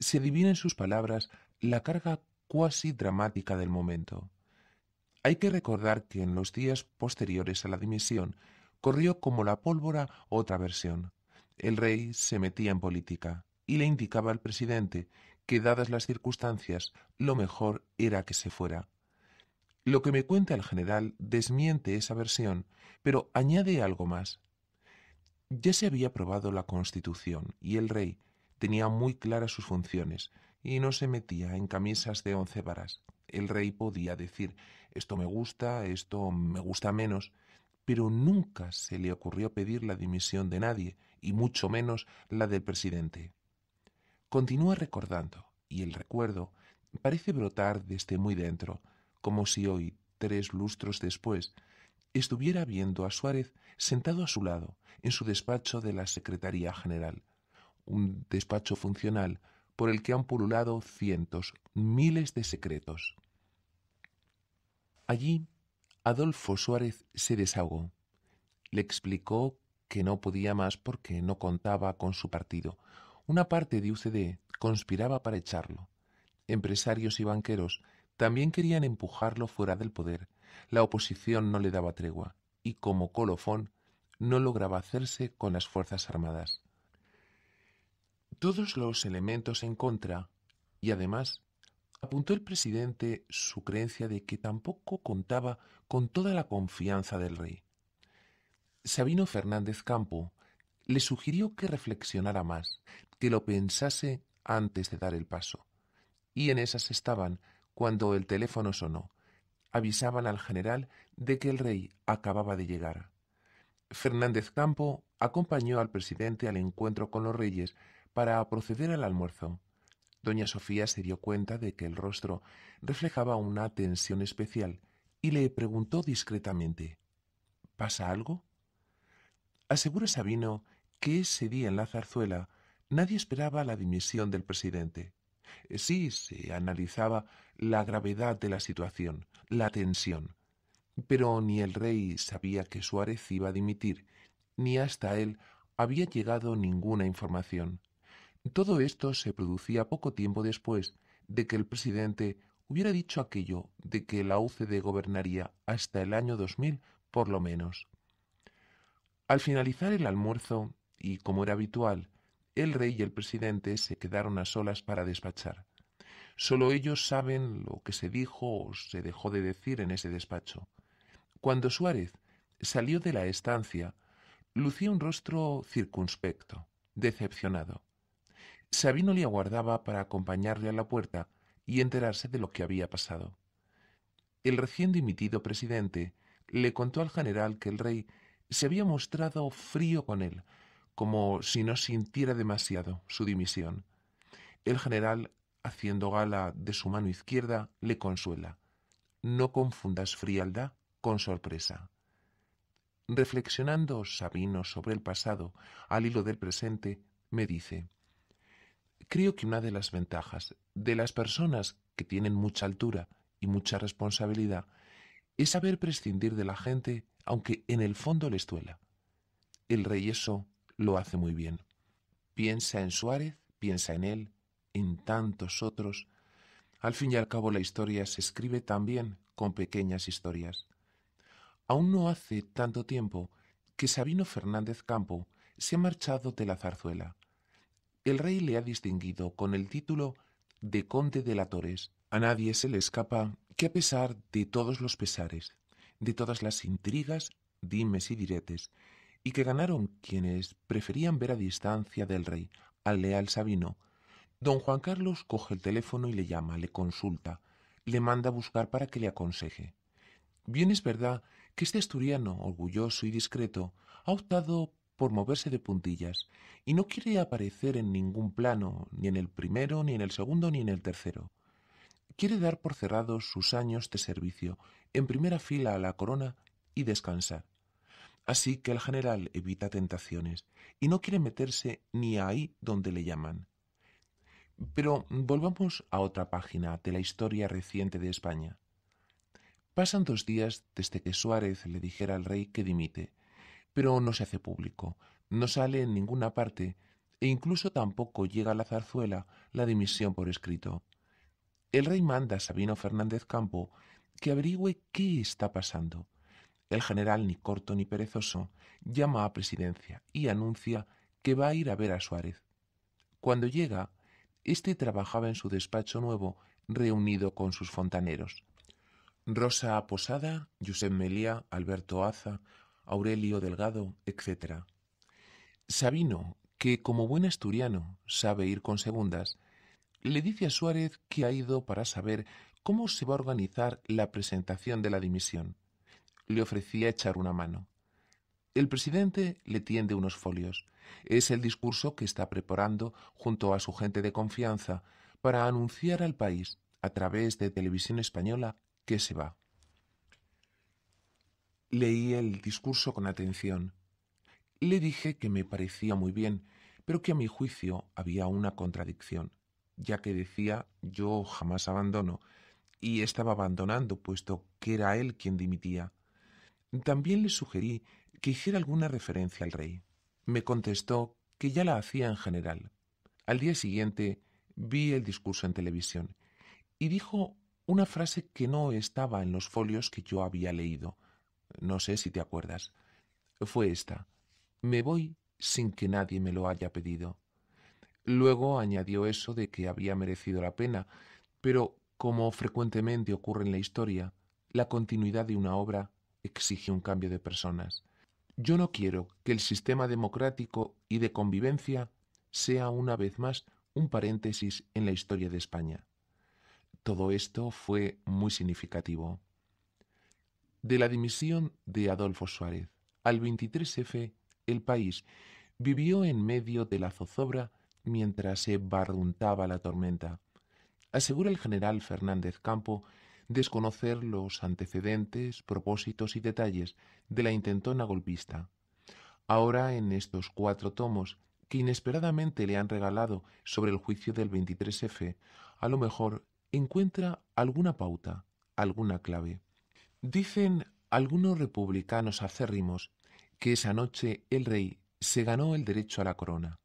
se adivina en sus palabras la carga cuasi dramática del momento. Hay que recordar que en los días posteriores a la dimisión corrió como la pólvora otra versión. El rey se metía en política y le indicaba al presidente que dadas las circunstancias lo mejor era que se fuera. Lo que me cuenta el general desmiente esa versión, pero añade algo más. Ya se había aprobado la Constitución y el rey tenía muy claras sus funciones y no se metía en camisas de once varas el rey podía decir, esto me gusta, esto me gusta menos, pero nunca se le ocurrió pedir la dimisión de nadie, y mucho menos la del presidente. Continúa recordando, y el recuerdo parece brotar desde muy dentro, como si hoy, tres lustros después, estuviera viendo a Suárez sentado a su lado, en su despacho de la Secretaría General, un despacho funcional por el que han pululado cientos, miles de secretos. Allí, Adolfo Suárez se desahogó. Le explicó que no podía más porque no contaba con su partido. Una parte de UCD conspiraba para echarlo. Empresarios y banqueros también querían empujarlo fuera del poder. La oposición no le daba tregua y como colofón no lograba hacerse con las Fuerzas Armadas. Todos los elementos en contra y además Apuntó el presidente su creencia de que tampoco contaba con toda la confianza del rey. Sabino Fernández Campo le sugirió que reflexionara más, que lo pensase antes de dar el paso. Y en esas estaban cuando el teléfono sonó. Avisaban al general de que el rey acababa de llegar. Fernández Campo acompañó al presidente al encuentro con los reyes para proceder al almuerzo. Doña Sofía se dio cuenta de que el rostro reflejaba una tensión especial y le preguntó discretamente ¿Pasa algo? Asegura Sabino que ese día en la zarzuela nadie esperaba la dimisión del presidente. Sí se analizaba la gravedad de la situación, la tensión, pero ni el rey sabía que Suárez iba a dimitir, ni hasta él había llegado ninguna información. Todo esto se producía poco tiempo después de que el presidente hubiera dicho aquello de que la UCD gobernaría hasta el año 2000 por lo menos. Al finalizar el almuerzo, y como era habitual, el rey y el presidente se quedaron a solas para despachar. Solo ellos saben lo que se dijo o se dejó de decir en ese despacho. Cuando Suárez salió de la estancia, lucía un rostro circunspecto, decepcionado. Sabino le aguardaba para acompañarle a la puerta y enterarse de lo que había pasado. El recién dimitido presidente le contó al general que el rey se había mostrado frío con él, como si no sintiera demasiado su dimisión. El general, haciendo gala de su mano izquierda, le consuela. No confundas frialdad con sorpresa. Reflexionando Sabino sobre el pasado al hilo del presente, me dice, Creo que una de las ventajas de las personas que tienen mucha altura y mucha responsabilidad es saber prescindir de la gente aunque en el fondo les duela. El rey eso lo hace muy bien. Piensa en Suárez, piensa en él, en tantos otros. Al fin y al cabo la historia se escribe también con pequeñas historias. Aún no hace tanto tiempo que Sabino Fernández Campo se ha marchado de la zarzuela el rey le ha distinguido con el título de Conde de la Torres. A nadie se le escapa que a pesar de todos los pesares, de todas las intrigas, dimes y diretes, y que ganaron quienes preferían ver a distancia del rey al leal Sabino, don Juan Carlos coge el teléfono y le llama, le consulta, le manda a buscar para que le aconseje. Bien es verdad que este asturiano, orgulloso y discreto, ha optado por moverse de puntillas y no quiere aparecer en ningún plano, ni en el primero, ni en el segundo, ni en el tercero. Quiere dar por cerrados sus años de servicio, en primera fila a la corona y descansar. Así que el general evita tentaciones y no quiere meterse ni ahí donde le llaman. Pero volvamos a otra página de la historia reciente de España. Pasan dos días desde que Suárez le dijera al rey que dimite, pero no se hace público, no sale en ninguna parte e incluso tampoco llega a la zarzuela la dimisión por escrito. El rey manda a Sabino Fernández Campo que averigüe qué está pasando. El general, ni corto ni perezoso, llama a presidencia y anuncia que va a ir a ver a Suárez. Cuando llega, éste trabajaba en su despacho nuevo, reunido con sus fontaneros. Rosa Posada, Josep Melía, Alberto Aza, Aurelio Delgado, etc. Sabino, que como buen asturiano sabe ir con segundas, le dice a Suárez que ha ido para saber cómo se va a organizar la presentación de la dimisión. Le ofrecía echar una mano. El presidente le tiende unos folios. Es el discurso que está preparando junto a su gente de confianza para anunciar al país, a través de Televisión Española, que se va. Leí el discurso con atención. Le dije que me parecía muy bien, pero que a mi juicio había una contradicción, ya que decía yo jamás abandono, y estaba abandonando, puesto que era él quien dimitía. También le sugerí que hiciera alguna referencia al rey. Me contestó que ya la hacía en general. Al día siguiente vi el discurso en televisión y dijo una frase que no estaba en los folios que yo había leído, no sé si te acuerdas, fue esta. Me voy sin que nadie me lo haya pedido. Luego añadió eso de que había merecido la pena, pero como frecuentemente ocurre en la historia, la continuidad de una obra exige un cambio de personas. Yo no quiero que el sistema democrático y de convivencia sea una vez más un paréntesis en la historia de España. Todo esto fue muy significativo. De la dimisión de Adolfo Suárez al 23F, el país vivió en medio de la zozobra mientras se barruntaba la tormenta. Asegura el general Fernández Campo desconocer los antecedentes, propósitos y detalles de la intentona golpista. Ahora, en estos cuatro tomos que inesperadamente le han regalado sobre el juicio del 23F, a lo mejor encuentra alguna pauta, alguna clave. Dicen algunos republicanos acérrimos que esa noche el rey se ganó el derecho a la corona.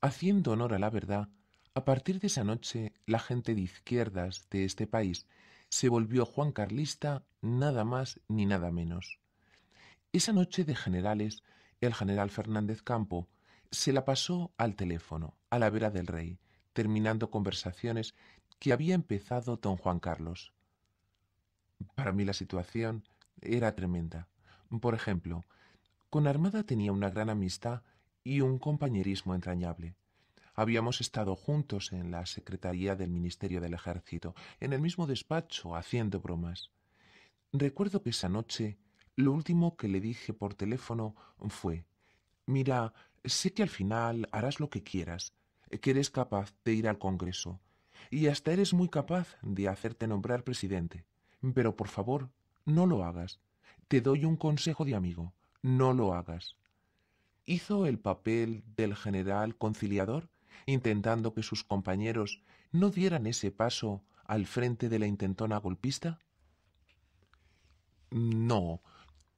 Haciendo honor a la verdad, a partir de esa noche la gente de izquierdas de este país se volvió Juan Carlista nada más ni nada menos. Esa noche de generales, el general Fernández Campo se la pasó al teléfono, a la vera del rey, terminando conversaciones que había empezado don Juan Carlos. Para mí la situación era tremenda. Por ejemplo, con Armada tenía una gran amistad y un compañerismo entrañable. Habíamos estado juntos en la Secretaría del Ministerio del Ejército, en el mismo despacho, haciendo bromas. Recuerdo que esa noche lo último que le dije por teléfono fue Mira, sé que al final harás lo que quieras, que eres capaz de ir al Congreso, y hasta eres muy capaz de hacerte nombrar presidente. Pero por favor, no lo hagas. Te doy un consejo de amigo, no lo hagas. Hizo el papel del general conciliador, intentando que sus compañeros no dieran ese paso al frente de la intentona golpista. No,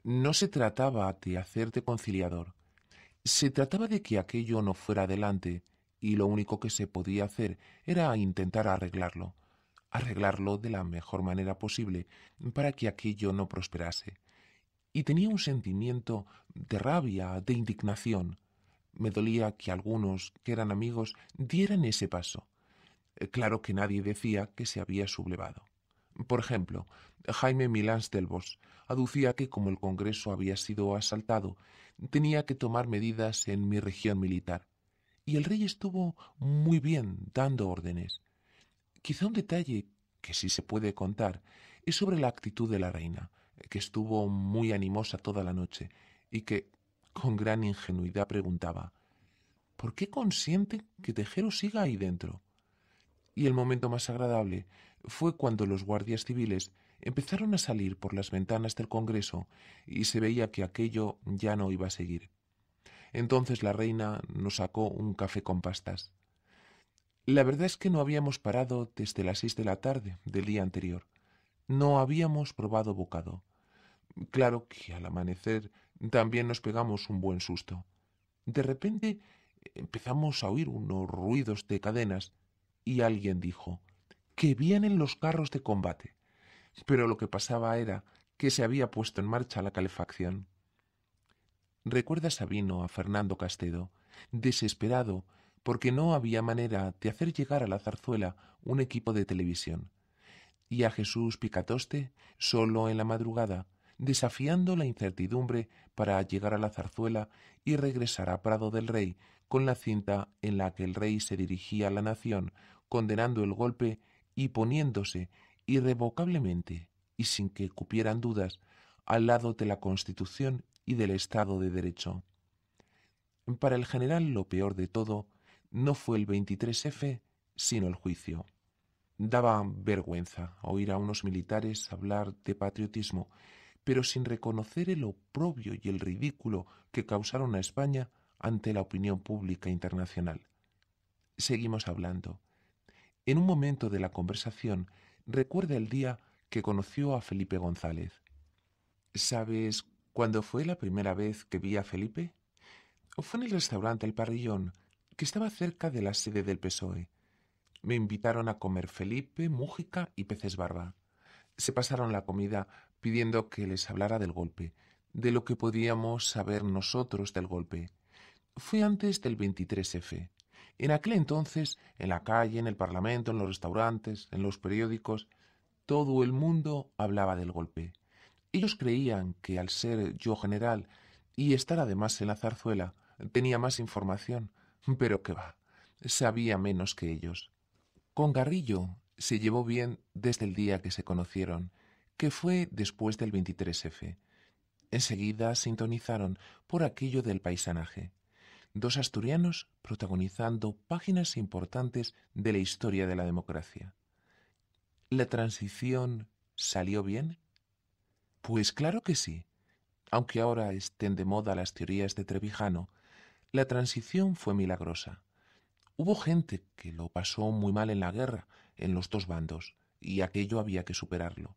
no se trataba de hacerte conciliador. Se trataba de que aquello no fuera adelante y lo único que se podía hacer era intentar arreglarlo arreglarlo de la mejor manera posible para que aquello no prosperase. Y tenía un sentimiento de rabia, de indignación. Me dolía que algunos, que eran amigos, dieran ese paso. Eh, claro que nadie decía que se había sublevado. Por ejemplo, Jaime Milán del aducía que como el Congreso había sido asaltado, tenía que tomar medidas en mi región militar. Y el rey estuvo muy bien dando órdenes. Quizá un detalle que sí se puede contar es sobre la actitud de la reina, que estuvo muy animosa toda la noche y que, con gran ingenuidad, preguntaba ¿Por qué consiente que Tejero siga ahí dentro? Y el momento más agradable fue cuando los guardias civiles empezaron a salir por las ventanas del Congreso y se veía que aquello ya no iba a seguir. Entonces la reina nos sacó un café con pastas. La verdad es que no habíamos parado desde las seis de la tarde del día anterior. No habíamos probado bocado. Claro que al amanecer también nos pegamos un buen susto. De repente empezamos a oír unos ruidos de cadenas y alguien dijo que vienen los carros de combate. Pero lo que pasaba era que se había puesto en marcha la calefacción. Recuerda Sabino a Fernando Castedo, desesperado porque no había manera de hacer llegar a la zarzuela un equipo de televisión, y a Jesús Picatoste solo en la madrugada, desafiando la incertidumbre para llegar a la zarzuela y regresar a Prado del Rey con la cinta en la que el rey se dirigía a la nación, condenando el golpe y poniéndose irrevocablemente y sin que cupieran dudas al lado de la Constitución y del Estado de Derecho. Para el general lo peor de todo no fue el 23F, sino el juicio. Daba vergüenza oír a unos militares hablar de patriotismo, pero sin reconocer el oprobio y el ridículo que causaron a España ante la opinión pública internacional. Seguimos hablando. En un momento de la conversación recuerda el día que conoció a Felipe González. ¿Sabes cuándo fue la primera vez que vi a Felipe? Fue en el restaurante El Parrillón, que estaba cerca de la sede del PSOE. Me invitaron a comer Felipe, Mújica y Peces Barba. Se pasaron la comida pidiendo que les hablara del golpe, de lo que podíamos saber nosotros del golpe. Fue antes del 23F. En aquel entonces, en la calle, en el Parlamento, en los restaurantes, en los periódicos, todo el mundo hablaba del golpe. Ellos creían que al ser yo general y estar además en la zarzuela, tenía más información, pero qué va, sabía menos que ellos. Con Garrillo se llevó bien desde el día que se conocieron, que fue después del 23F. Enseguida sintonizaron por aquello del paisanaje. Dos asturianos protagonizando páginas importantes de la historia de la democracia. ¿La transición salió bien? Pues claro que sí. Aunque ahora estén de moda las teorías de Trevijano, la transición fue milagrosa. Hubo gente que lo pasó muy mal en la guerra, en los dos bandos, y aquello había que superarlo.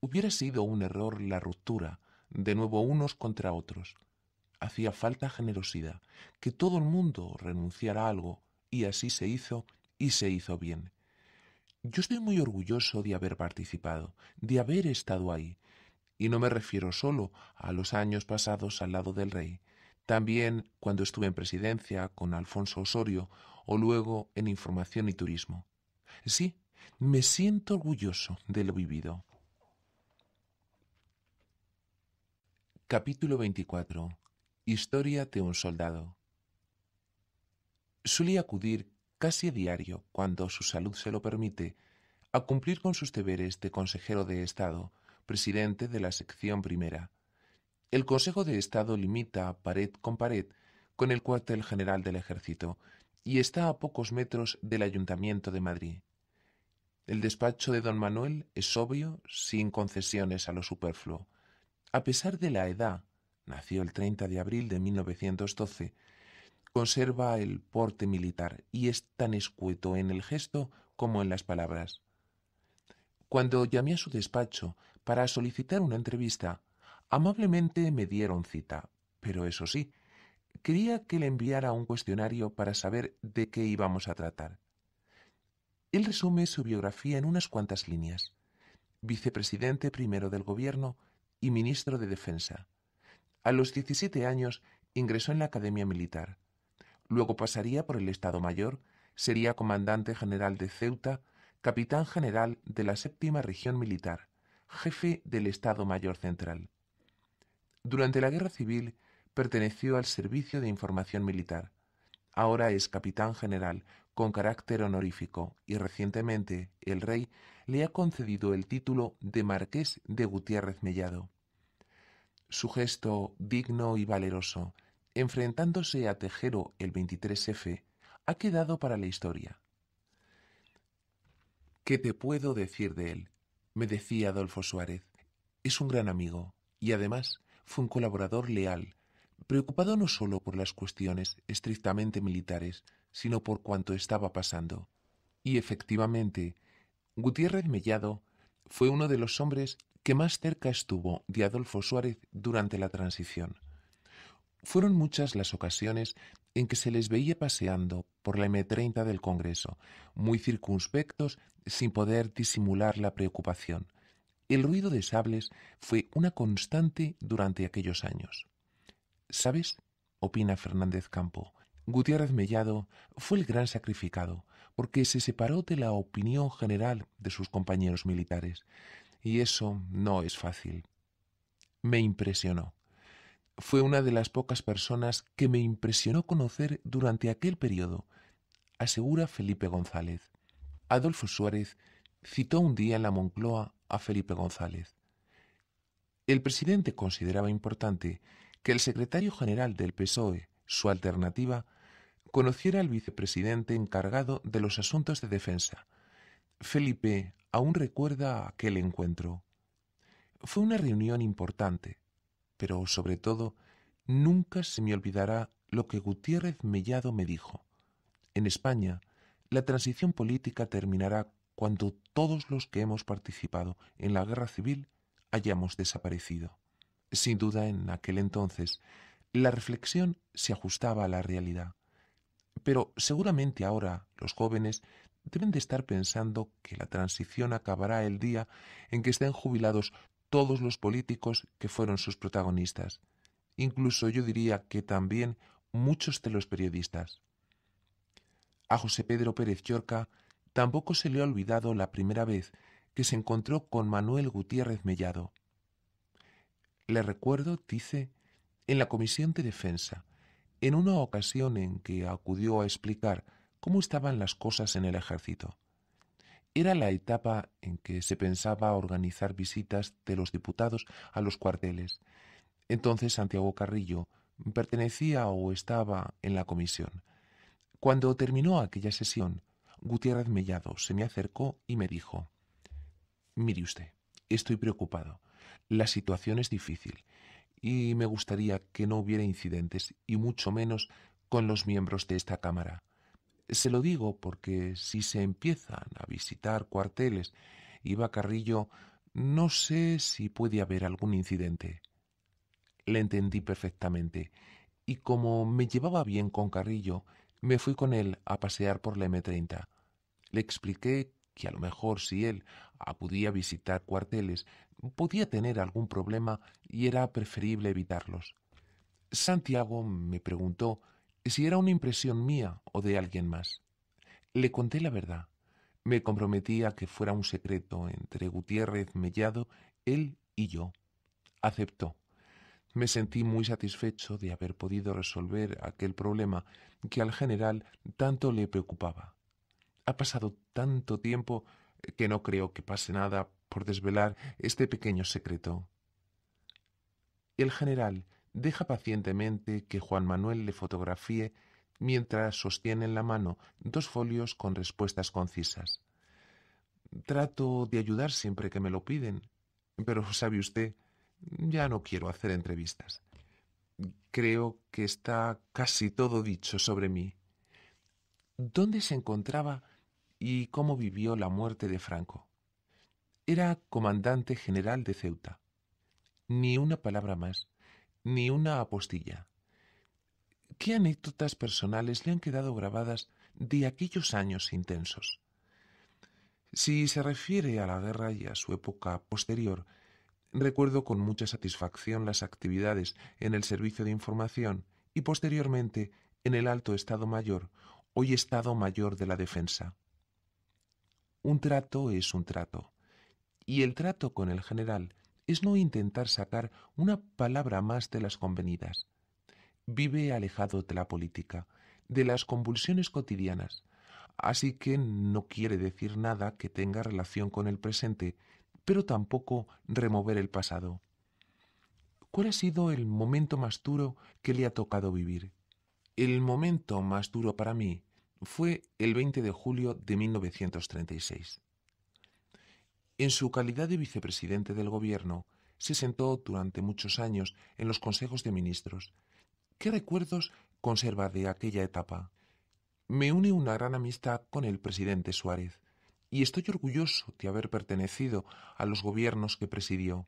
Hubiera sido un error la ruptura, de nuevo unos contra otros. Hacía falta generosidad, que todo el mundo renunciara a algo, y así se hizo, y se hizo bien. Yo estoy muy orgulloso de haber participado, de haber estado ahí, y no me refiero solo a los años pasados al lado del rey, también cuando estuve en presidencia con Alfonso Osorio o luego en información y turismo. Sí, me siento orgulloso de lo vivido. Capítulo 24. Historia de un soldado. Solía acudir casi a diario, cuando su salud se lo permite, a cumplir con sus deberes de consejero de Estado, presidente de la sección primera. El Consejo de Estado limita pared con pared con el cuartel general del ejército y está a pocos metros del Ayuntamiento de Madrid. El despacho de don Manuel es obvio, sin concesiones a lo superfluo. A pesar de la edad, nació el 30 de abril de 1912, conserva el porte militar y es tan escueto en el gesto como en las palabras. Cuando llamé a su despacho para solicitar una entrevista, Amablemente me dieron cita, pero eso sí, quería que le enviara un cuestionario para saber de qué íbamos a tratar. Él resume su biografía en unas cuantas líneas. Vicepresidente primero del Gobierno y ministro de Defensa. A los 17 años ingresó en la Academia Militar. Luego pasaría por el Estado Mayor, sería comandante general de Ceuta, capitán general de la séptima región militar, jefe del Estado Mayor Central. Durante la Guerra Civil perteneció al Servicio de Información Militar. Ahora es capitán general con carácter honorífico y recientemente el rey le ha concedido el título de Marqués de Gutiérrez Mellado. Su gesto digno y valeroso, enfrentándose a Tejero el 23F, ha quedado para la historia. ¿Qué te puedo decir de él? me decía Adolfo Suárez. Es un gran amigo y además fue un colaborador leal, preocupado no solo por las cuestiones estrictamente militares, sino por cuanto estaba pasando. Y efectivamente, Gutiérrez Mellado fue uno de los hombres que más cerca estuvo de Adolfo Suárez durante la transición. Fueron muchas las ocasiones en que se les veía paseando por la M30 del Congreso, muy circunspectos, sin poder disimular la preocupación. El ruido de sables fue una constante durante aquellos años. ¿Sabes? opina Fernández Campo. Gutiérrez Mellado fue el gran sacrificado, porque se separó de la opinión general de sus compañeros militares, y eso no es fácil. Me impresionó. Fue una de las pocas personas que me impresionó conocer durante aquel periodo, asegura Felipe González. Adolfo Suárez citó un día en la Moncloa a Felipe González. El presidente consideraba importante que el secretario general del PSOE, su alternativa, conociera al vicepresidente encargado de los asuntos de defensa. Felipe aún recuerda aquel encuentro. Fue una reunión importante, pero sobre todo nunca se me olvidará lo que Gutiérrez Mellado me dijo. En España, la transición política terminará cuando todos los que hemos participado en la guerra civil hayamos desaparecido. Sin duda, en aquel entonces, la reflexión se ajustaba a la realidad. Pero seguramente ahora los jóvenes deben de estar pensando que la transición acabará el día en que estén jubilados todos los políticos que fueron sus protagonistas. Incluso yo diría que también muchos de los periodistas. A José Pedro Pérez Llorca Tampoco se le ha olvidado la primera vez que se encontró con Manuel Gutiérrez Mellado. Le recuerdo, dice, en la Comisión de Defensa, en una ocasión en que acudió a explicar cómo estaban las cosas en el ejército. Era la etapa en que se pensaba organizar visitas de los diputados a los cuarteles. Entonces Santiago Carrillo pertenecía o estaba en la comisión. Cuando terminó aquella sesión, Gutiérrez Mellado se me acercó y me dijo, Mire usted, estoy preocupado. La situación es difícil y me gustaría que no hubiera incidentes y mucho menos con los miembros de esta Cámara. Se lo digo porque si se empiezan a visitar cuarteles y va Carrillo, no sé si puede haber algún incidente. Le entendí perfectamente y como me llevaba bien con Carrillo, me fui con él a pasear por la M30. Le expliqué que a lo mejor si él acudía ah, a visitar cuarteles, podía tener algún problema y era preferible evitarlos. Santiago me preguntó si era una impresión mía o de alguien más. Le conté la verdad. Me comprometía a que fuera un secreto entre Gutiérrez Mellado, él y yo. Aceptó. Me sentí muy satisfecho de haber podido resolver aquel problema que al general tanto le preocupaba. Ha pasado tanto tiempo que no creo que pase nada por desvelar este pequeño secreto. El general deja pacientemente que Juan Manuel le fotografie mientras sostiene en la mano dos folios con respuestas concisas. Trato de ayudar siempre que me lo piden, pero sabe usted ya no quiero hacer entrevistas. Creo que está casi todo dicho sobre mí. ¿Dónde se encontraba y cómo vivió la muerte de Franco? Era comandante general de Ceuta. Ni una palabra más, ni una apostilla. ¿Qué anécdotas personales le han quedado grabadas de aquellos años intensos? Si se refiere a la guerra y a su época posterior, Recuerdo con mucha satisfacción las actividades en el Servicio de Información y posteriormente en el Alto Estado Mayor, hoy Estado Mayor de la Defensa. Un trato es un trato, y el trato con el general es no intentar sacar una palabra más de las convenidas. Vive alejado de la política, de las convulsiones cotidianas, así que no quiere decir nada que tenga relación con el presente, pero tampoco remover el pasado. ¿Cuál ha sido el momento más duro que le ha tocado vivir? El momento más duro para mí fue el 20 de julio de 1936. En su calidad de vicepresidente del Gobierno, se sentó durante muchos años en los consejos de ministros. ¿Qué recuerdos conserva de aquella etapa? Me une una gran amistad con el presidente Suárez y estoy orgulloso de haber pertenecido a los gobiernos que presidió.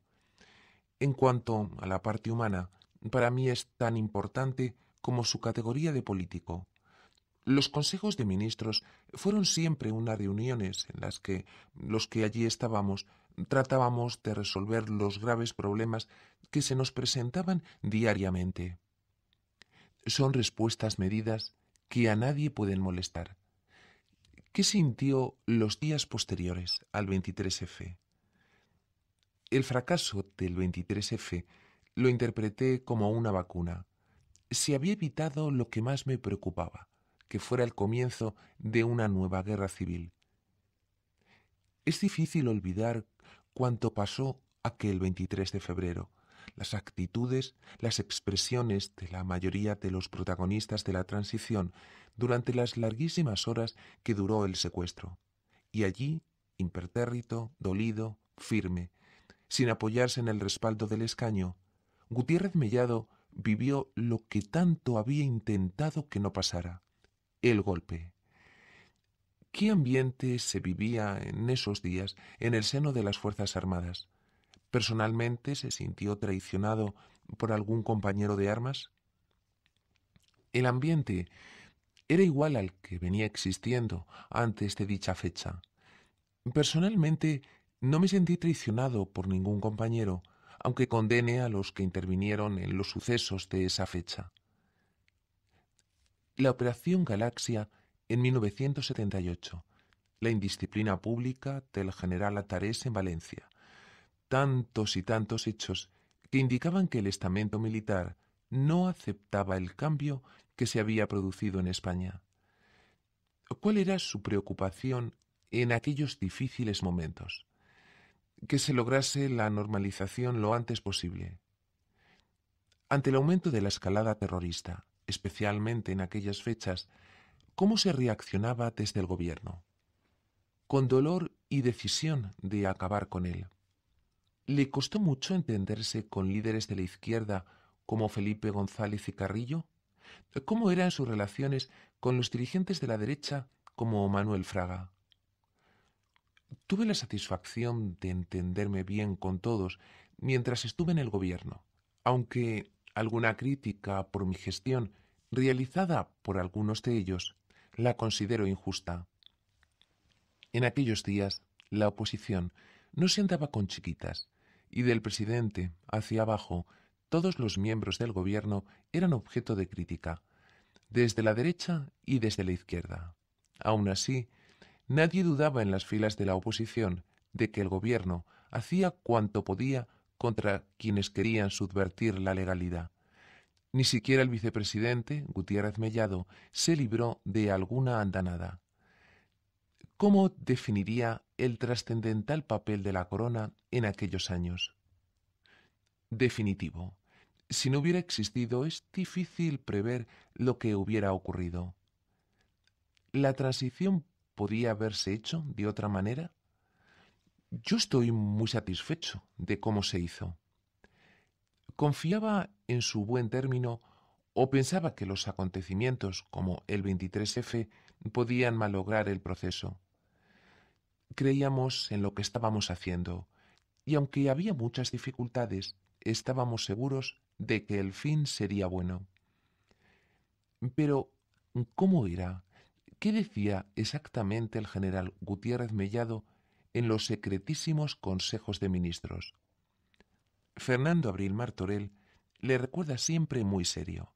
En cuanto a la parte humana, para mí es tan importante como su categoría de político. Los consejos de ministros fueron siempre unas reuniones en las que los que allí estábamos tratábamos de resolver los graves problemas que se nos presentaban diariamente. Son respuestas medidas que a nadie pueden molestar. ¿Qué sintió los días posteriores al 23F? El fracaso del 23F lo interpreté como una vacuna. Se había evitado lo que más me preocupaba, que fuera el comienzo de una nueva guerra civil. Es difícil olvidar cuánto pasó aquel 23 de febrero, las actitudes, las expresiones de la mayoría de los protagonistas de la transición durante las larguísimas horas que duró el secuestro. Y allí, impertérrito, dolido, firme, sin apoyarse en el respaldo del escaño, Gutiérrez Mellado vivió lo que tanto había intentado que no pasara, el golpe. ¿Qué ambiente se vivía en esos días en el seno de las Fuerzas Armadas? personalmente se sintió traicionado por algún compañero de armas? El ambiente era igual al que venía existiendo antes de este dicha fecha. Personalmente no me sentí traicionado por ningún compañero, aunque condene a los que intervinieron en los sucesos de esa fecha. La Operación Galaxia en 1978, la indisciplina pública del general Atarés en Valencia, tantos y tantos hechos que indicaban que el estamento militar no aceptaba el cambio que se había producido en España. ¿Cuál era su preocupación en aquellos difíciles momentos? Que se lograse la normalización lo antes posible. Ante el aumento de la escalada terrorista, especialmente en aquellas fechas, ¿cómo se reaccionaba desde el gobierno? Con dolor y decisión de acabar con él le costó mucho entenderse con líderes de la izquierda como Felipe González y Carrillo? ¿Cómo eran sus relaciones con los dirigentes de la derecha como Manuel Fraga? Tuve la satisfacción de entenderme bien con todos mientras estuve en el gobierno, aunque alguna crítica por mi gestión realizada por algunos de ellos la considero injusta. En aquellos días, la oposición no se andaba con chiquitas y del presidente hacia abajo, todos los miembros del gobierno eran objeto de crítica, desde la derecha y desde la izquierda. Aún así, nadie dudaba en las filas de la oposición de que el gobierno hacía cuanto podía contra quienes querían subvertir la legalidad. Ni siquiera el vicepresidente, Gutiérrez Mellado, se libró de alguna andanada. ¿Cómo definiría el trascendental papel de la corona en aquellos años. Definitivo. Si no hubiera existido, es difícil prever lo que hubiera ocurrido. ¿La transición podía haberse hecho de otra manera? Yo estoy muy satisfecho de cómo se hizo. ¿Confiaba en su buen término o pensaba que los acontecimientos como el 23F podían malograr el proceso? Creíamos en lo que estábamos haciendo, y aunque había muchas dificultades, estábamos seguros de que el fin sería bueno. Pero, ¿cómo era? ¿Qué decía exactamente el general Gutiérrez Mellado en los secretísimos consejos de ministros? Fernando Abril Martorell le recuerda siempre muy serio.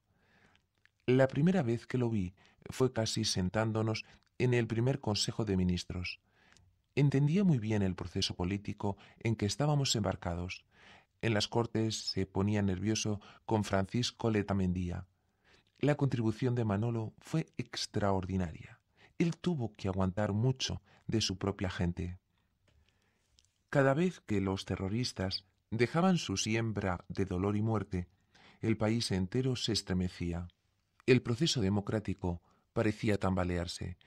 La primera vez que lo vi fue casi sentándonos en el primer consejo de ministros entendía muy bien el proceso político en que estábamos embarcados. En las Cortes se ponía nervioso con Francisco Letamendía. La contribución de Manolo fue extraordinaria. Él tuvo que aguantar mucho de su propia gente. Cada vez que los terroristas dejaban su siembra de dolor y muerte, el país entero se estremecía. El proceso democrático parecía tambalearse,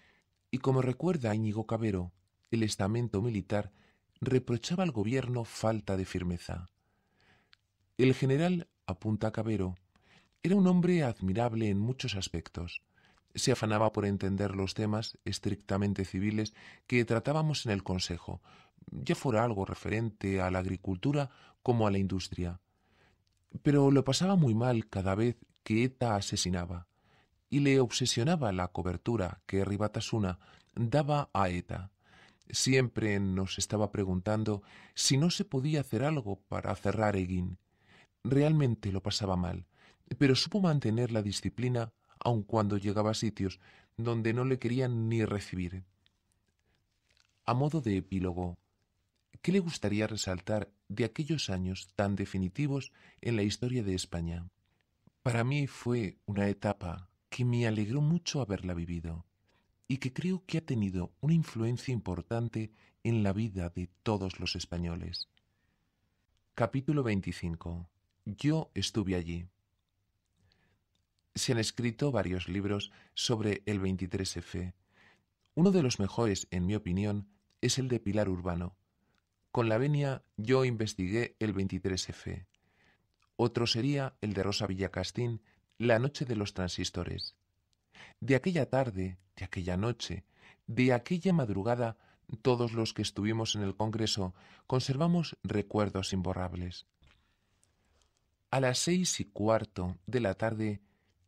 y como recuerda Íñigo Cabero, el estamento militar reprochaba al gobierno falta de firmeza. El general, apunta Cabero, era un hombre admirable en muchos aspectos. Se afanaba por entender los temas estrictamente civiles que tratábamos en el Consejo, ya fuera algo referente a la agricultura como a la industria. Pero lo pasaba muy mal cada vez que ETA asesinaba, y le obsesionaba la cobertura que Ribatasuna daba a ETA. Siempre nos estaba preguntando si no se podía hacer algo para cerrar Egin. Realmente lo pasaba mal, pero supo mantener la disciplina aun cuando llegaba a sitios donde no le querían ni recibir. A modo de epílogo, ¿qué le gustaría resaltar de aquellos años tan definitivos en la historia de España? Para mí fue una etapa que me alegró mucho haberla vivido y que creo que ha tenido una influencia importante en la vida de todos los españoles. Capítulo 25. Yo estuve allí. Se han escrito varios libros sobre el 23F. Uno de los mejores, en mi opinión, es el de Pilar Urbano. Con la venia yo investigué el 23F. Otro sería el de Rosa Villacastín, La noche de los transistores. De aquella tarde, de aquella noche, de aquella madrugada, todos los que estuvimos en el Congreso conservamos recuerdos imborrables. A las seis y cuarto de la tarde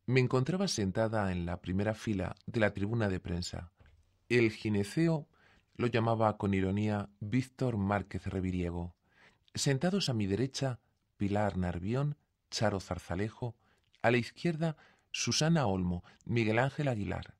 me encontraba sentada en la primera fila de la tribuna de prensa. El gineceo lo llamaba con ironía Víctor Márquez Reviriego. Sentados a mi derecha, Pilar Narvión, Charo Zarzalejo, a la izquierda, Susana Olmo, Miguel Ángel Aguilar.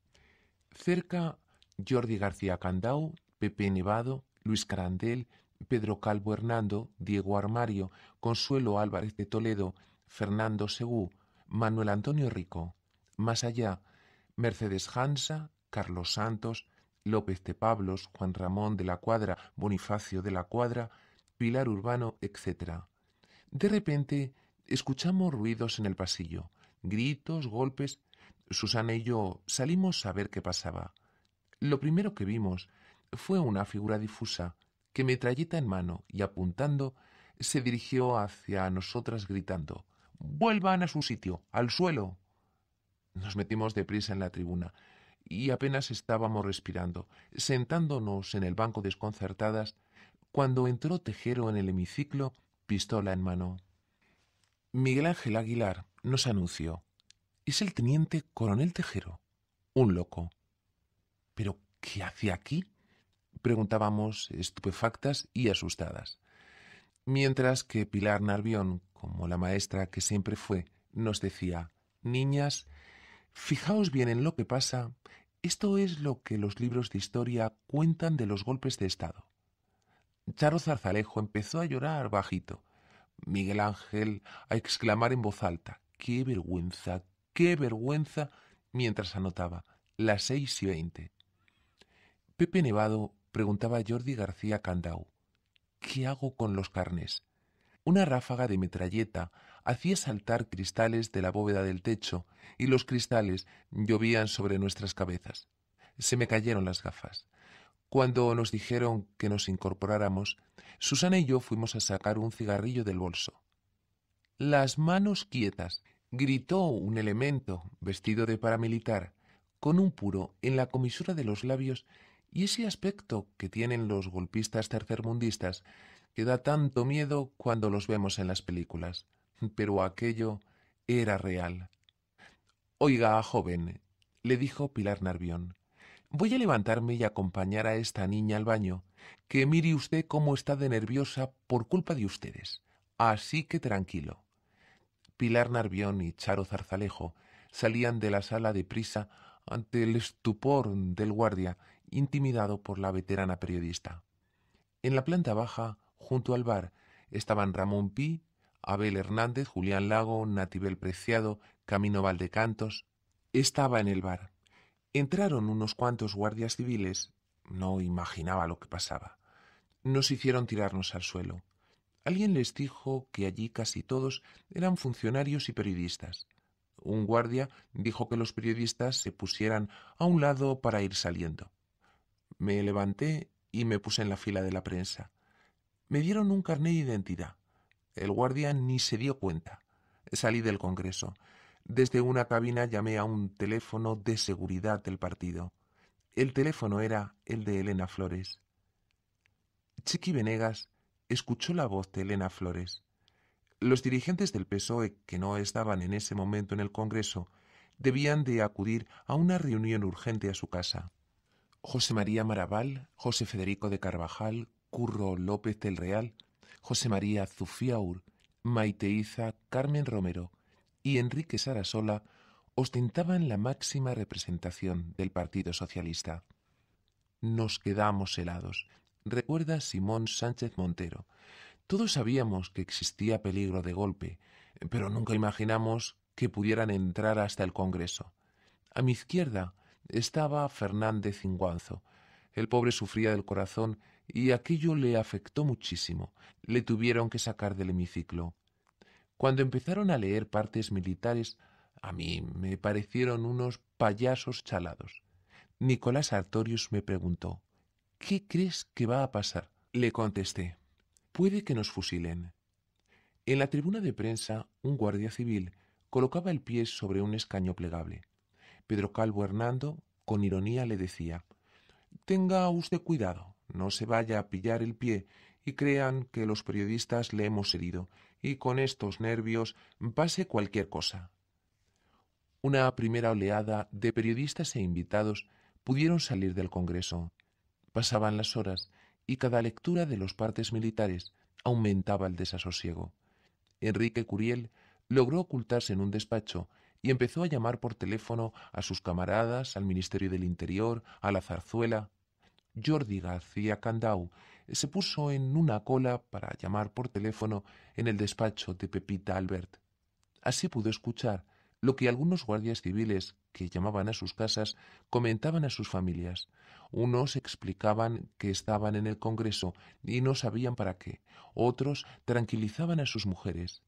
Cerca, Jordi García Candau, Pepe Nevado, Luis Carandel, Pedro Calvo Hernando, Diego Armario, Consuelo Álvarez de Toledo, Fernando Segú, Manuel Antonio Rico. Más allá, Mercedes Hansa, Carlos Santos, López de Pablos, Juan Ramón de la Cuadra, Bonifacio de la Cuadra, Pilar Urbano, etc. De repente, escuchamos ruidos en el pasillo. Gritos, golpes. Susana y yo salimos a ver qué pasaba. Lo primero que vimos fue una figura difusa que metralleta en mano y apuntando se dirigió hacia nosotras gritando Vuelvan a su sitio, al suelo. Nos metimos deprisa en la tribuna y apenas estábamos respirando, sentándonos en el banco desconcertadas, cuando entró Tejero en el hemiciclo, pistola en mano. Miguel Ángel Aguilar nos anunció. Es el teniente coronel Tejero, un loco. ¿Pero qué hacía aquí? preguntábamos estupefactas y asustadas. Mientras que Pilar Narvión, como la maestra que siempre fue, nos decía, Niñas, fijaos bien en lo que pasa. Esto es lo que los libros de historia cuentan de los golpes de Estado. Charo Zarzalejo empezó a llorar bajito. Miguel Ángel a exclamar en voz alta qué vergüenza, qué vergüenza, mientras anotaba las seis y veinte. Pepe Nevado preguntaba a Jordi García Candau, ¿qué hago con los carnes? Una ráfaga de metralleta hacía saltar cristales de la bóveda del techo y los cristales llovían sobre nuestras cabezas. Se me cayeron las gafas. Cuando nos dijeron que nos incorporáramos, Susana y yo fuimos a sacar un cigarrillo del bolso. Las manos quietas, gritó un elemento vestido de paramilitar, con un puro en la comisura de los labios y ese aspecto que tienen los golpistas tercermundistas, que da tanto miedo cuando los vemos en las películas. Pero aquello era real. Oiga, joven, le dijo Pilar Narvión, voy a levantarme y acompañar a esta niña al baño, que mire usted cómo está de nerviosa por culpa de ustedes. Así que tranquilo. Pilar Narvión y Charo Zarzalejo salían de la sala de prisa ante el estupor del guardia, intimidado por la veterana periodista. En la planta baja, junto al bar, estaban Ramón Pi, Abel Hernández, Julián Lago, Natibel Preciado, Camino Valdecantos. Estaba en el bar. Entraron unos cuantos guardias civiles. No imaginaba lo que pasaba. Nos hicieron tirarnos al suelo. Alguien les dijo que allí casi todos eran funcionarios y periodistas. Un guardia dijo que los periodistas se pusieran a un lado para ir saliendo. Me levanté y me puse en la fila de la prensa. Me dieron un carné de identidad. El guardia ni se dio cuenta. Salí del Congreso. Desde una cabina llamé a un teléfono de seguridad del partido. El teléfono era el de Elena Flores. Chiqui Venegas escuchó la voz de Elena Flores. Los dirigentes del PSOE, que no estaban en ese momento en el Congreso, debían de acudir a una reunión urgente a su casa. José María Maraval, José Federico de Carvajal, Curro López del Real, José María Zufiaur, Maiteiza, Carmen Romero y Enrique Sarasola ostentaban la máxima representación del Partido Socialista. Nos quedamos helados recuerda Simón Sánchez Montero. Todos sabíamos que existía peligro de golpe, pero nunca imaginamos que pudieran entrar hasta el Congreso. A mi izquierda estaba Fernández Inguanzo. El pobre sufría del corazón y aquello le afectó muchísimo. Le tuvieron que sacar del hemiciclo. Cuando empezaron a leer partes militares, a mí me parecieron unos payasos chalados. Nicolás Artorius me preguntó ¿Qué crees que va a pasar? Le contesté, puede que nos fusilen. En la tribuna de prensa, un guardia civil colocaba el pie sobre un escaño plegable. Pedro Calvo Hernando, con ironía, le decía, Tenga usted cuidado, no se vaya a pillar el pie y crean que los periodistas le hemos herido, y con estos nervios pase cualquier cosa. Una primera oleada de periodistas e invitados pudieron salir del Congreso. Pasaban las horas y cada lectura de los partes militares aumentaba el desasosiego. Enrique Curiel logró ocultarse en un despacho y empezó a llamar por teléfono a sus camaradas, al Ministerio del Interior, a la zarzuela. Jordi García Candau se puso en una cola para llamar por teléfono en el despacho de Pepita Albert. Así pudo escuchar lo que algunos guardias civiles que llamaban a sus casas comentaban a sus familias. Unos explicaban que estaban en el Congreso y no sabían para qué, otros tranquilizaban a sus mujeres.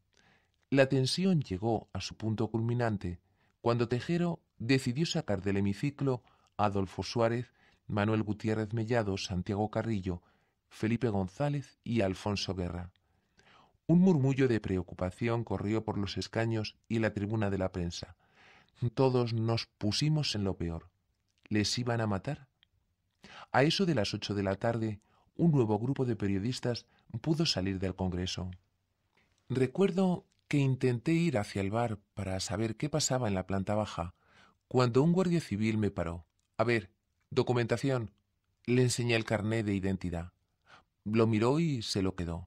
La tensión llegó a su punto culminante cuando Tejero decidió sacar del hemiciclo a Adolfo Suárez, Manuel Gutiérrez Mellado, Santiago Carrillo, Felipe González y Alfonso Guerra. Un murmullo de preocupación corrió por los escaños y la tribuna de la prensa. Todos nos pusimos en lo peor. ¿Les iban a matar? A eso de las ocho de la tarde, un nuevo grupo de periodistas pudo salir del Congreso. Recuerdo que intenté ir hacia el bar para saber qué pasaba en la planta baja, cuando un guardia civil me paró. A ver, documentación. Le enseñé el carné de identidad. Lo miró y se lo quedó.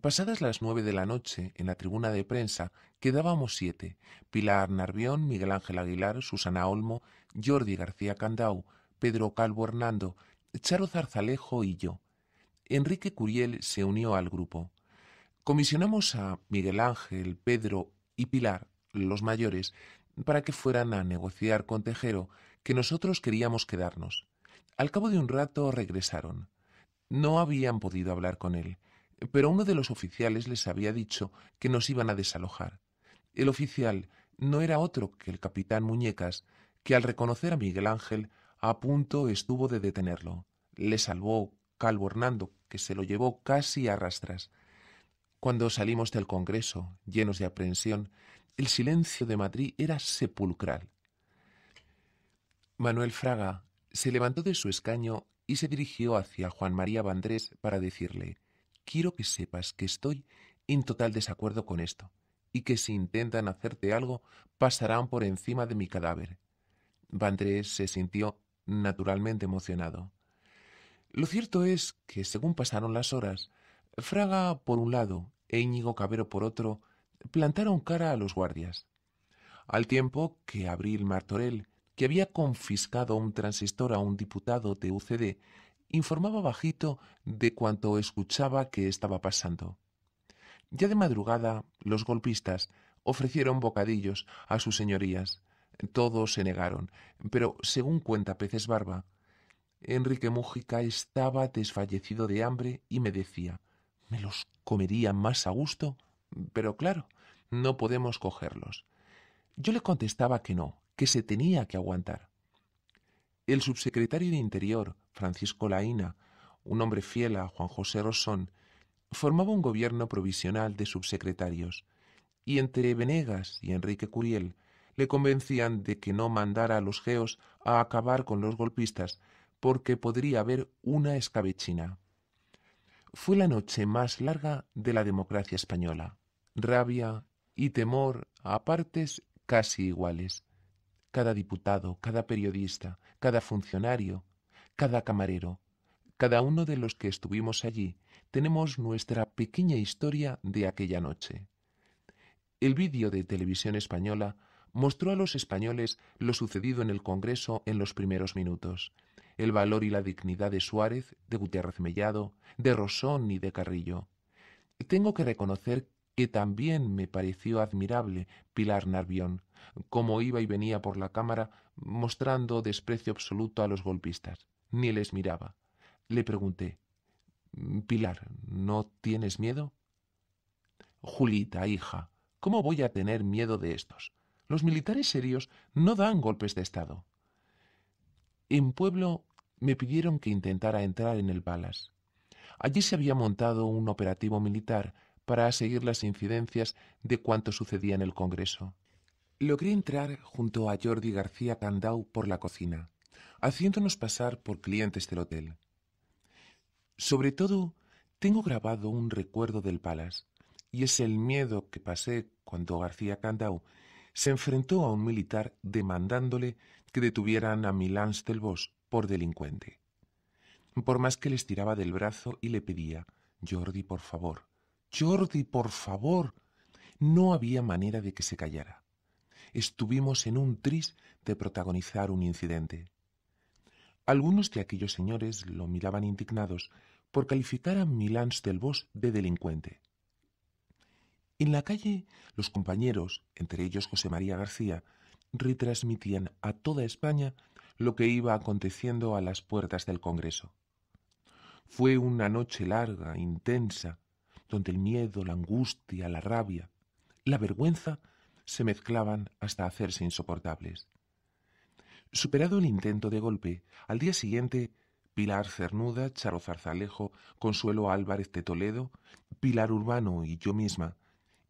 Pasadas las nueve de la noche, en la tribuna de prensa, quedábamos siete, Pilar Narvión, Miguel Ángel Aguilar, Susana Olmo, Jordi García Candau, Pedro Calvo Hernando, Charo Zarzalejo y yo. Enrique Curiel se unió al grupo. Comisionamos a Miguel Ángel, Pedro y Pilar, los mayores, para que fueran a negociar con Tejero, que nosotros queríamos quedarnos. Al cabo de un rato regresaron. No habían podido hablar con él pero uno de los oficiales les había dicho que nos iban a desalojar. El oficial no era otro que el capitán Muñecas, que al reconocer a Miguel Ángel a punto estuvo de detenerlo. Le salvó Calvo Hernando, que se lo llevó casi a rastras. Cuando salimos del Congreso, llenos de aprensión, el silencio de Madrid era sepulcral. Manuel Fraga se levantó de su escaño y se dirigió hacia Juan María Vandrés para decirle quiero que sepas que estoy en total desacuerdo con esto, y que si intentan hacerte algo, pasarán por encima de mi cadáver. Vandrés se sintió naturalmente emocionado. Lo cierto es que, según pasaron las horas, Fraga por un lado e Íñigo Cabero por otro plantaron cara a los guardias. Al tiempo que Abril Martorell, que había confiscado un transistor a un diputado de UCD, informaba bajito de cuanto escuchaba que estaba pasando. Ya de madrugada, los golpistas ofrecieron bocadillos a sus señorías. Todos se negaron, pero según cuenta Peces Barba, Enrique Mújica estaba desfallecido de hambre y me decía, me los comería más a gusto, pero claro, no podemos cogerlos. Yo le contestaba que no, que se tenía que aguantar. El subsecretario de Interior, Francisco Laína, un hombre fiel a Juan José Rosón, formaba un gobierno provisional de subsecretarios, y entre Venegas y Enrique Curiel le convencían de que no mandara a los geos a acabar con los golpistas, porque podría haber una escabechina. Fue la noche más larga de la democracia española. Rabia y temor a partes casi iguales. Cada diputado, cada periodista, cada funcionario, cada camarero, cada uno de los que estuvimos allí, tenemos nuestra pequeña historia de aquella noche. El vídeo de televisión española mostró a los españoles lo sucedido en el Congreso en los primeros minutos, el valor y la dignidad de Suárez, de Gutiérrez Mellado, de Rosón y de Carrillo. Tengo que reconocer que también me pareció admirable Pilar Narvión, como iba y venía por la Cámara mostrando desprecio absoluto a los golpistas ni les miraba. Le pregunté, Pilar, ¿no tienes miedo? Julita, hija, ¿cómo voy a tener miedo de estos? Los militares serios no dan golpes de Estado. En pueblo me pidieron que intentara entrar en el Balas. Allí se había montado un operativo militar para seguir las incidencias de cuanto sucedía en el Congreso. Logré entrar junto a Jordi García Candau por la cocina haciéndonos pasar por clientes del hotel. Sobre todo, tengo grabado un recuerdo del Palace, y es el miedo que pasé cuando García Candau se enfrentó a un militar demandándole que detuvieran a Milán del por delincuente. Por más que le tiraba del brazo y le pedía, Jordi, por favor, Jordi, por favor, no había manera de que se callara. Estuvimos en un tris de protagonizar un incidente. Algunos de aquellos señores lo miraban indignados por calificar a Milans del de delincuente. En la calle, los compañeros, entre ellos José María García, retransmitían a toda España lo que iba aconteciendo a las puertas del Congreso. Fue una noche larga, intensa, donde el miedo, la angustia, la rabia, la vergüenza se mezclaban hasta hacerse insoportables. Superado el intento de golpe, al día siguiente, Pilar Cernuda, Charo Zarzalejo, Consuelo Álvarez de Toledo, Pilar Urbano y yo misma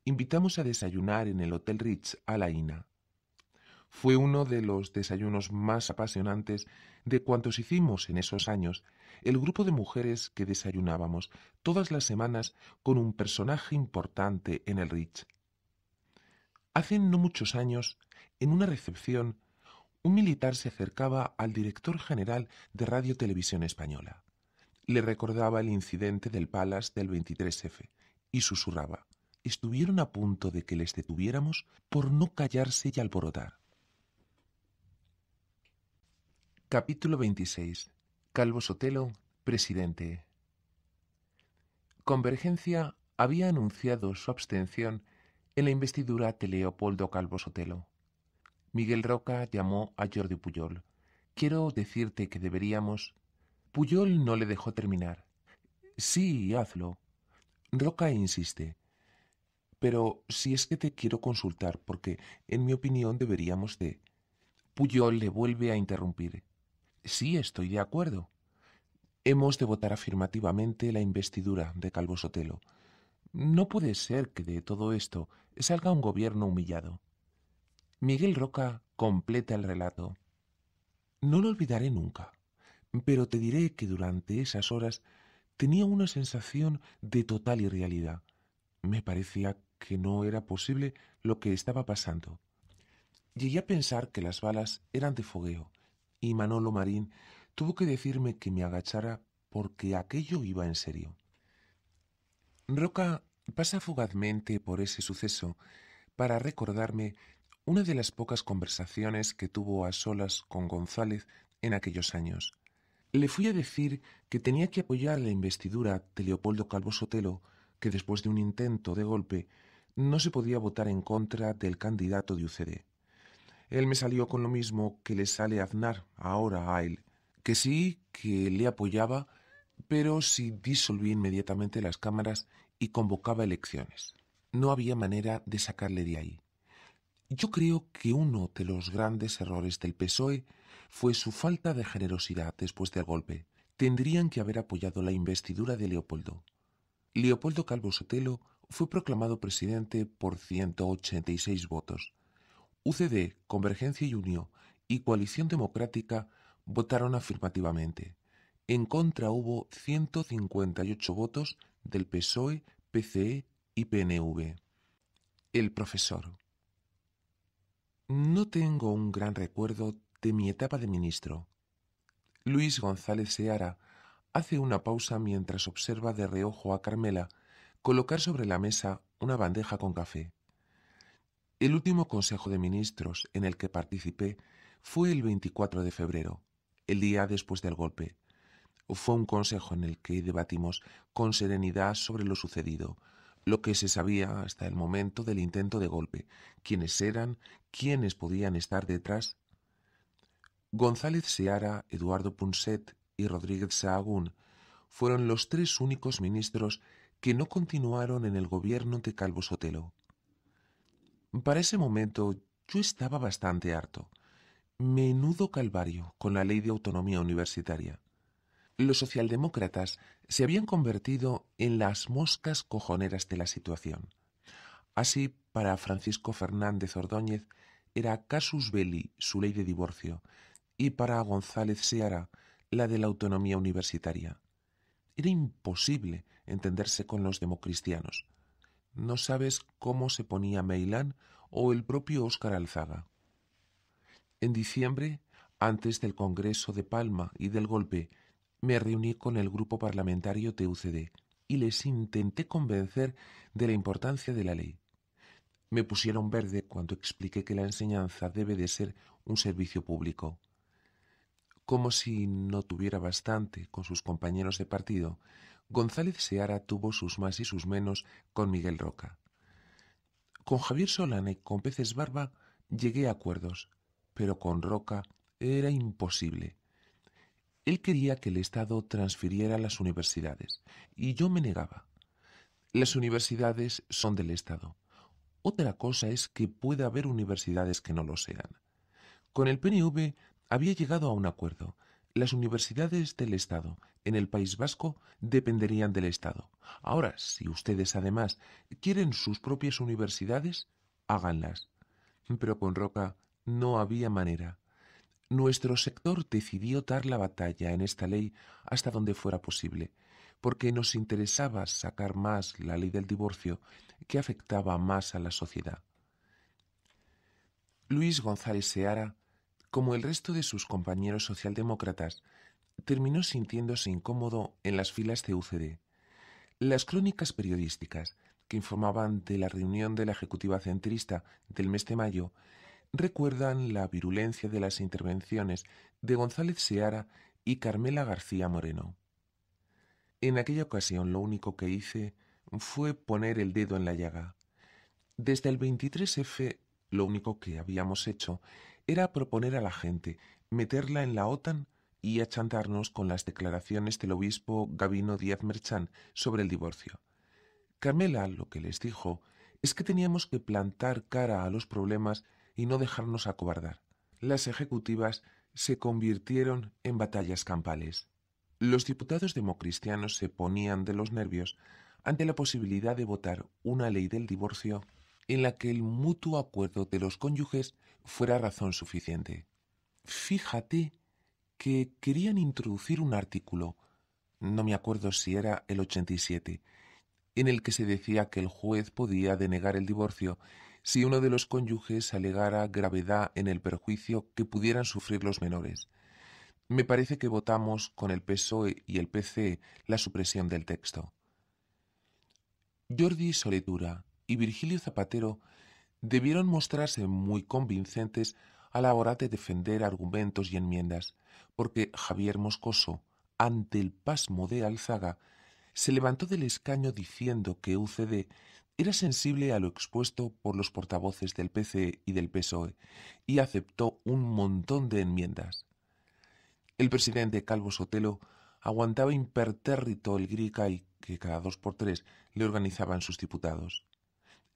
invitamos a desayunar en el Hotel Rich a la INA. Fue uno de los desayunos más apasionantes de cuantos hicimos en esos años, el grupo de mujeres que desayunábamos todas las semanas con un personaje importante en el Rich. Hace no muchos años, en una recepción, un militar se acercaba al director general de Radio Televisión Española. Le recordaba el incidente del Palace del 23F y susurraba. Estuvieron a punto de que les detuviéramos por no callarse y alborotar. Capítulo 26. Calvo Sotelo, presidente. Convergencia había anunciado su abstención en la investidura de Leopoldo Calvo Sotelo Miguel Roca llamó a Jordi Puyol. Quiero decirte que deberíamos. Puyol no le dejó terminar. Sí, hazlo. Roca insiste. Pero si es que te quiero consultar, porque en mi opinión deberíamos de. Puyol le vuelve a interrumpir. Sí, estoy de acuerdo. Hemos de votar afirmativamente la investidura de Calvo Sotelo. No puede ser que de todo esto salga un gobierno humillado. Miguel Roca completa el relato. No lo olvidaré nunca, pero te diré que durante esas horas tenía una sensación de total irrealidad. Me parecía que no era posible lo que estaba pasando. Llegué a pensar que las balas eran de fogueo, y Manolo Marín tuvo que decirme que me agachara porque aquello iba en serio. Roca pasa fugazmente por ese suceso para recordarme una de las pocas conversaciones que tuvo a solas con González en aquellos años. Le fui a decir que tenía que apoyar la investidura de Leopoldo Calvo Sotelo, que después de un intento de golpe no se podía votar en contra del candidato de UCD. Él me salió con lo mismo que le sale Aznar ahora a él, que sí, que le apoyaba, pero si disolvía inmediatamente las cámaras y convocaba elecciones. No había manera de sacarle de ahí. Yo creo que uno de los grandes errores del PSOE fue su falta de generosidad después del golpe. Tendrían que haber apoyado la investidura de Leopoldo. Leopoldo Calvo Sotelo fue proclamado presidente por 186 votos. UCD, Convergencia y Unión y Coalición Democrática votaron afirmativamente. En contra hubo 158 votos del PSOE, PCE y PNV. El profesor. No tengo un gran recuerdo de mi etapa de ministro. Luis González Seara hace una pausa mientras observa de reojo a Carmela colocar sobre la mesa una bandeja con café. El último Consejo de Ministros en el que participé fue el 24 de febrero, el día después del golpe. Fue un consejo en el que debatimos con serenidad sobre lo sucedido, lo que se sabía hasta el momento del intento de golpe, quiénes eran, quiénes podían estar detrás. González Seara, Eduardo Punset y Rodríguez Sahagún fueron los tres únicos ministros que no continuaron en el gobierno de Calvo Sotelo. Para ese momento yo estaba bastante harto. Menudo calvario con la ley de autonomía universitaria los socialdemócratas se habían convertido en las moscas cojoneras de la situación. Así, para Francisco Fernández Ordóñez era casus belli su ley de divorcio y para González Seara la de la autonomía universitaria. Era imposible entenderse con los democristianos. No sabes cómo se ponía Meilán o el propio Óscar Alzaga. En diciembre, antes del Congreso de Palma y del golpe, me reuní con el grupo parlamentario TUCD y les intenté convencer de la importancia de la ley. Me pusieron verde cuando expliqué que la enseñanza debe de ser un servicio público. Como si no tuviera bastante con sus compañeros de partido, González Seara tuvo sus más y sus menos con Miguel Roca. Con Javier Solana y con Peces Barba llegué a acuerdos, pero con Roca era imposible. Él quería que el Estado transfiriera las universidades y yo me negaba. Las universidades son del Estado. Otra cosa es que puede haber universidades que no lo sean. Con el PNV había llegado a un acuerdo. Las universidades del Estado en el País Vasco dependerían del Estado. Ahora, si ustedes además quieren sus propias universidades, háganlas. Pero con Roca no había manera. Nuestro sector decidió dar la batalla en esta ley hasta donde fuera posible, porque nos interesaba sacar más la ley del divorcio que afectaba más a la sociedad. Luis González Seara, como el resto de sus compañeros socialdemócratas, terminó sintiéndose incómodo en las filas de UCD. Las crónicas periodísticas que informaban de la reunión de la Ejecutiva Centrista del mes de mayo recuerdan la virulencia de las intervenciones de González Seara y Carmela García Moreno. En aquella ocasión lo único que hice fue poner el dedo en la llaga. Desde el 23F lo único que habíamos hecho era proponer a la gente meterla en la OTAN y achantarnos con las declaraciones del obispo Gabino Díaz Merchán sobre el divorcio. Carmela lo que les dijo es que teníamos que plantar cara a los problemas y no dejarnos acobardar. Las ejecutivas se convirtieron en batallas campales. Los diputados democristianos se ponían de los nervios ante la posibilidad de votar una ley del divorcio en la que el mutuo acuerdo de los cónyuges fuera razón suficiente. Fíjate que querían introducir un artículo, no me acuerdo si era el 87, en el que se decía que el juez podía denegar el divorcio si uno de los cónyuges alegara gravedad en el perjuicio que pudieran sufrir los menores. Me parece que votamos con el PSOE y el PC la supresión del texto. Jordi Soledura y Virgilio Zapatero debieron mostrarse muy convincentes a la hora de defender argumentos y enmiendas, porque Javier Moscoso, ante el pasmo de Alzaga, se levantó del escaño diciendo que UCD era sensible a lo expuesto por los portavoces del PC y del PSOE y aceptó un montón de enmiendas. El presidente Calvo Sotelo aguantaba impertérrito el y que cada dos por tres le organizaban sus diputados.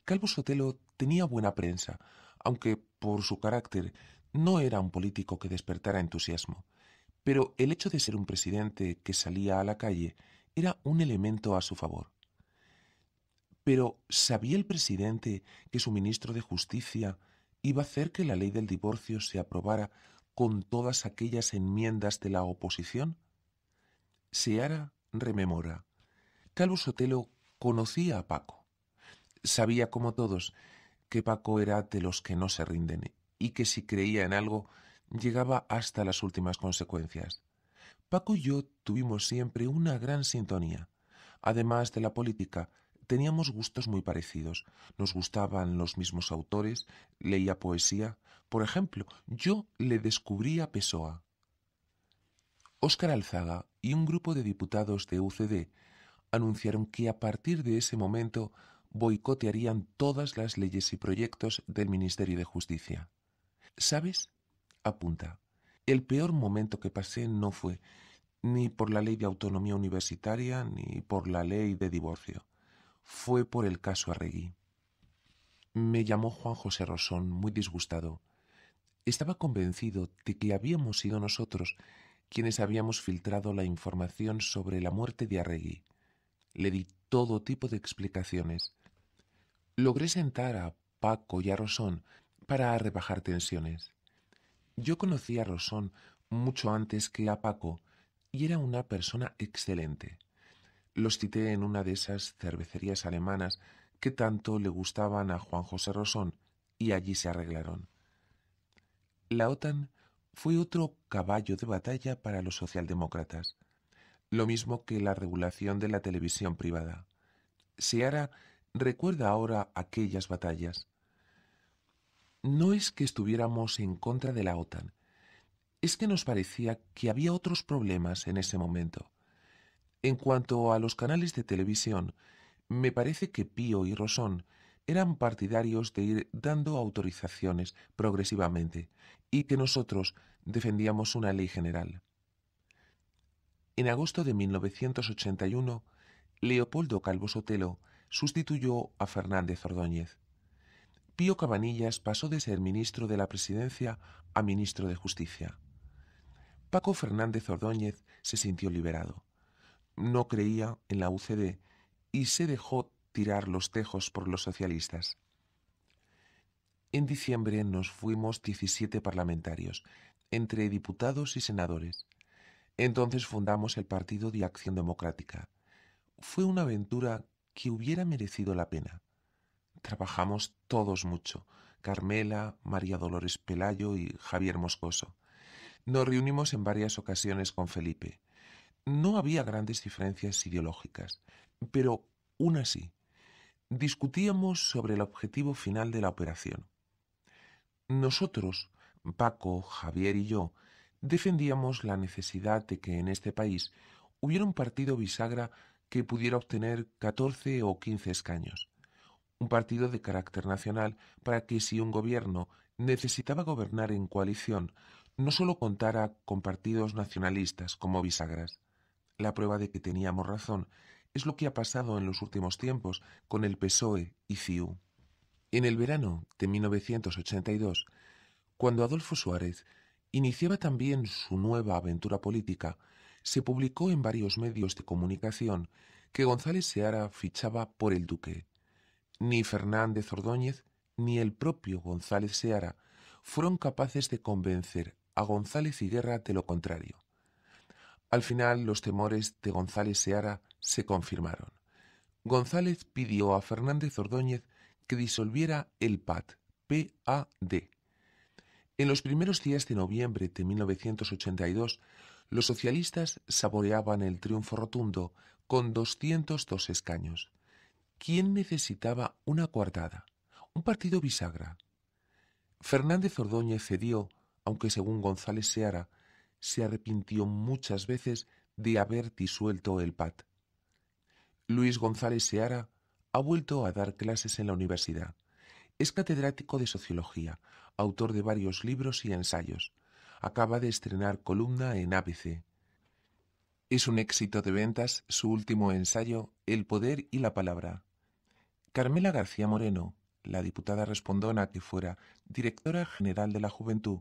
Calvo Sotelo tenía buena prensa, aunque por su carácter no era un político que despertara entusiasmo. Pero el hecho de ser un presidente que salía a la calle era un elemento a su favor. Pero ¿sabía el presidente que su ministro de Justicia iba a hacer que la ley del divorcio se aprobara con todas aquellas enmiendas de la oposición? Seara rememora. Calvo Sotelo conocía a Paco. Sabía, como todos, que Paco era de los que no se rinden y que si creía en algo llegaba hasta las últimas consecuencias. Paco y yo tuvimos siempre una gran sintonía. Además de la política, Teníamos gustos muy parecidos, nos gustaban los mismos autores, leía poesía. Por ejemplo, yo le descubrí a Pessoa. Óscar Alzaga y un grupo de diputados de UCD anunciaron que a partir de ese momento boicotearían todas las leyes y proyectos del Ministerio de Justicia. ¿Sabes? Apunta. El peor momento que pasé no fue ni por la ley de autonomía universitaria ni por la ley de divorcio fue por el caso Arregui. Me llamó Juan José Rosón muy disgustado. Estaba convencido de que habíamos sido nosotros quienes habíamos filtrado la información sobre la muerte de Arregui. Le di todo tipo de explicaciones. Logré sentar a Paco y a Rosón para rebajar tensiones. Yo conocí a Rosón mucho antes que a Paco y era una persona excelente los cité en una de esas cervecerías alemanas que tanto le gustaban a Juan José Rosón, y allí se arreglaron. La OTAN fue otro caballo de batalla para los socialdemócratas, lo mismo que la regulación de la televisión privada. Seara recuerda ahora aquellas batallas. No es que estuviéramos en contra de la OTAN, es que nos parecía que había otros problemas en ese momento. En cuanto a los canales de televisión, me parece que Pío y Rosón eran partidarios de ir dando autorizaciones progresivamente y que nosotros defendíamos una ley general. En agosto de 1981, Leopoldo Calvo Sotelo sustituyó a Fernández Ordóñez. Pío Cabanillas pasó de ser ministro de la Presidencia a ministro de Justicia. Paco Fernández Ordóñez se sintió liberado no creía en la UCD y se dejó tirar los tejos por los socialistas. En diciembre nos fuimos 17 parlamentarios, entre diputados y senadores. Entonces fundamos el Partido de Acción Democrática. Fue una aventura que hubiera merecido la pena. Trabajamos todos mucho, Carmela, María Dolores Pelayo y Javier Moscoso. Nos reunimos en varias ocasiones con Felipe. No había grandes diferencias ideológicas, pero una así Discutíamos sobre el objetivo final de la operación. Nosotros, Paco, Javier y yo, defendíamos la necesidad de que en este país hubiera un partido bisagra que pudiera obtener 14 o 15 escaños. Un partido de carácter nacional para que si un gobierno necesitaba gobernar en coalición, no solo contara con partidos nacionalistas como bisagras. La prueba de que teníamos razón es lo que ha pasado en los últimos tiempos con el PSOE y CIU. En el verano de 1982, cuando Adolfo Suárez iniciaba también su nueva aventura política, se publicó en varios medios de comunicación que González Seara fichaba por el Duque. Ni Fernández Ordóñez ni el propio González Seara fueron capaces de convencer a González y Guerra de lo contrario. Al final, los temores de González Seara se confirmaron. González pidió a Fernández Ordóñez que disolviera el PAD, PAD. En los primeros días de noviembre de 1982, los socialistas saboreaban el triunfo rotundo con 202 escaños. ¿Quién necesitaba una coartada? Un partido bisagra. Fernández Ordóñez cedió, aunque según González Seara, se arrepintió muchas veces de haber disuelto el PAT. Luis González Seara ha vuelto a dar clases en la universidad. Es catedrático de sociología, autor de varios libros y ensayos. Acaba de estrenar columna en ABC. Es un éxito de ventas su último ensayo, El poder y la palabra. Carmela García Moreno, la diputada respondona que fuera directora general de la Juventud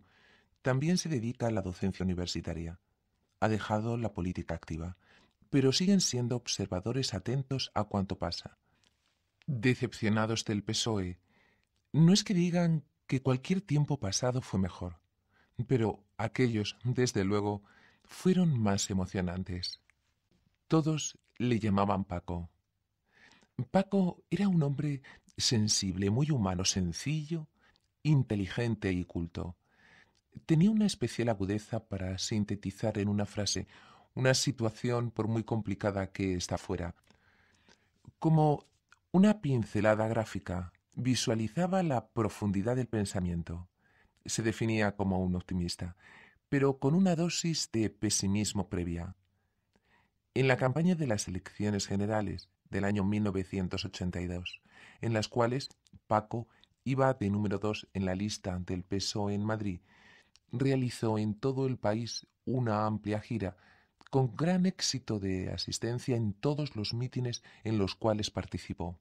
también se dedica a la docencia universitaria. Ha dejado la política activa, pero siguen siendo observadores atentos a cuanto pasa. Decepcionados del PSOE, no es que digan que cualquier tiempo pasado fue mejor, pero aquellos, desde luego, fueron más emocionantes. Todos le llamaban Paco. Paco era un hombre sensible, muy humano, sencillo, inteligente y culto. Tenía una especial agudeza para sintetizar en una frase una situación por muy complicada que está fuera. Como una pincelada gráfica, visualizaba la profundidad del pensamiento. Se definía como un optimista, pero con una dosis de pesimismo previa. En la campaña de las elecciones generales del año 1982, en las cuales Paco iba de número dos en la lista del PSOE en Madrid realizó en todo el país una amplia gira, con gran éxito de asistencia en todos los mítines en los cuales participó.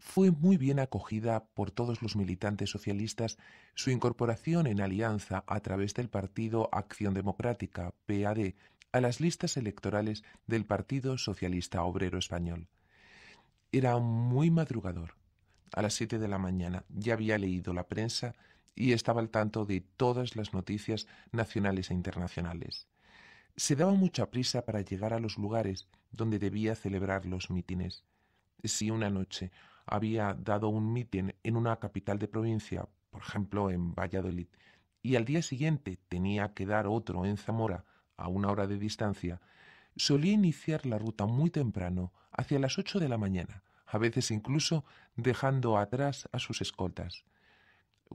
Fue muy bien acogida por todos los militantes socialistas su incorporación en alianza a través del Partido Acción Democrática, PAD, a las listas electorales del Partido Socialista Obrero Español. Era muy madrugador. A las siete de la mañana ya había leído la prensa y estaba al tanto de todas las noticias nacionales e internacionales. Se daba mucha prisa para llegar a los lugares donde debía celebrar los mítines. Si una noche había dado un mitin en una capital de provincia, por ejemplo en Valladolid, y al día siguiente tenía que dar otro en Zamora, a una hora de distancia, solía iniciar la ruta muy temprano, hacia las ocho de la mañana, a veces incluso dejando atrás a sus escoltas.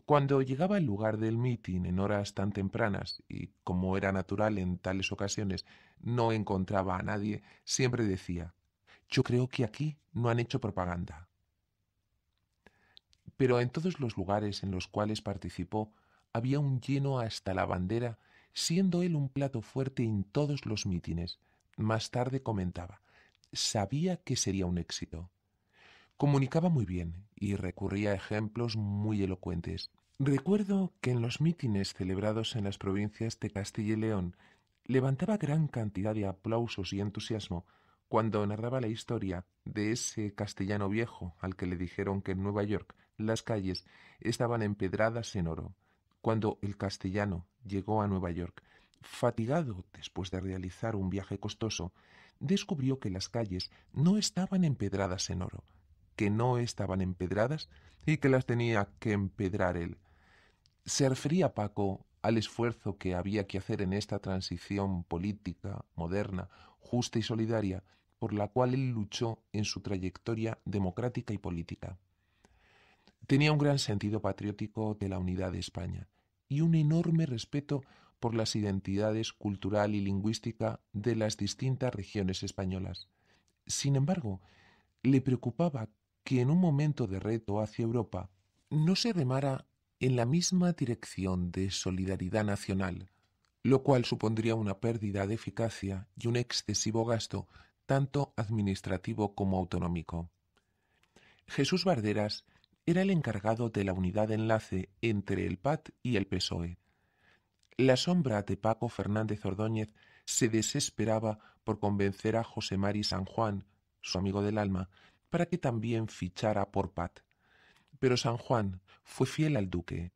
Cuando llegaba al lugar del mitin en horas tan tempranas, y como era natural en tales ocasiones, no encontraba a nadie, siempre decía Yo creo que aquí no han hecho propaganda. Pero en todos los lugares en los cuales participó había un lleno hasta la bandera, siendo él un plato fuerte en todos los mítines. Más tarde comentaba Sabía que sería un éxito. Comunicaba muy bien y recurría a ejemplos muy elocuentes. Recuerdo que en los mítines celebrados en las provincias de Castilla y León levantaba gran cantidad de aplausos y entusiasmo cuando narraba la historia de ese castellano viejo al que le dijeron que en Nueva York las calles estaban empedradas en oro, cuando el castellano llegó a Nueva York fatigado después de realizar un viaje costoso, descubrió que las calles no estaban empedradas en oro, que no estaban empedradas y que las tenía que empedrar él. Se refería Paco al esfuerzo que había que hacer en esta transición política, moderna, justa y solidaria, por la cual él luchó en su trayectoria democrática y política. Tenía un gran sentido patriótico de la unidad de España y un enorme respeto por las identidades cultural y lingüística de las distintas regiones españolas. Sin embargo, le preocupaba que en un momento de reto hacia Europa no se remara en la misma dirección de solidaridad nacional, lo cual supondría una pérdida de eficacia y un excesivo gasto tanto administrativo como autonómico. Jesús Barderas era el encargado de la unidad de enlace entre el PAT y el PSOE. La sombra de Paco Fernández Ordóñez se desesperaba por convencer a José Mari San Juan, su amigo del alma, para que también fichara por Pat. Pero San Juan fue fiel al duque.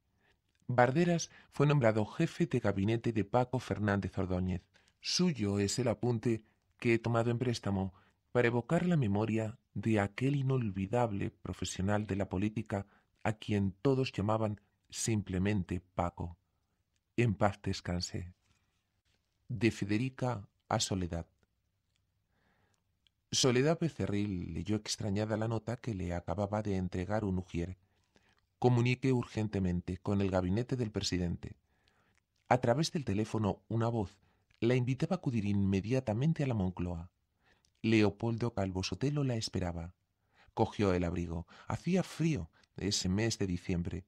Barderas fue nombrado jefe de gabinete de Paco Fernández Ordóñez. Suyo es el apunte que he tomado en préstamo para evocar la memoria de aquel inolvidable profesional de la política a quien todos llamaban simplemente Paco. En paz descanse. De Federica a Soledad. Soledad Becerril leyó extrañada la nota que le acababa de entregar un ujier. Comuniqué urgentemente con el gabinete del presidente. A través del teléfono, una voz la invitaba a acudir inmediatamente a la Moncloa. Leopoldo Calvosotelo la esperaba. Cogió el abrigo. Hacía frío ese mes de diciembre.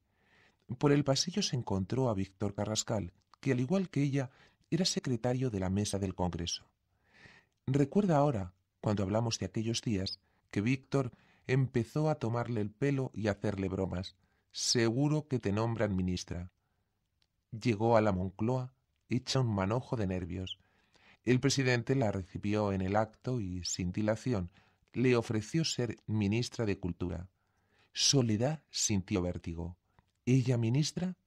Por el pasillo se encontró a Víctor Carrascal, que al igual que ella era secretario de la mesa del Congreso. Recuerda ahora cuando hablamos de aquellos días, que Víctor empezó a tomarle el pelo y hacerle bromas. Seguro que te nombran ministra. Llegó a la Moncloa hecha un manojo de nervios. El presidente la recibió en el acto y, sin dilación, le ofreció ser ministra de Cultura. Soledad sintió vértigo. ¿Ella ministra?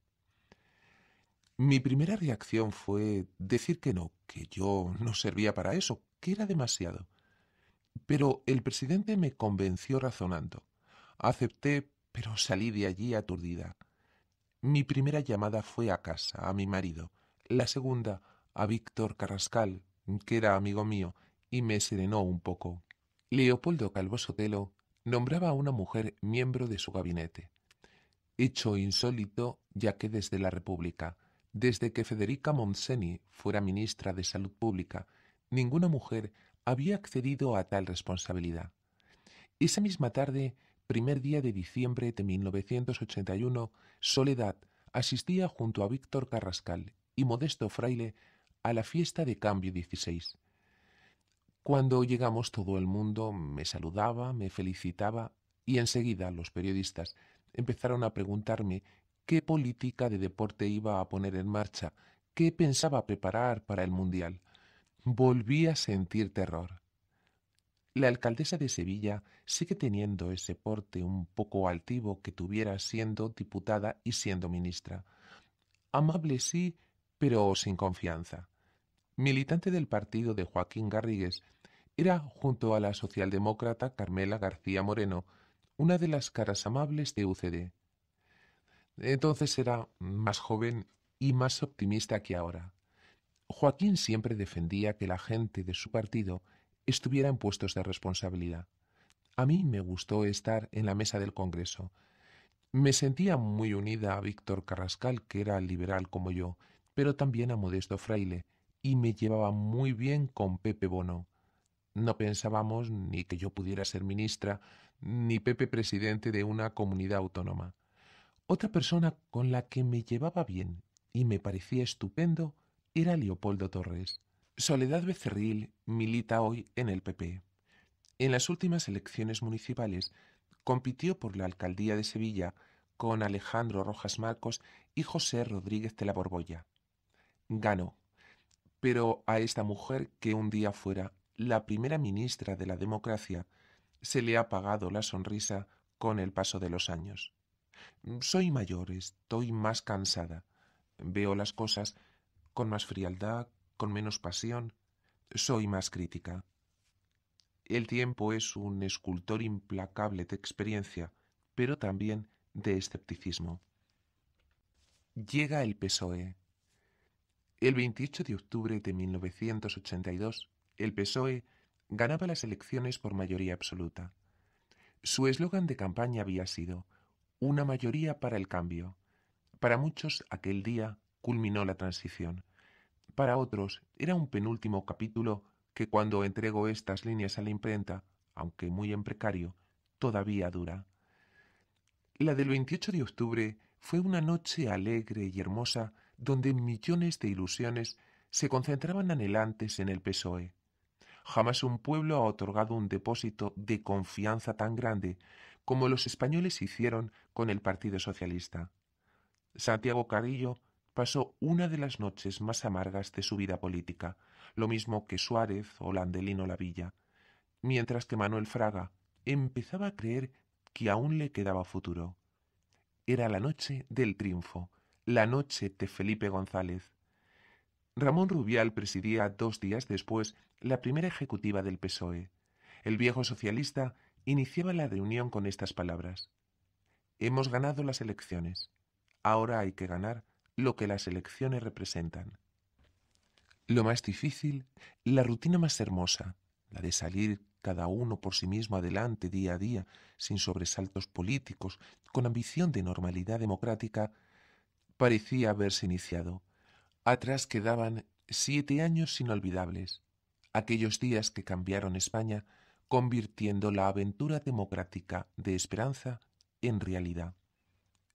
Mi primera reacción fue decir que no, que yo no servía para eso, que era demasiado. Pero el presidente me convenció razonando. Acepté, pero salí de allí aturdida. Mi primera llamada fue a casa, a mi marido, la segunda a Víctor Carrascal, que era amigo mío, y me serenó un poco. Leopoldo Calvo Sotelo nombraba a una mujer miembro de su gabinete. Hecho insólito, ya que desde la República, desde que Federica Monseni fuera ministra de Salud Pública, ninguna mujer había accedido a tal responsabilidad. Esa misma tarde, primer día de diciembre de 1981, Soledad asistía junto a Víctor Carrascal y Modesto Fraile a la fiesta de Cambio 16. Cuando llegamos todo el mundo me saludaba, me felicitaba y enseguida los periodistas empezaron a preguntarme qué política de deporte iba a poner en marcha, qué pensaba preparar para el Mundial volví a sentir terror. La alcaldesa de Sevilla sigue teniendo ese porte un poco altivo que tuviera siendo diputada y siendo ministra. Amable sí, pero sin confianza. Militante del partido de Joaquín Garrigues, era, junto a la socialdemócrata Carmela García Moreno, una de las caras amables de UCD. Entonces era más joven y más optimista que ahora. Joaquín siempre defendía que la gente de su partido estuviera en puestos de responsabilidad. A mí me gustó estar en la mesa del Congreso. Me sentía muy unida a Víctor Carrascal, que era liberal como yo, pero también a Modesto Fraile, y me llevaba muy bien con Pepe Bono. No pensábamos ni que yo pudiera ser ministra, ni Pepe presidente de una comunidad autónoma. Otra persona con la que me llevaba bien y me parecía estupendo era Leopoldo Torres. Soledad Becerril milita hoy en el PP. En las últimas elecciones municipales compitió por la alcaldía de Sevilla con Alejandro Rojas Marcos y José Rodríguez de la Borbolla. Ganó, pero a esta mujer que un día fuera la primera ministra de la democracia se le ha apagado la sonrisa con el paso de los años. Soy mayor, estoy más cansada, veo las cosas con más frialdad, con menos pasión, soy más crítica. El tiempo es un escultor implacable de experiencia, pero también de escepticismo. Llega el PSOE. El 28 de octubre de 1982, el PSOE ganaba las elecciones por mayoría absoluta. Su eslogan de campaña había sido una mayoría para el cambio. Para muchos aquel día culminó la transición. Para otros, era un penúltimo capítulo que cuando entrego estas líneas a la imprenta, aunque muy en precario, todavía dura. La del 28 de octubre fue una noche alegre y hermosa donde millones de ilusiones se concentraban anhelantes en el PSOE. Jamás un pueblo ha otorgado un depósito de confianza tan grande como los españoles hicieron con el Partido Socialista. Santiago Carrillo pasó una de las noches más amargas de su vida política, lo mismo que Suárez o Landelino Lavilla, mientras que Manuel Fraga empezaba a creer que aún le quedaba futuro. Era la noche del triunfo, la noche de Felipe González. Ramón Rubial presidía dos días después la primera ejecutiva del PSOE. El viejo socialista iniciaba la reunión con estas palabras. Hemos ganado las elecciones. Ahora hay que ganar lo que las elecciones representan. Lo más difícil, la rutina más hermosa, la de salir cada uno por sí mismo adelante día a día, sin sobresaltos políticos, con ambición de normalidad democrática, parecía haberse iniciado. Atrás quedaban siete años inolvidables, aquellos días que cambiaron España, convirtiendo la aventura democrática de Esperanza en realidad.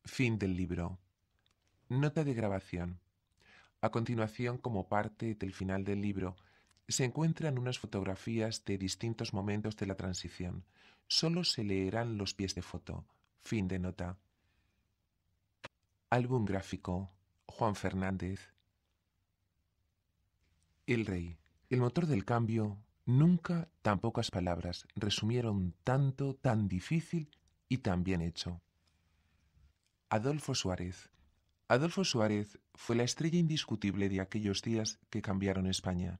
Fin del libro. Nota de grabación. A continuación, como parte del final del libro, se encuentran unas fotografías de distintos momentos de la transición. Solo se leerán los pies de foto. Fin de nota. Álbum gráfico. Juan Fernández. El rey. El motor del cambio. Nunca tan pocas palabras resumieron tanto, tan difícil y tan bien hecho. Adolfo Suárez. Adolfo Suárez fue la estrella indiscutible de aquellos días que cambiaron España.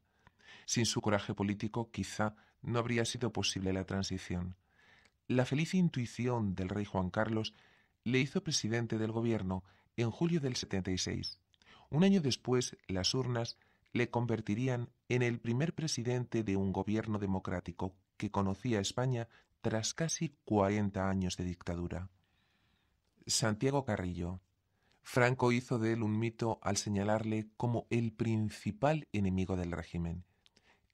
Sin su coraje político quizá no habría sido posible la transición. La feliz intuición del rey Juan Carlos le hizo presidente del gobierno en julio del 76. Un año después, las urnas le convertirían en el primer presidente de un gobierno democrático que conocía España tras casi 40 años de dictadura. Santiago Carrillo Franco hizo de él un mito al señalarle como el principal enemigo del régimen.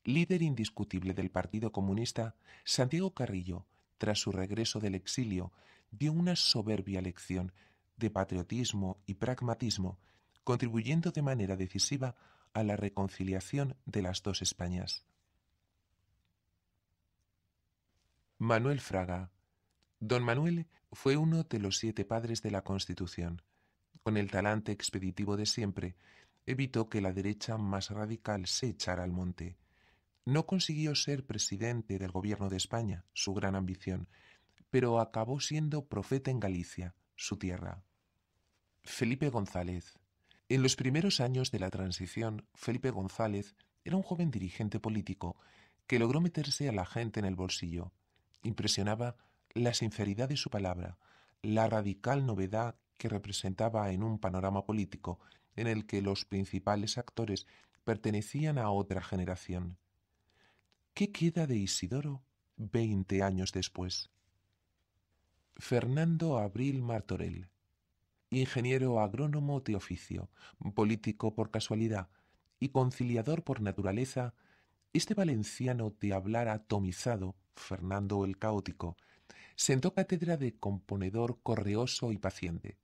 Líder indiscutible del Partido Comunista, Santiago Carrillo, tras su regreso del exilio, dio una soberbia lección de patriotismo y pragmatismo, contribuyendo de manera decisiva a la reconciliación de las dos Españas. Manuel Fraga Don Manuel fue uno de los siete padres de la Constitución. Con el talante expeditivo de siempre, evitó que la derecha más radical se echara al monte. No consiguió ser presidente del gobierno de España, su gran ambición, pero acabó siendo profeta en Galicia, su tierra. Felipe González. En los primeros años de la transición, Felipe González era un joven dirigente político que logró meterse a la gente en el bolsillo. Impresionaba la sinceridad de su palabra, la radical novedad que representaba en un panorama político en el que los principales actores pertenecían a otra generación. ¿Qué queda de Isidoro veinte años después? Fernando Abril Martorell, ingeniero agrónomo de oficio, político por casualidad y conciliador por naturaleza, este valenciano de hablar atomizado, Fernando el Caótico, sentó cátedra de componedor correoso y paciente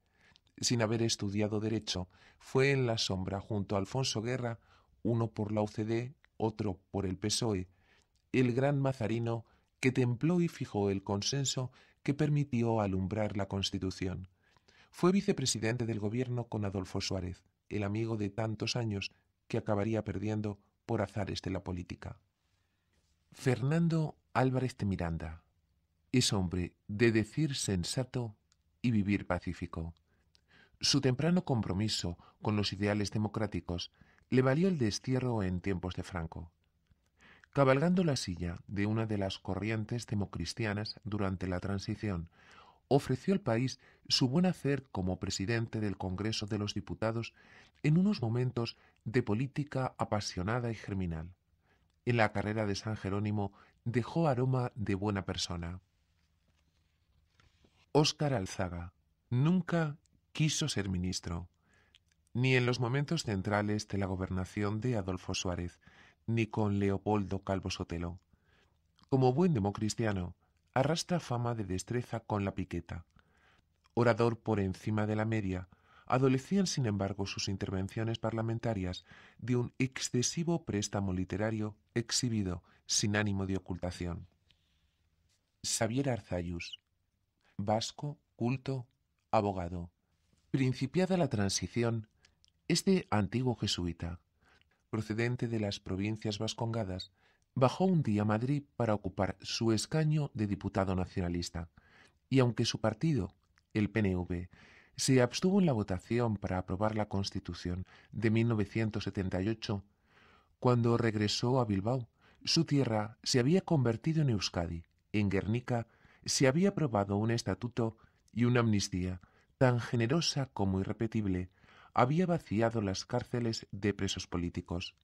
sin haber estudiado derecho, fue en la sombra junto a Alfonso Guerra, uno por la UCD, otro por el PSOE, el gran mazarino que templó y fijó el consenso que permitió alumbrar la Constitución. Fue vicepresidente del gobierno con Adolfo Suárez, el amigo de tantos años que acabaría perdiendo por azares de la política. Fernando Álvarez de Miranda es hombre de decir sensato y vivir pacífico. Su temprano compromiso con los ideales democráticos le valió el destierro en tiempos de Franco. Cabalgando la silla de una de las corrientes democristianas durante la transición, ofreció al país su buen hacer como presidente del Congreso de los Diputados en unos momentos de política apasionada y germinal. En la carrera de San Jerónimo dejó aroma de buena persona. Óscar Alzaga, nunca quiso ser ministro, ni en los momentos centrales de la gobernación de Adolfo Suárez, ni con Leopoldo Calvo Sotelo. Como buen democristiano, arrastra fama de destreza con la piqueta. Orador por encima de la media, adolecían sin embargo sus intervenciones parlamentarias de un excesivo préstamo literario exhibido sin ánimo de ocultación. Xavier Arzayus, vasco, culto, abogado, Principiada la transición, este antiguo jesuita, procedente de las provincias vascongadas, bajó un día a Madrid para ocupar su escaño de diputado nacionalista, y aunque su partido, el PNV, se abstuvo en la votación para aprobar la Constitución de 1978, cuando regresó a Bilbao, su tierra se había convertido en Euskadi, en Guernica se había aprobado un estatuto y una amnistía tan generosa como irrepetible, había vaciado las cárceles de presos políticos.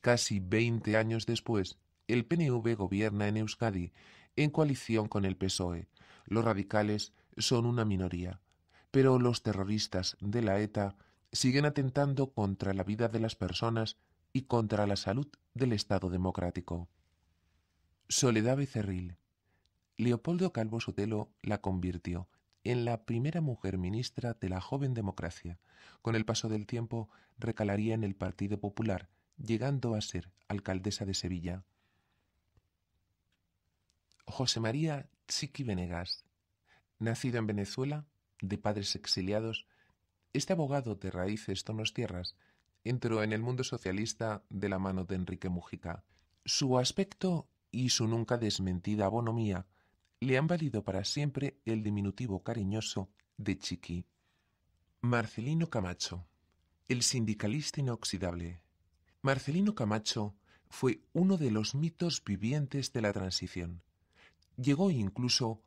Casi veinte años después, el PNV gobierna en Euskadi en coalición con el PSOE. Los radicales son una minoría, pero los terroristas de la ETA siguen atentando contra la vida de las personas y contra la salud del Estado democrático. Soledad Becerril. Leopoldo Calvo Sotelo la convirtió en la primera mujer ministra de la joven democracia. Con el paso del tiempo recalaría en el Partido Popular, llegando a ser alcaldesa de Sevilla. José María Chiqui Venegas, nacido en Venezuela, de padres exiliados, este abogado de raíces tierras entró en el mundo socialista de la mano de Enrique Mujica. Su aspecto y su nunca desmentida abonomía le han valido para siempre el diminutivo cariñoso de Chiqui. Marcelino Camacho, el sindicalista inoxidable. Marcelino Camacho fue uno de los mitos vivientes de la transición. Llegó incluso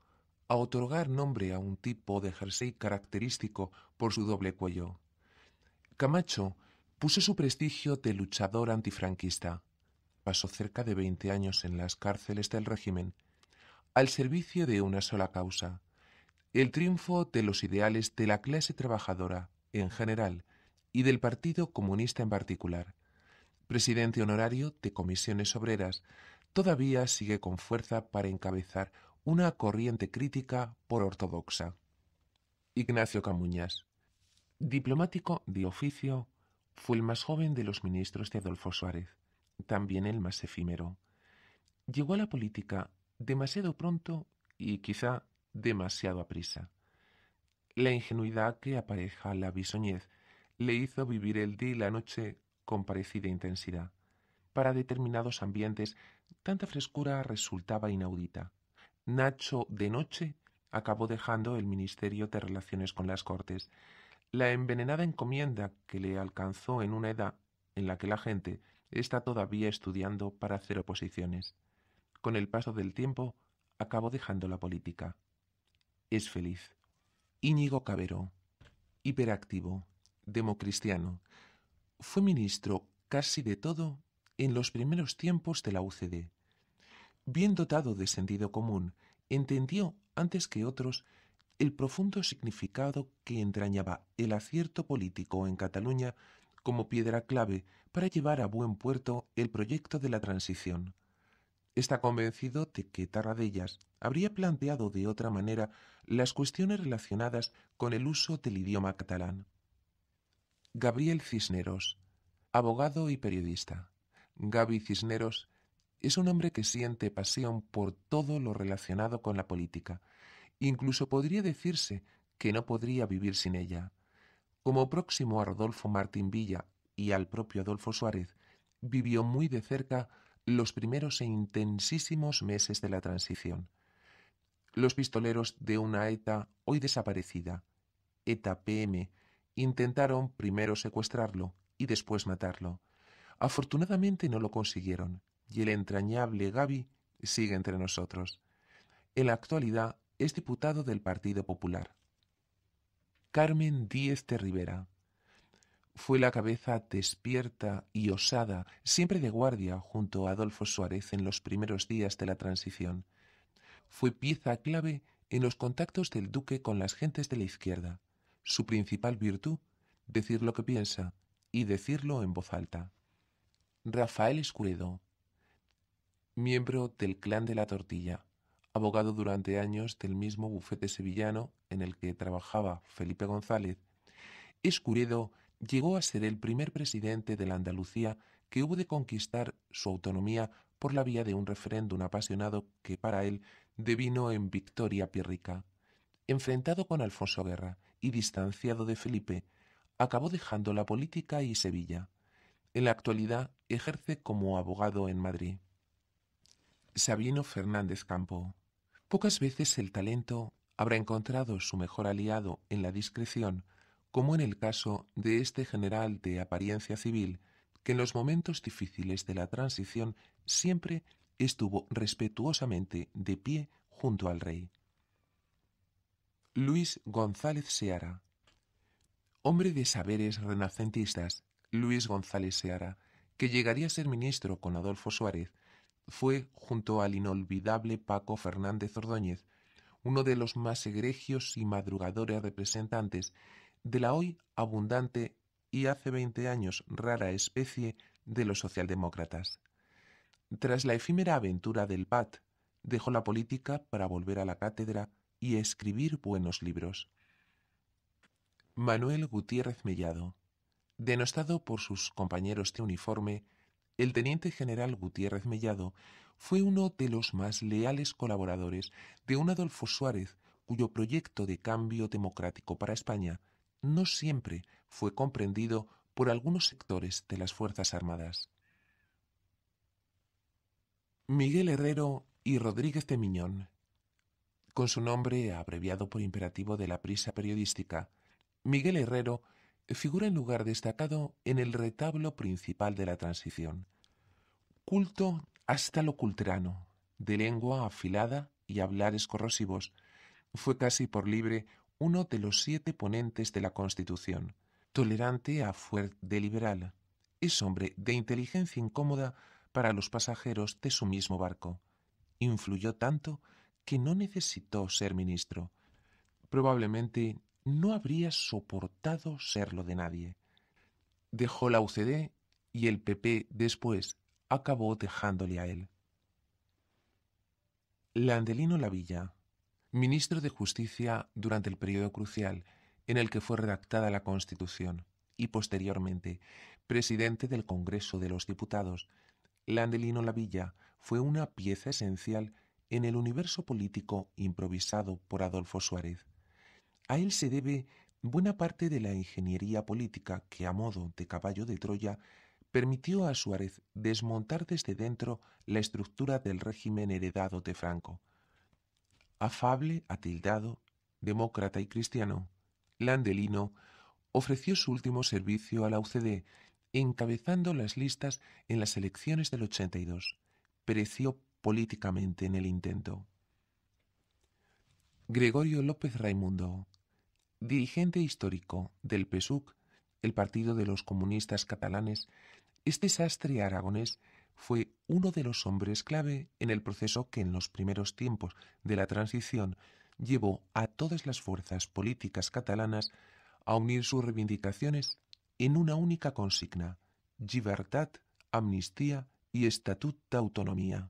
a otorgar nombre a un tipo de jersey característico por su doble cuello. Camacho puso su prestigio de luchador antifranquista. Pasó cerca de veinte años en las cárceles del régimen al servicio de una sola causa, el triunfo de los ideales de la clase trabajadora en general y del Partido Comunista en particular. Presidente honorario de comisiones obreras, todavía sigue con fuerza para encabezar una corriente crítica por ortodoxa. Ignacio Camuñas, diplomático de oficio, fue el más joven de los ministros de Adolfo Suárez, también el más efímero. Llegó a la política demasiado pronto y quizá demasiado aprisa. La ingenuidad que apareja la bisoñez le hizo vivir el día y la noche con parecida intensidad. Para determinados ambientes, tanta frescura resultaba inaudita. Nacho de noche acabó dejando el Ministerio de Relaciones con las Cortes. La envenenada encomienda que le alcanzó en una edad en la que la gente está todavía estudiando para hacer oposiciones con el paso del tiempo, acabó dejando la política. Es feliz. Íñigo Cabero, hiperactivo, democristiano, fue ministro casi de todo en los primeros tiempos de la UCD. Bien dotado de sentido común, entendió antes que otros el profundo significado que entrañaba el acierto político en Cataluña como piedra clave para llevar a buen puerto el proyecto de la transición. Está convencido de que Tarradellas habría planteado de otra manera las cuestiones relacionadas con el uso del idioma catalán. Gabriel Cisneros, abogado y periodista. Gaby Cisneros es un hombre que siente pasión por todo lo relacionado con la política. Incluso podría decirse que no podría vivir sin ella. Como próximo a Rodolfo Martín Villa y al propio Adolfo Suárez, vivió muy de cerca los primeros e intensísimos meses de la transición. Los pistoleros de una ETA hoy desaparecida, ETA PM, intentaron primero secuestrarlo y después matarlo. Afortunadamente no lo consiguieron, y el entrañable Gaby sigue entre nosotros. En la actualidad es diputado del Partido Popular. Carmen Díez de Rivera, fue la cabeza despierta y osada, siempre de guardia junto a Adolfo Suárez en los primeros días de la transición. Fue pieza clave en los contactos del duque con las gentes de la izquierda. Su principal virtud, decir lo que piensa y decirlo en voz alta. Rafael Escuredo, miembro del clan de la tortilla, abogado durante años del mismo bufete sevillano en el que trabajaba Felipe González, Escuredo llegó a ser el primer presidente de la Andalucía que hubo de conquistar su autonomía por la vía de un referéndum apasionado que para él devino en victoria pírrica. Enfrentado con Alfonso Guerra y distanciado de Felipe, acabó dejando la política y Sevilla. En la actualidad ejerce como abogado en Madrid. Sabino Fernández Campo. Pocas veces el talento habrá encontrado su mejor aliado en la discreción como en el caso de este general de apariencia civil, que en los momentos difíciles de la transición siempre estuvo respetuosamente de pie junto al rey. Luis González Seara. Hombre de saberes renacentistas, Luis González Seara, que llegaría a ser ministro con Adolfo Suárez, fue, junto al inolvidable Paco Fernández Ordóñez, uno de los más egregios y madrugadores representantes de la hoy abundante y hace veinte años rara especie de los socialdemócratas. Tras la efímera aventura del PAT, dejó la política para volver a la cátedra y escribir buenos libros. Manuel Gutiérrez Mellado. Denostado por sus compañeros de uniforme, el teniente general Gutiérrez Mellado fue uno de los más leales colaboradores de un Adolfo Suárez cuyo proyecto de cambio democrático para España no siempre fue comprendido por algunos sectores de las Fuerzas Armadas. Miguel Herrero y Rodríguez de Miñón, con su nombre abreviado por imperativo de la prisa periodística, Miguel Herrero figura en lugar destacado en el retablo principal de la transición. Culto hasta lo culturano, de lengua afilada y hablares corrosivos, fue casi por libre uno de los siete ponentes de la Constitución, tolerante a Fuert de liberal. Es hombre de inteligencia incómoda para los pasajeros de su mismo barco. Influyó tanto que no necesitó ser ministro. Probablemente no habría soportado serlo de nadie. Dejó la UCD y el PP después acabó dejándole a él. Landelino Lavilla, ministro de Justicia durante el periodo crucial en el que fue redactada la Constitución y posteriormente presidente del Congreso de los Diputados, Landelino Lavilla fue una pieza esencial en el universo político improvisado por Adolfo Suárez. A él se debe buena parte de la ingeniería política que, a modo de caballo de Troya, permitió a Suárez desmontar desde dentro la estructura del régimen heredado de Franco afable, atildado, demócrata y cristiano, Landelino ofreció su último servicio a la UCD, encabezando las listas en las elecciones del 82. Pereció políticamente en el intento. Gregorio López Raimundo, dirigente histórico del PSUC, el Partido de los Comunistas Catalanes, este sastre aragonés fue uno de los hombres clave en el proceso que en los primeros tiempos de la transición llevó a todas las fuerzas políticas catalanas a unir sus reivindicaciones en una única consigna, libertad, amnistía y estatut de autonomía.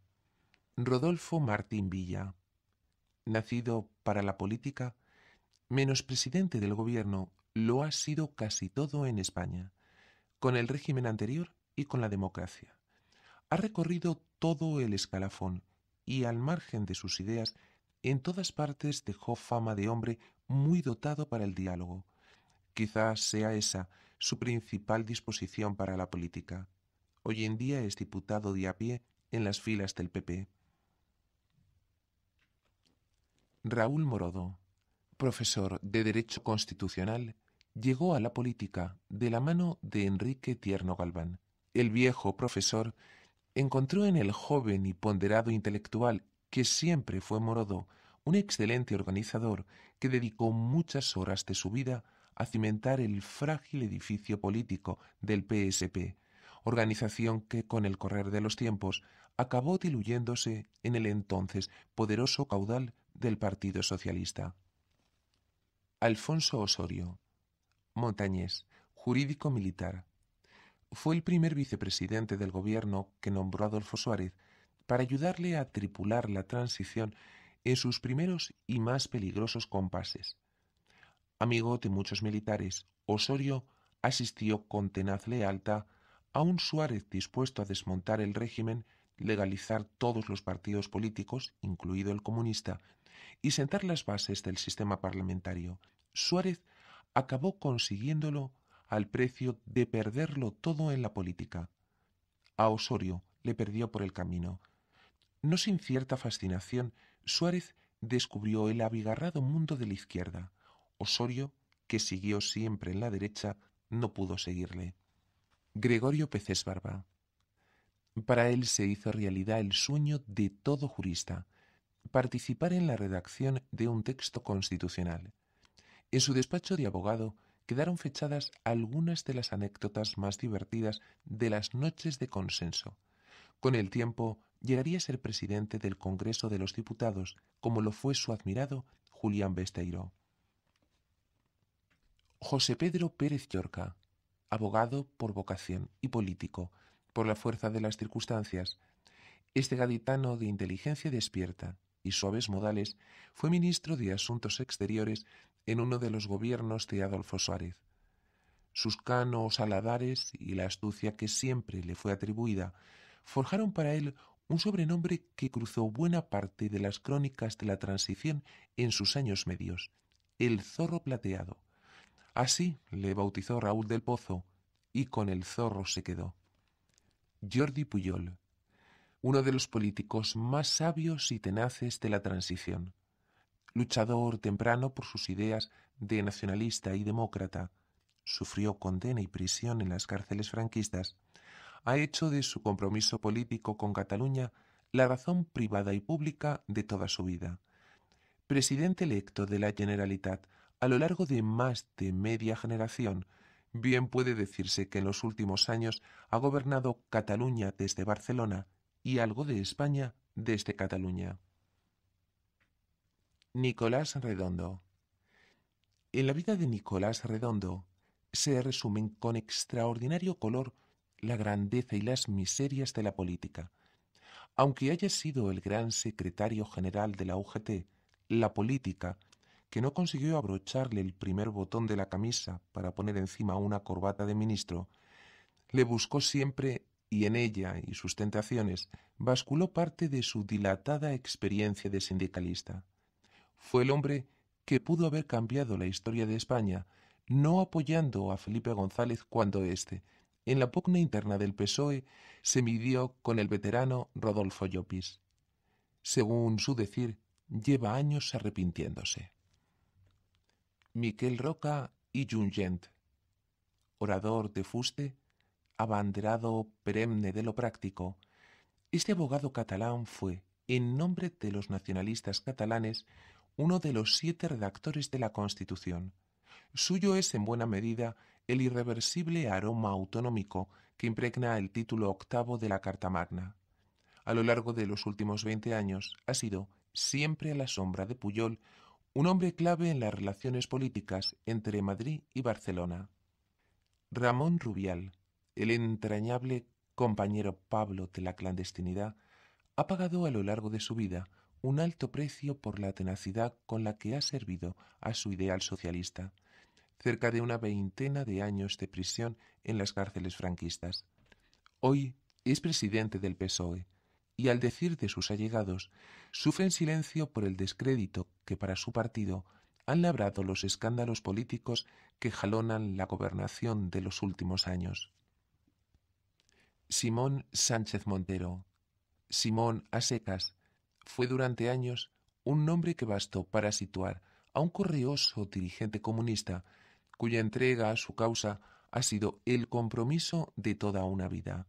Rodolfo Martín Villa, nacido para la política, menos presidente del gobierno, lo ha sido casi todo en España, con el régimen anterior y con la democracia ha recorrido todo el escalafón y al margen de sus ideas, en todas partes dejó fama de hombre muy dotado para el diálogo. Quizás sea esa su principal disposición para la política. Hoy en día es diputado de a pie en las filas del PP. Raúl Morodo, profesor de Derecho Constitucional, llegó a la política de la mano de Enrique Tierno Galván. El viejo profesor encontró en el joven y ponderado intelectual, que siempre fue Morodó, un excelente organizador que dedicó muchas horas de su vida a cimentar el frágil edificio político del PSP, organización que con el correr de los tiempos acabó diluyéndose en el entonces poderoso caudal del Partido Socialista. Alfonso Osorio, montañés, jurídico militar, fue el primer vicepresidente del gobierno que nombró Adolfo Suárez para ayudarle a tripular la transición en sus primeros y más peligrosos compases. Amigo de muchos militares, Osorio asistió con tenaz lealtad a un Suárez dispuesto a desmontar el régimen, legalizar todos los partidos políticos, incluido el comunista, y sentar las bases del sistema parlamentario. Suárez acabó consiguiéndolo al precio de perderlo todo en la política. A Osorio le perdió por el camino. No sin cierta fascinación, Suárez descubrió el abigarrado mundo de la izquierda. Osorio, que siguió siempre en la derecha, no pudo seguirle. Gregorio Peces Barba. Para él se hizo realidad el sueño de todo jurista, participar en la redacción de un texto constitucional. En su despacho de abogado quedaron fechadas algunas de las anécdotas más divertidas de las noches de consenso. Con el tiempo llegaría a ser presidente del Congreso de los Diputados, como lo fue su admirado Julián Besteiro. José Pedro Pérez Llorca, abogado por vocación y político, por la fuerza de las circunstancias, este gaditano de inteligencia despierta y suaves modales fue ministro de Asuntos Exteriores en uno de los gobiernos de Adolfo Suárez. Sus canos aladares y la astucia que siempre le fue atribuida forjaron para él un sobrenombre que cruzó buena parte de las crónicas de la transición en sus años medios, el zorro plateado. Así le bautizó Raúl del Pozo, y con el zorro se quedó. Jordi Puyol, uno de los políticos más sabios y tenaces de la transición. Luchador temprano por sus ideas de nacionalista y demócrata, sufrió condena y prisión en las cárceles franquistas, ha hecho de su compromiso político con Cataluña la razón privada y pública de toda su vida. Presidente electo de la Generalitat a lo largo de más de media generación, bien puede decirse que en los últimos años ha gobernado Cataluña desde Barcelona y algo de España desde Cataluña. Nicolás Redondo. En la vida de Nicolás Redondo se resumen con extraordinario color la grandeza y las miserias de la política. Aunque haya sido el gran secretario general de la UGT, la política, que no consiguió abrocharle el primer botón de la camisa para poner encima una corbata de ministro, le buscó siempre y en ella y sus tentaciones basculó parte de su dilatada experiencia de sindicalista. Fue el hombre que pudo haber cambiado la historia de España, no apoyando a Felipe González cuando éste, en la pugna interna del PSOE, se midió con el veterano Rodolfo Llopis. Según su decir, lleva años arrepintiéndose. Miquel Roca y Jungent, orador de fuste, abanderado perenne de lo práctico, este abogado catalán fue, en nombre de los nacionalistas catalanes, uno de los siete redactores de la Constitución. Suyo es en buena medida el irreversible aroma autonómico que impregna el título octavo de la Carta Magna. A lo largo de los últimos veinte años ha sido, siempre a la sombra de Puyol, un hombre clave en las relaciones políticas entre Madrid y Barcelona. Ramón Rubial, el entrañable compañero Pablo de la clandestinidad, ha pagado a lo largo de su vida un alto precio por la tenacidad con la que ha servido a su ideal socialista, cerca de una veintena de años de prisión en las cárceles franquistas. Hoy es presidente del PSOE y al decir de sus allegados, sufren silencio por el descrédito que para su partido han labrado los escándalos políticos que jalonan la gobernación de los últimos años. Simón Sánchez Montero, Simón Asecas, fue durante años un nombre que bastó para situar a un correoso dirigente comunista cuya entrega a su causa ha sido el compromiso de toda una vida.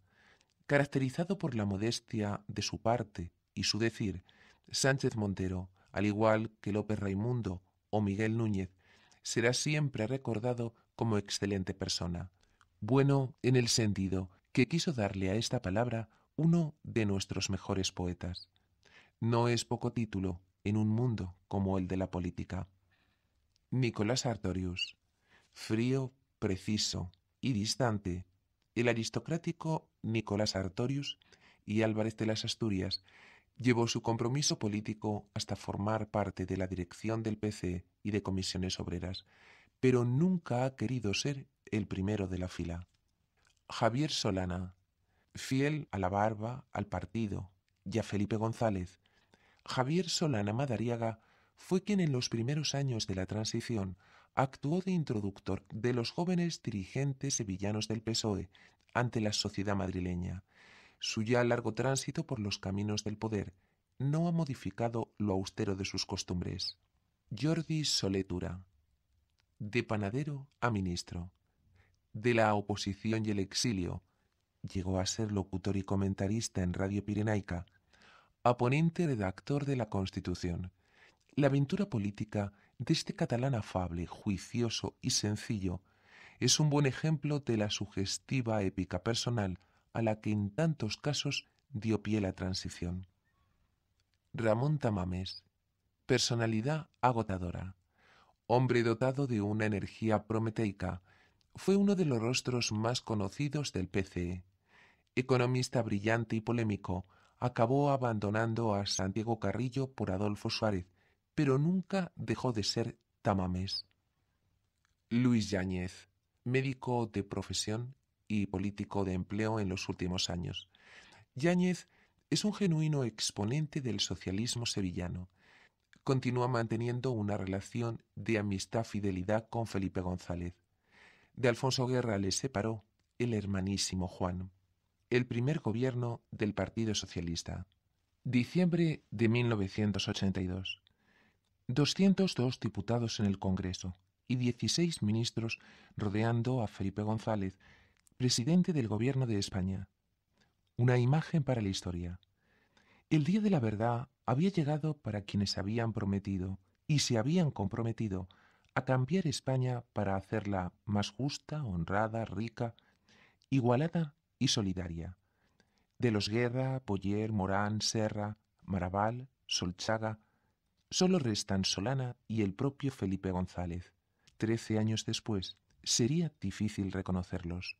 Caracterizado por la modestia de su parte y su decir, Sánchez Montero, al igual que López Raimundo o Miguel Núñez, será siempre recordado como excelente persona. Bueno en el sentido que quiso darle a esta palabra uno de nuestros mejores poetas no es poco título en un mundo como el de la política. Nicolás Artorius, frío, preciso y distante, el aristocrático Nicolás Artorius y Álvarez de las Asturias llevó su compromiso político hasta formar parte de la dirección del PC y de comisiones obreras, pero nunca ha querido ser el primero de la fila. Javier Solana, fiel a la barba, al partido y a Felipe González, Javier Solana Madariaga fue quien en los primeros años de la transición actuó de introductor de los jóvenes dirigentes sevillanos del PSOE ante la sociedad madrileña. Su ya largo tránsito por los caminos del poder no ha modificado lo austero de sus costumbres. Jordi Soletura. De panadero a ministro. De la oposición y el exilio. Llegó a ser locutor y comentarista en Radio Pirenaica, a redactor de la Constitución. La aventura política de este catalán afable, juicioso y sencillo es un buen ejemplo de la sugestiva épica personal a la que en tantos casos dio pie la transición. Ramón Tamames, personalidad agotadora, hombre dotado de una energía prometeica, fue uno de los rostros más conocidos del PCE. Economista brillante y polémico, acabó abandonando a Santiago Carrillo por Adolfo Suárez, pero nunca dejó de ser Tamames. Luis Yáñez, médico de profesión y político de empleo en los últimos años. Yáñez es un genuino exponente del socialismo sevillano. Continúa manteniendo una relación de amistad-fidelidad con Felipe González. De Alfonso Guerra le separó el hermanísimo Juan el primer gobierno del Partido Socialista. Diciembre de 1982. 202 diputados en el Congreso y 16 ministros rodeando a Felipe González, presidente del Gobierno de España. Una imagen para la historia. El día de la verdad había llegado para quienes habían prometido y se habían comprometido a cambiar España para hacerla más justa, honrada, rica, igualada y solidaria de los Guerra, Poller, Morán, Serra, Maraval, Solchaga, solo restan Solana y el propio Felipe González. Trece años después, sería difícil reconocerlos.